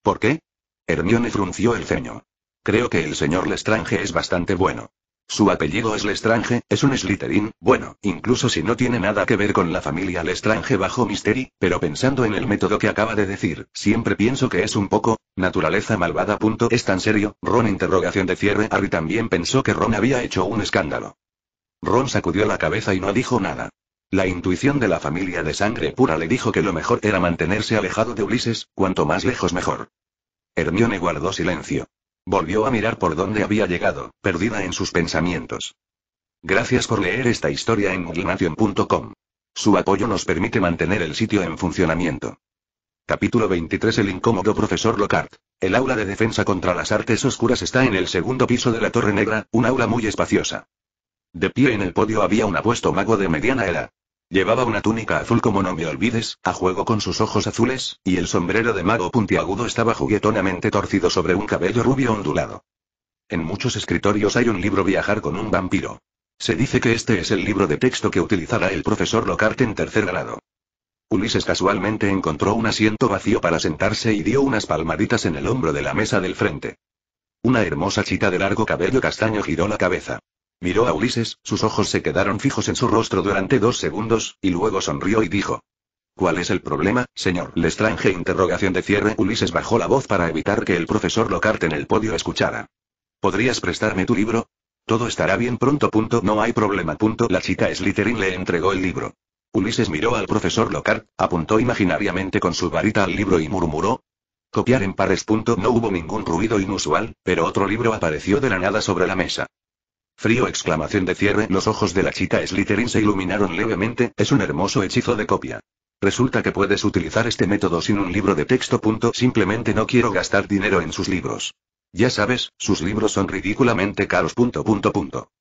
¿Por qué? Hermione frunció el ceño. Creo que el señor Lestrange es bastante bueno. Su apellido es Lestrange, es un Slytherin, bueno, incluso si no tiene nada que ver con la familia Lestrange bajo Misteri, pero pensando en el método que acaba de decir, siempre pienso que es un poco, naturaleza malvada. ¿Es tan serio? Ron interrogación de cierre. Harry también pensó que Ron había hecho un escándalo. Ron sacudió la cabeza y no dijo nada. La intuición de la familia de sangre pura le dijo que lo mejor era mantenerse alejado de Ulises, cuanto más lejos mejor. Hermione guardó silencio. Volvió a mirar por dónde había llegado, perdida en sus pensamientos. Gracias por leer esta historia en gymnasium.com. Su apoyo nos permite mantener el sitio en funcionamiento. Capítulo 23 El incómodo profesor Lockhart. El aula de defensa contra las artes oscuras está en el segundo piso de la Torre Negra, un aula muy espaciosa. De pie en el podio había un apuesto mago de mediana edad. Llevaba una túnica azul como no me olvides, a juego con sus ojos azules, y el sombrero de mago puntiagudo estaba juguetonamente torcido sobre un cabello rubio ondulado. En muchos escritorios hay un libro Viajar con un vampiro. Se dice que este es el libro de texto que utilizará el profesor Locarte en tercer grado. Ulises casualmente encontró un asiento vacío para sentarse y dio unas palmaditas en el hombro de la mesa del frente. Una hermosa chica de largo cabello castaño giró la cabeza. Miró a Ulises, sus ojos se quedaron fijos en su rostro durante dos segundos, y luego sonrió y dijo. ¿Cuál es el problema, señor? Lestrange interrogación de cierre. Ulises bajó la voz para evitar que el profesor Lockhart en el podio escuchara. ¿Podrías prestarme tu libro? Todo estará bien pronto. No hay problema. La chica Slytherin le entregó el libro. Ulises miró al profesor Lockhart, apuntó imaginariamente con su varita al libro y murmuró. Copiar en pares. No hubo ningún ruido inusual, pero otro libro apareció de la nada sobre la mesa. Frío exclamación de cierre. Los ojos de la chica Slytherin se iluminaron levemente, es un hermoso hechizo de copia. Resulta que puedes utilizar este método sin un libro de texto. Simplemente no quiero gastar dinero en sus libros. Ya sabes, sus libros son ridículamente caros.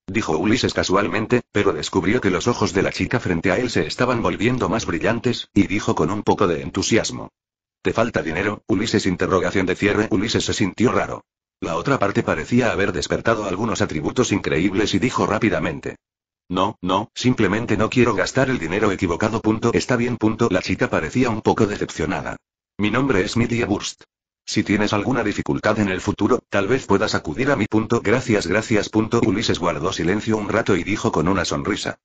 Dijo Ulises casualmente, pero descubrió que los ojos de la chica frente a él se estaban volviendo más brillantes, y dijo con un poco de entusiasmo. ¿Te falta dinero, Ulises? Interrogación de cierre. Ulises se sintió raro. La otra parte parecía haber despertado algunos atributos increíbles y dijo rápidamente. No, no, simplemente no quiero gastar el dinero equivocado. Está bien. La chica parecía un poco decepcionada. Mi nombre es Midia Burst. Si tienes alguna dificultad en el futuro, tal vez puedas acudir a mi punto. Gracias, gracias. Ulises guardó silencio un rato y dijo con una sonrisa.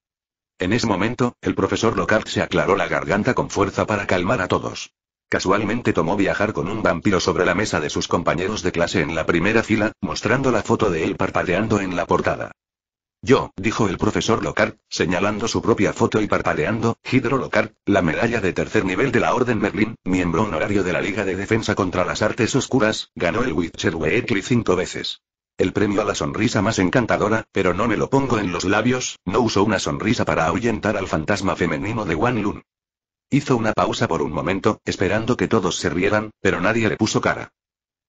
En ese momento, el profesor Lockhart se aclaró la garganta con fuerza para calmar a todos. Casualmente tomó viajar con un vampiro sobre la mesa de sus compañeros de clase en la primera fila, mostrando la foto de él parpadeando en la portada. Yo, dijo el profesor Locar señalando su propia foto y parpadeando, Hydro Locar, la medalla de tercer nivel de la Orden Merlin, miembro honorario de la Liga de Defensa contra las Artes Oscuras, ganó el Witcher Weekly cinco veces. El premio a la sonrisa más encantadora, pero no me lo pongo en los labios, no uso una sonrisa para ahuyentar al fantasma femenino de Wan Lun. Hizo una pausa por un momento, esperando que todos se rieran, pero nadie le puso cara.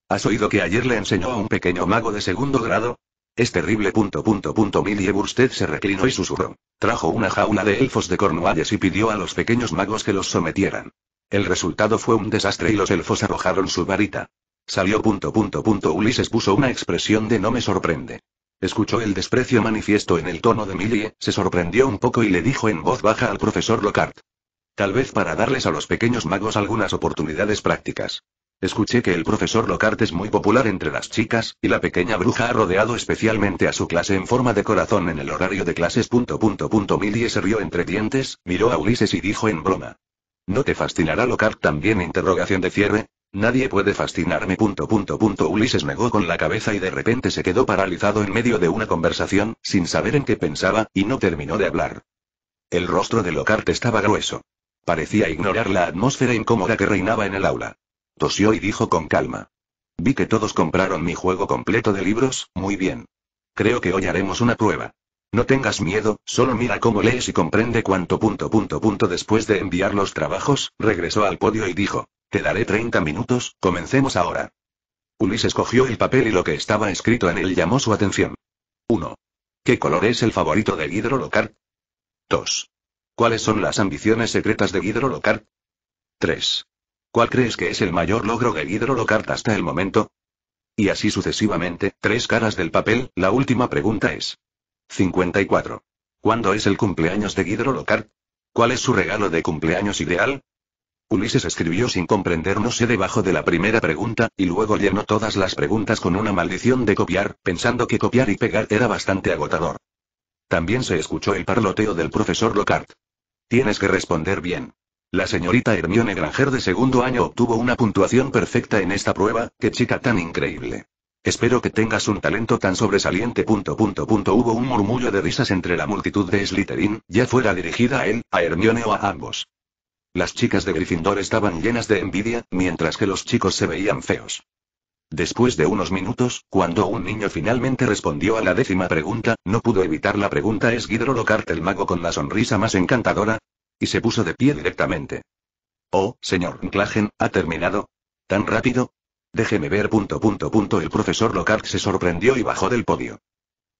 ¿Has oído que ayer le enseñó a un pequeño mago de segundo grado? Es terrible. Milie, Bursted se reclinó y susurró. Trajo una jaula de elfos de Cornualles y pidió a los pequeños magos que los sometieran. El resultado fue un desastre y los elfos arrojaron su varita. Salió. Ulises puso una expresión de no me sorprende. Escuchó el desprecio manifiesto en el tono de Millie, se sorprendió un poco y le dijo en voz baja al profesor Lockhart. Tal vez para darles a los pequeños magos algunas oportunidades prácticas. Escuché que el profesor Lockhart es muy popular entre las chicas, y la pequeña bruja ha rodeado especialmente a su clase en forma de corazón en el horario de clases. Punto, se rió entre dientes, miró a Ulises y dijo en broma. ¿No te fascinará Lockhart también? Interrogación de cierre. Nadie puede fascinarme. Ulises negó con la cabeza y de repente se quedó paralizado en medio de una conversación, sin saber en qué pensaba, y no terminó de hablar. El rostro de Lockhart estaba grueso. Parecía ignorar la atmósfera incómoda que reinaba en el aula. Tosió y dijo con calma. Vi que todos compraron mi juego completo de libros, muy bien. Creo que hoy haremos una prueba. No tengas miedo, solo mira cómo lees y comprende cuánto punto punto punto después de enviar los trabajos, regresó al podio y dijo, te daré 30 minutos, comencemos ahora. Ulises cogió el papel y lo que estaba escrito en él llamó su atención. 1. ¿Qué color es el favorito del hidrolocar? 2. ¿Cuáles son las ambiciones secretas de Guido Locard? 3. ¿Cuál crees que es el mayor logro de Guido Locard hasta el momento? Y así sucesivamente, tres caras del papel, la última pregunta es. 54. ¿Cuándo es el cumpleaños de Guido Locard? ¿Cuál es su regalo de cumpleaños ideal? Ulises escribió sin comprender no sé debajo de la primera pregunta, y luego llenó todas las preguntas con una maldición de copiar, pensando que copiar y pegar era bastante agotador. También se escuchó el parloteo del profesor Locard. Tienes que responder bien. La señorita Hermione Granger de segundo año obtuvo una puntuación perfecta en esta prueba, qué chica tan increíble. Espero que tengas un talento tan sobresaliente. Hubo un murmullo de risas entre la multitud de Slytherin, ya fuera dirigida a él, a Hermione o a ambos. Las chicas de Gryffindor estaban llenas de envidia, mientras que los chicos se veían feos. Después de unos minutos, cuando un niño finalmente respondió a la décima pregunta, no pudo evitar la pregunta ¿Es Locarte el mago con la sonrisa más encantadora? Y se puso de pie directamente. Oh, señor Klagen, ¿ha terminado? ¿Tan rápido? Déjeme ver. El profesor Locart se sorprendió y bajó del podio.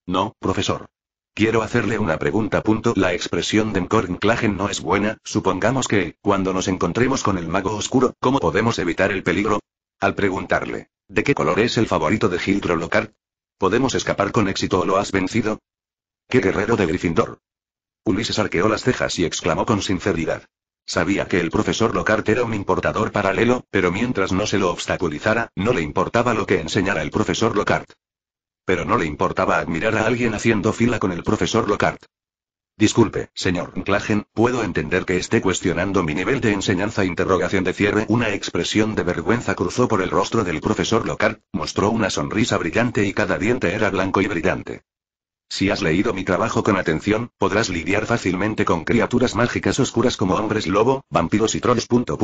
No, profesor. Quiero hacerle una pregunta. La expresión de Mkorn no es buena. Supongamos que, cuando nos encontremos con el mago oscuro, ¿cómo podemos evitar el peligro? Al preguntarle. ¿De qué color es el favorito de Hildro Lockhart? ¿Podemos escapar con éxito o lo has vencido? ¡Qué guerrero de Gryffindor! Ulises arqueó las cejas y exclamó con sinceridad. Sabía que el profesor Lockhart era un importador paralelo, pero mientras no se lo obstaculizara, no le importaba lo que enseñara el profesor Lockhart. Pero no le importaba admirar a alguien haciendo fila con el profesor Lockhart. Disculpe, señor Klagen. puedo entender que esté cuestionando mi nivel de enseñanza. Interrogación de cierre. Una expresión de vergüenza cruzó por el rostro del profesor local. mostró una sonrisa brillante y cada diente era blanco y brillante. Si has leído mi trabajo con atención, podrás lidiar fácilmente con criaturas mágicas oscuras como hombres lobo, vampiros y trolls. Punto,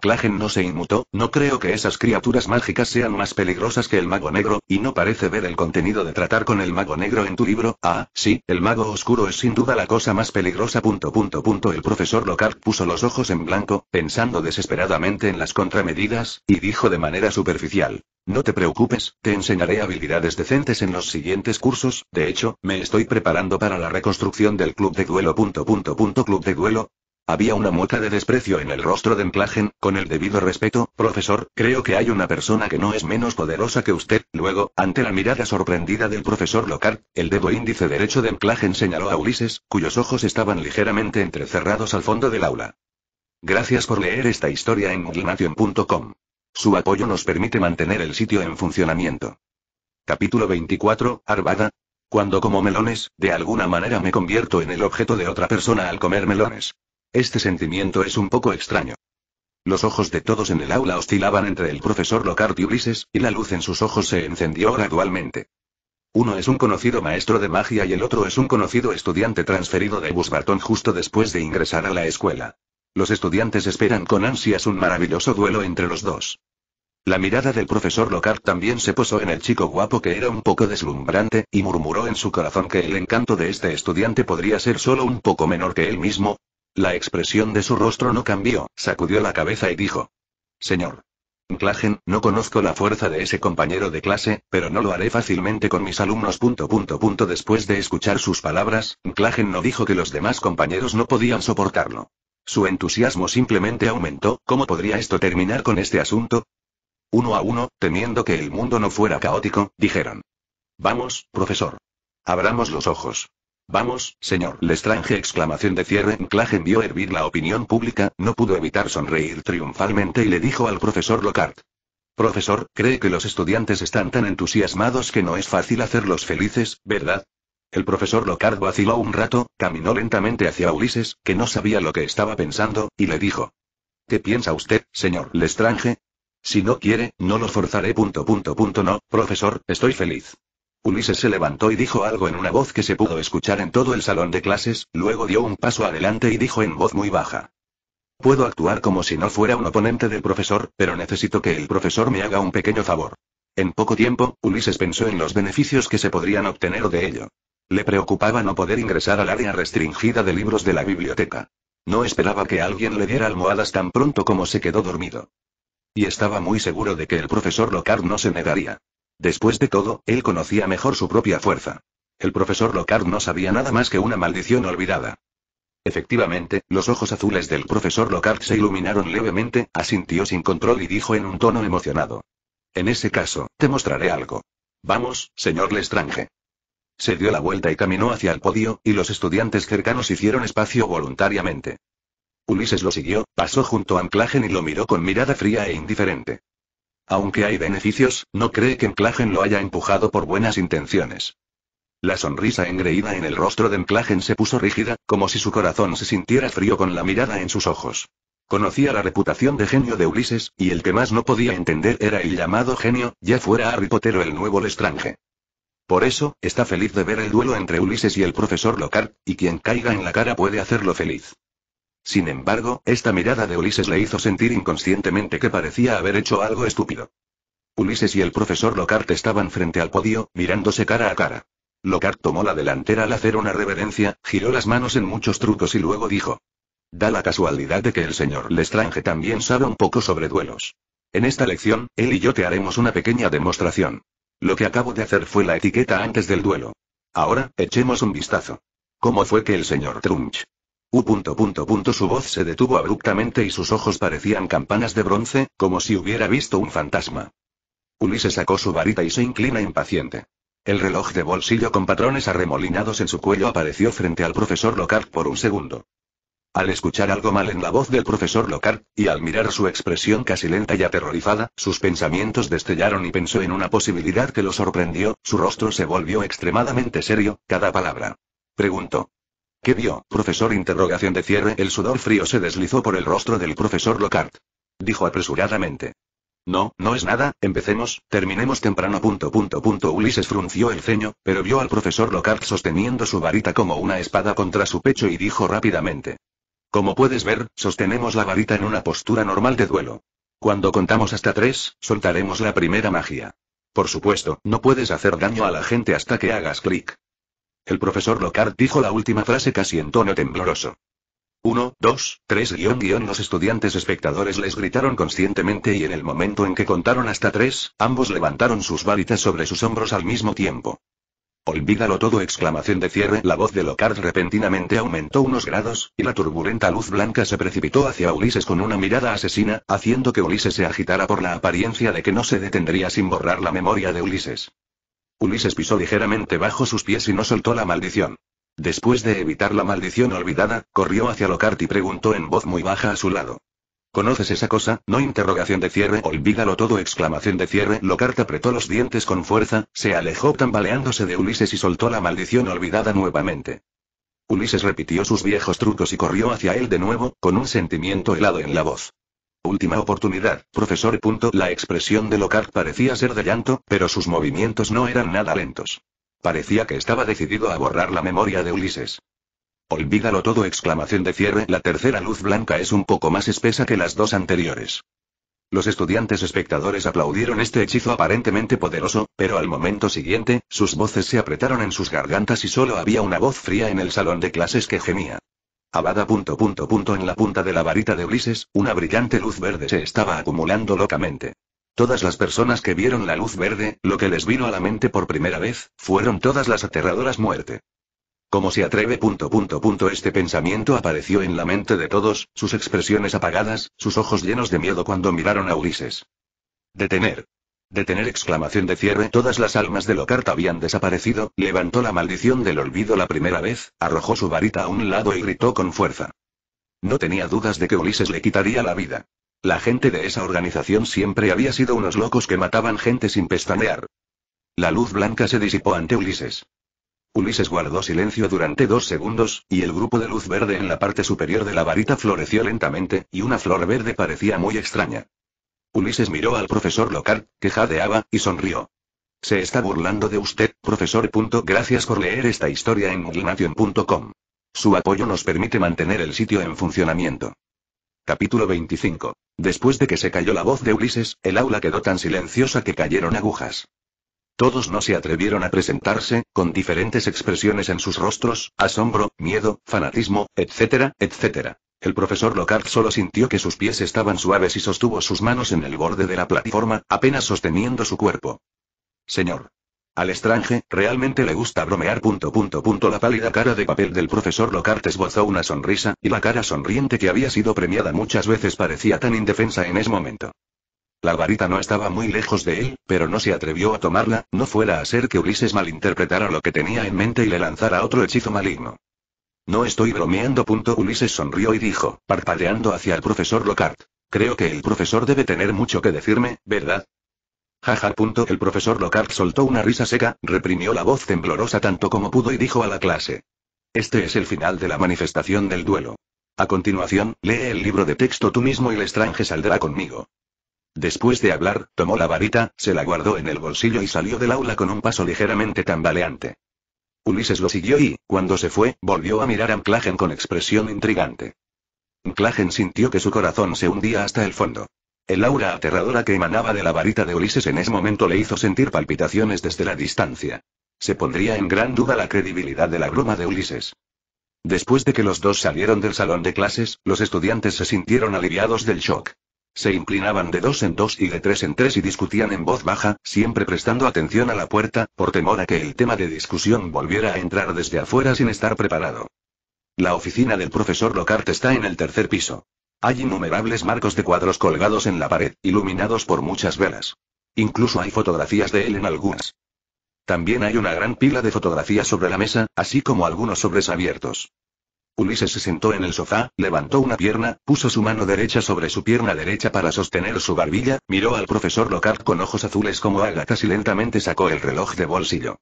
Clagen no se inmutó, no creo que esas criaturas mágicas sean más peligrosas que el mago negro, y no parece ver el contenido de tratar con el mago negro en tu libro. Ah, sí, el mago oscuro es sin duda la cosa más peligrosa. El profesor Lockhart puso los ojos en blanco, pensando desesperadamente en las contramedidas, y dijo de manera superficial. No te preocupes, te enseñaré habilidades decentes en los siguientes cursos, de hecho, me estoy preparando para la reconstrucción del club de duelo. club de duelo. Había una mueca de desprecio en el rostro de Mclagen, con el debido respeto, profesor, creo que hay una persona que no es menos poderosa que usted. Luego, ante la mirada sorprendida del profesor Locard, el dedo índice derecho de Mclagen señaló a Ulises, cuyos ojos estaban ligeramente entrecerrados al fondo del aula. Gracias por leer esta historia en su apoyo nos permite mantener el sitio en funcionamiento. Capítulo 24, Arvada. Cuando como melones, de alguna manera me convierto en el objeto de otra persona al comer melones. Este sentimiento es un poco extraño. Los ojos de todos en el aula oscilaban entre el profesor Locard y Ulises, y la luz en sus ojos se encendió gradualmente. Uno es un conocido maestro de magia y el otro es un conocido estudiante transferido de Busbarton justo después de ingresar a la escuela. Los estudiantes esperan con ansias un maravilloso duelo entre los dos. La mirada del profesor Lockhart también se posó en el chico guapo que era un poco deslumbrante, y murmuró en su corazón que el encanto de este estudiante podría ser solo un poco menor que él mismo. La expresión de su rostro no cambió, sacudió la cabeza y dijo. Señor. Clagen, no conozco la fuerza de ese compañero de clase, pero no lo haré fácilmente con mis alumnos. Después de escuchar sus palabras, Clagen no dijo que los demás compañeros no podían soportarlo. Su entusiasmo simplemente aumentó, ¿cómo podría esto terminar con este asunto? Uno a uno, temiendo que el mundo no fuera caótico, dijeron. Vamos, profesor. Abramos los ojos. Vamos, señor Lestrange. Exclamación de cierre. Clagen vio hervir la opinión pública, no pudo evitar sonreír triunfalmente y le dijo al profesor Lockhart. Profesor, cree que los estudiantes están tan entusiasmados que no es fácil hacerlos felices, ¿verdad? El profesor Locard vaciló un rato, caminó lentamente hacia Ulises, que no sabía lo que estaba pensando, y le dijo. ¿Qué piensa usted, señor Lestrange? Si no quiere, no lo forzaré. No, profesor, estoy feliz. Ulises se levantó y dijo algo en una voz que se pudo escuchar en todo el salón de clases, luego dio un paso adelante y dijo en voz muy baja. Puedo actuar como si no fuera un oponente del profesor, pero necesito que el profesor me haga un pequeño favor. En poco tiempo, Ulises pensó en los beneficios que se podrían obtener de ello. Le preocupaba no poder ingresar al área restringida de libros de la biblioteca. No esperaba que alguien le diera almohadas tan pronto como se quedó dormido. Y estaba muy seguro de que el profesor Lockhart no se negaría. Después de todo, él conocía mejor su propia fuerza. El profesor Lockhart no sabía nada más que una maldición olvidada. Efectivamente, los ojos azules del profesor Lockhart se iluminaron levemente, asintió sin control y dijo en un tono emocionado. En ese caso, te mostraré algo. Vamos, señor Lestrange. Se dio la vuelta y caminó hacia el podio, y los estudiantes cercanos hicieron espacio voluntariamente. Ulises lo siguió, pasó junto a Anclagen y lo miró con mirada fría e indiferente. Aunque hay beneficios, no cree que Anclagen lo haya empujado por buenas intenciones. La sonrisa engreída en el rostro de Anclagen se puso rígida, como si su corazón se sintiera frío con la mirada en sus ojos. Conocía la reputación de genio de Ulises, y el que más no podía entender era el llamado genio, ya fuera Harry Potter o el nuevo Lestrange. Por eso, está feliz de ver el duelo entre Ulises y el profesor Lockhart, y quien caiga en la cara puede hacerlo feliz. Sin embargo, esta mirada de Ulises le hizo sentir inconscientemente que parecía haber hecho algo estúpido. Ulises y el profesor Lockhart estaban frente al podio, mirándose cara a cara. Lockhart tomó la delantera al hacer una reverencia, giró las manos en muchos trucos y luego dijo. Da la casualidad de que el señor Lestrange también sabe un poco sobre duelos. En esta lección, él y yo te haremos una pequeña demostración. Lo que acabo de hacer fue la etiqueta antes del duelo. Ahora, echemos un vistazo. ¿Cómo fue que el señor Trunch? U su voz se detuvo abruptamente y sus ojos parecían campanas de bronce, como si hubiera visto un fantasma. Ulises sacó su varita y se inclina impaciente. El reloj de bolsillo con patrones arremolinados en su cuello apareció frente al profesor Lockhart por un segundo. Al escuchar algo mal en la voz del profesor Lockhart, y al mirar su expresión casi lenta y aterrorizada, sus pensamientos destellaron y pensó en una posibilidad que lo sorprendió, su rostro se volvió extremadamente serio, cada palabra. Preguntó. ¿Qué vio, profesor? Interrogación de cierre. El sudor frío se deslizó por el rostro del profesor Lockhart. Dijo apresuradamente. No, no es nada, empecemos, terminemos temprano. Punto, punto, punto. Ulises frunció el ceño, pero vio al profesor Lockhart sosteniendo su varita como una espada contra su pecho y dijo rápidamente. Como puedes ver, sostenemos la varita en una postura normal de duelo. Cuando contamos hasta tres, soltaremos la primera magia. Por supuesto, no puedes hacer daño a la gente hasta que hagas clic. El profesor Lockhart dijo la última frase casi en tono tembloroso. Uno, dos, tres guión guión los estudiantes espectadores les gritaron conscientemente y en el momento en que contaron hasta tres, ambos levantaron sus varitas sobre sus hombros al mismo tiempo. Olvídalo todo exclamación de cierre. La voz de Locard repentinamente aumentó unos grados, y la turbulenta luz blanca se precipitó hacia Ulises con una mirada asesina, haciendo que Ulises se agitara por la apariencia de que no se detendría sin borrar la memoria de Ulises. Ulises pisó ligeramente bajo sus pies y no soltó la maldición. Después de evitar la maldición olvidada, corrió hacia Locard y preguntó en voz muy baja a su lado. ¿Conoces esa cosa? No interrogación de cierre, olvídalo todo, exclamación de cierre. Lockhart apretó los dientes con fuerza, se alejó tambaleándose de Ulises y soltó la maldición olvidada nuevamente. Ulises repitió sus viejos trucos y corrió hacia él de nuevo, con un sentimiento helado en la voz. Última oportunidad, profesor. La expresión de Lockhart parecía ser de llanto, pero sus movimientos no eran nada lentos. Parecía que estaba decidido a borrar la memoria de Ulises. Olvídalo todo exclamación de cierre. La tercera luz blanca es un poco más espesa que las dos anteriores. Los estudiantes espectadores aplaudieron este hechizo aparentemente poderoso, pero al momento siguiente, sus voces se apretaron en sus gargantas y solo había una voz fría en el salón de clases que gemía. Abada punto punto punto en la punta de la varita de Ulises, una brillante luz verde se estaba acumulando locamente. Todas las personas que vieron la luz verde, lo que les vino a la mente por primera vez, fueron todas las aterradoras muerte. «¿Cómo se atreve. Este pensamiento apareció en la mente de todos, sus expresiones apagadas, sus ojos llenos de miedo cuando miraron a Ulises. Detener. Detener exclamación de cierre. Todas las almas de Locarta habían desaparecido, levantó la maldición del olvido la primera vez, arrojó su varita a un lado y gritó con fuerza. No tenía dudas de que Ulises le quitaría la vida. La gente de esa organización siempre había sido unos locos que mataban gente sin pestanear. La luz blanca se disipó ante Ulises. Ulises guardó silencio durante dos segundos, y el grupo de luz verde en la parte superior de la varita floreció lentamente, y una flor verde parecía muy extraña. Ulises miró al profesor local, que jadeaba, y sonrió. Se está burlando de usted, profesor. Gracias por leer esta historia en mugglination.com. Su apoyo nos permite mantener el sitio en funcionamiento. Capítulo 25. Después de que se cayó la voz de Ulises, el aula quedó tan silenciosa que cayeron agujas. Todos no se atrevieron a presentarse, con diferentes expresiones en sus rostros, asombro, miedo, fanatismo, etcétera, etcétera. El profesor Lockhart solo sintió que sus pies estaban suaves y sostuvo sus manos en el borde de la plataforma, apenas sosteniendo su cuerpo. Señor. Al extranje, realmente le gusta bromear. La pálida cara de papel del profesor Lockhart esbozó una sonrisa, y la cara sonriente que había sido premiada muchas veces parecía tan indefensa en ese momento. La varita no estaba muy lejos de él, pero no se atrevió a tomarla, no fuera a ser que Ulises malinterpretara lo que tenía en mente y le lanzara otro hechizo maligno. No estoy bromeando. Ulises sonrió y dijo, parpadeando hacia el profesor Lockhart. Creo que el profesor debe tener mucho que decirme, ¿verdad? Jaja. Punto. El profesor Lockhart soltó una risa seca, reprimió la voz temblorosa tanto como pudo y dijo a la clase. Este es el final de la manifestación del duelo. A continuación, lee el libro de texto tú mismo y el extranje saldrá conmigo. Después de hablar, tomó la varita, se la guardó en el bolsillo y salió del aula con un paso ligeramente tambaleante. Ulises lo siguió y, cuando se fue, volvió a mirar a Mclagen con expresión intrigante. Mclagen sintió que su corazón se hundía hasta el fondo. El aura aterradora que emanaba de la varita de Ulises en ese momento le hizo sentir palpitaciones desde la distancia. Se pondría en gran duda la credibilidad de la bruma de Ulises. Después de que los dos salieron del salón de clases, los estudiantes se sintieron aliviados del shock. Se inclinaban de dos en dos y de tres en tres y discutían en voz baja, siempre prestando atención a la puerta, por temor a que el tema de discusión volviera a entrar desde afuera sin estar preparado. La oficina del profesor Lockhart está en el tercer piso. Hay innumerables marcos de cuadros colgados en la pared, iluminados por muchas velas. Incluso hay fotografías de él en algunas. También hay una gran pila de fotografías sobre la mesa, así como algunos sobres abiertos. Ulises se sentó en el sofá, levantó una pierna, puso su mano derecha sobre su pierna derecha para sostener su barbilla, miró al profesor Lockhart con ojos azules como ágatas y lentamente sacó el reloj de bolsillo.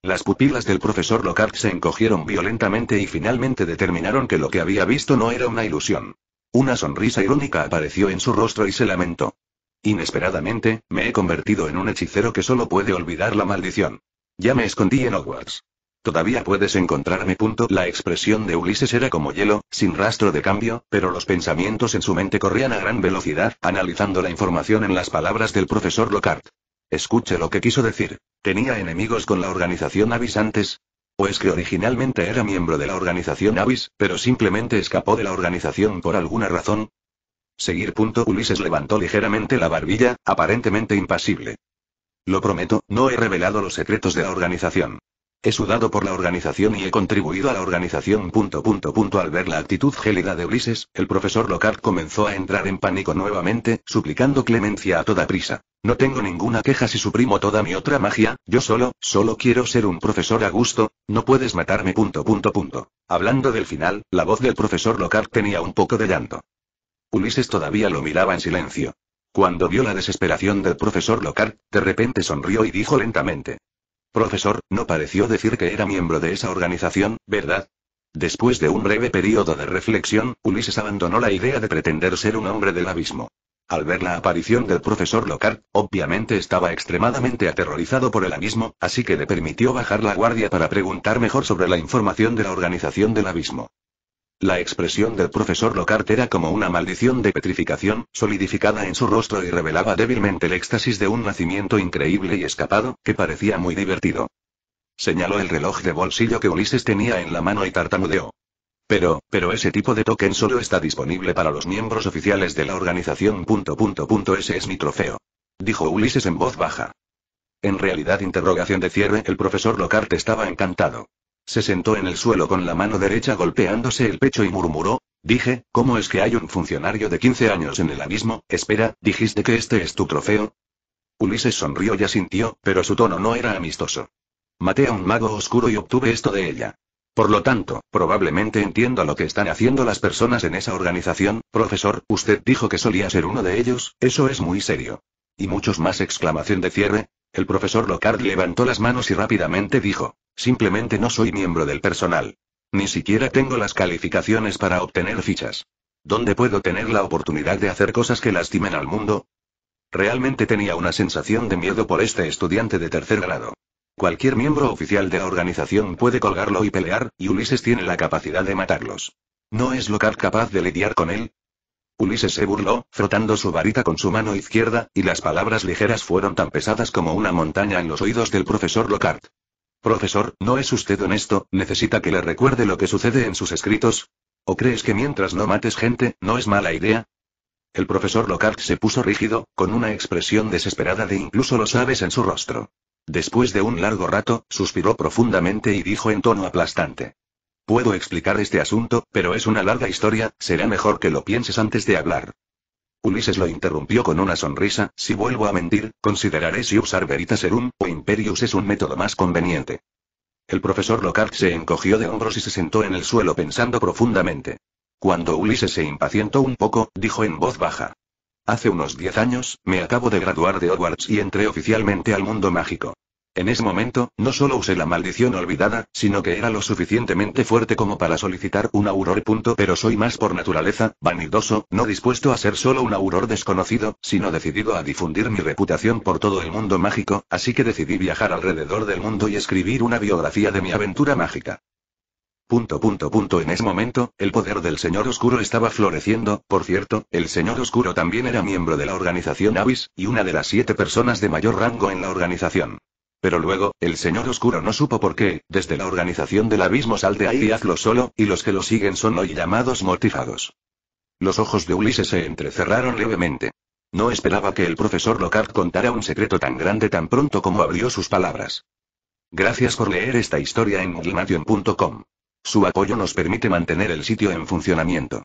Las pupilas del profesor Lockhart se encogieron violentamente y finalmente determinaron que lo que había visto no era una ilusión. Una sonrisa irónica apareció en su rostro y se lamentó. Inesperadamente, me he convertido en un hechicero que solo puede olvidar la maldición. Ya me escondí en Hogwarts. Todavía puedes encontrarme. Punto. La expresión de Ulises era como hielo, sin rastro de cambio, pero los pensamientos en su mente corrían a gran velocidad, analizando la información en las palabras del profesor Lockhart. Escuche lo que quiso decir. ¿Tenía enemigos con la organización Avis antes? ¿O es que originalmente era miembro de la organización Avis, pero simplemente escapó de la organización por alguna razón? Seguir. Punto. Ulises levantó ligeramente la barbilla, aparentemente impasible. Lo prometo, no he revelado los secretos de la organización. He sudado por la organización y he contribuido a la organización. Al ver la actitud gélida de Ulises, el profesor Locard comenzó a entrar en pánico nuevamente, suplicando clemencia a toda prisa. No tengo ninguna queja si suprimo toda mi otra magia, yo solo, solo quiero ser un profesor a gusto, no puedes matarme. Punto, punto, punto. Hablando del final, la voz del profesor Locard tenía un poco de llanto. Ulises todavía lo miraba en silencio. Cuando vio la desesperación del profesor Locard, de repente sonrió y dijo lentamente. Profesor, no pareció decir que era miembro de esa organización, ¿verdad? Después de un breve periodo de reflexión, Ulises abandonó la idea de pretender ser un hombre del abismo. Al ver la aparición del profesor Locard, obviamente estaba extremadamente aterrorizado por el abismo, así que le permitió bajar la guardia para preguntar mejor sobre la información de la organización del abismo. La expresión del profesor Lockhart era como una maldición de petrificación, solidificada en su rostro y revelaba débilmente el éxtasis de un nacimiento increíble y escapado, que parecía muy divertido. Señaló el reloj de bolsillo que Ulises tenía en la mano y tartamudeó. Pero, pero ese tipo de token solo está disponible para los miembros oficiales de la organización. Punto, punto, punto, ese es mi trofeo. Dijo Ulises en voz baja. En realidad interrogación de cierre, el profesor Lockhart estaba encantado. Se sentó en el suelo con la mano derecha golpeándose el pecho y murmuró, dije, ¿cómo es que hay un funcionario de 15 años en el abismo? Espera, dijiste que este es tu trofeo. Ulises sonrió y asintió, pero su tono no era amistoso. Maté a un mago oscuro y obtuve esto de ella. Por lo tanto, probablemente entiendo lo que están haciendo las personas en esa organización, profesor, usted dijo que solía ser uno de ellos, eso es muy serio. Y muchos más exclamación de cierre. El profesor Lockhart levantó las manos y rápidamente dijo. Simplemente no soy miembro del personal. Ni siquiera tengo las calificaciones para obtener fichas. ¿Dónde puedo tener la oportunidad de hacer cosas que lastimen al mundo? Realmente tenía una sensación de miedo por este estudiante de tercer grado. Cualquier miembro oficial de la organización puede colgarlo y pelear, y Ulises tiene la capacidad de matarlos. ¿No es Locard capaz de lidiar con él? Ulises se burló, frotando su varita con su mano izquierda, y las palabras ligeras fueron tan pesadas como una montaña en los oídos del profesor Locard. Profesor, ¿no es usted honesto? ¿Necesita que le recuerde lo que sucede en sus escritos? ¿O crees que mientras no mates gente, no es mala idea? El profesor Lockhart se puso rígido, con una expresión desesperada de incluso lo aves en su rostro. Después de un largo rato, suspiró profundamente y dijo en tono aplastante. Puedo explicar este asunto, pero es una larga historia, será mejor que lo pienses antes de hablar. Ulises lo interrumpió con una sonrisa, si vuelvo a mentir, consideraré si usar Veritas er o Imperius es un método más conveniente. El profesor Lockhart se encogió de hombros y se sentó en el suelo pensando profundamente. Cuando Ulises se impacientó un poco, dijo en voz baja. Hace unos diez años, me acabo de graduar de Hogwarts y entré oficialmente al mundo mágico. En ese momento, no solo usé la maldición olvidada, sino que era lo suficientemente fuerte como para solicitar un auror. pero soy más por naturaleza, vanidoso, no dispuesto a ser solo un auror desconocido, sino decidido a difundir mi reputación por todo el mundo mágico, así que decidí viajar alrededor del mundo y escribir una biografía de mi aventura mágica. Punto, punto, punto. En ese momento, el poder del Señor Oscuro estaba floreciendo. Por cierto, el Señor Oscuro también era miembro de la organización Avis, y una de las siete personas de mayor rango en la organización. Pero luego, el señor oscuro no supo por qué, desde la organización del abismo salte de ahí y hazlo solo, y los que lo siguen son hoy llamados mortifados. Los ojos de Ulises se entrecerraron levemente. No esperaba que el profesor Lockhart contara un secreto tan grande tan pronto como abrió sus palabras. Gracias por leer esta historia en glimation.com. Su apoyo nos permite mantener el sitio en funcionamiento.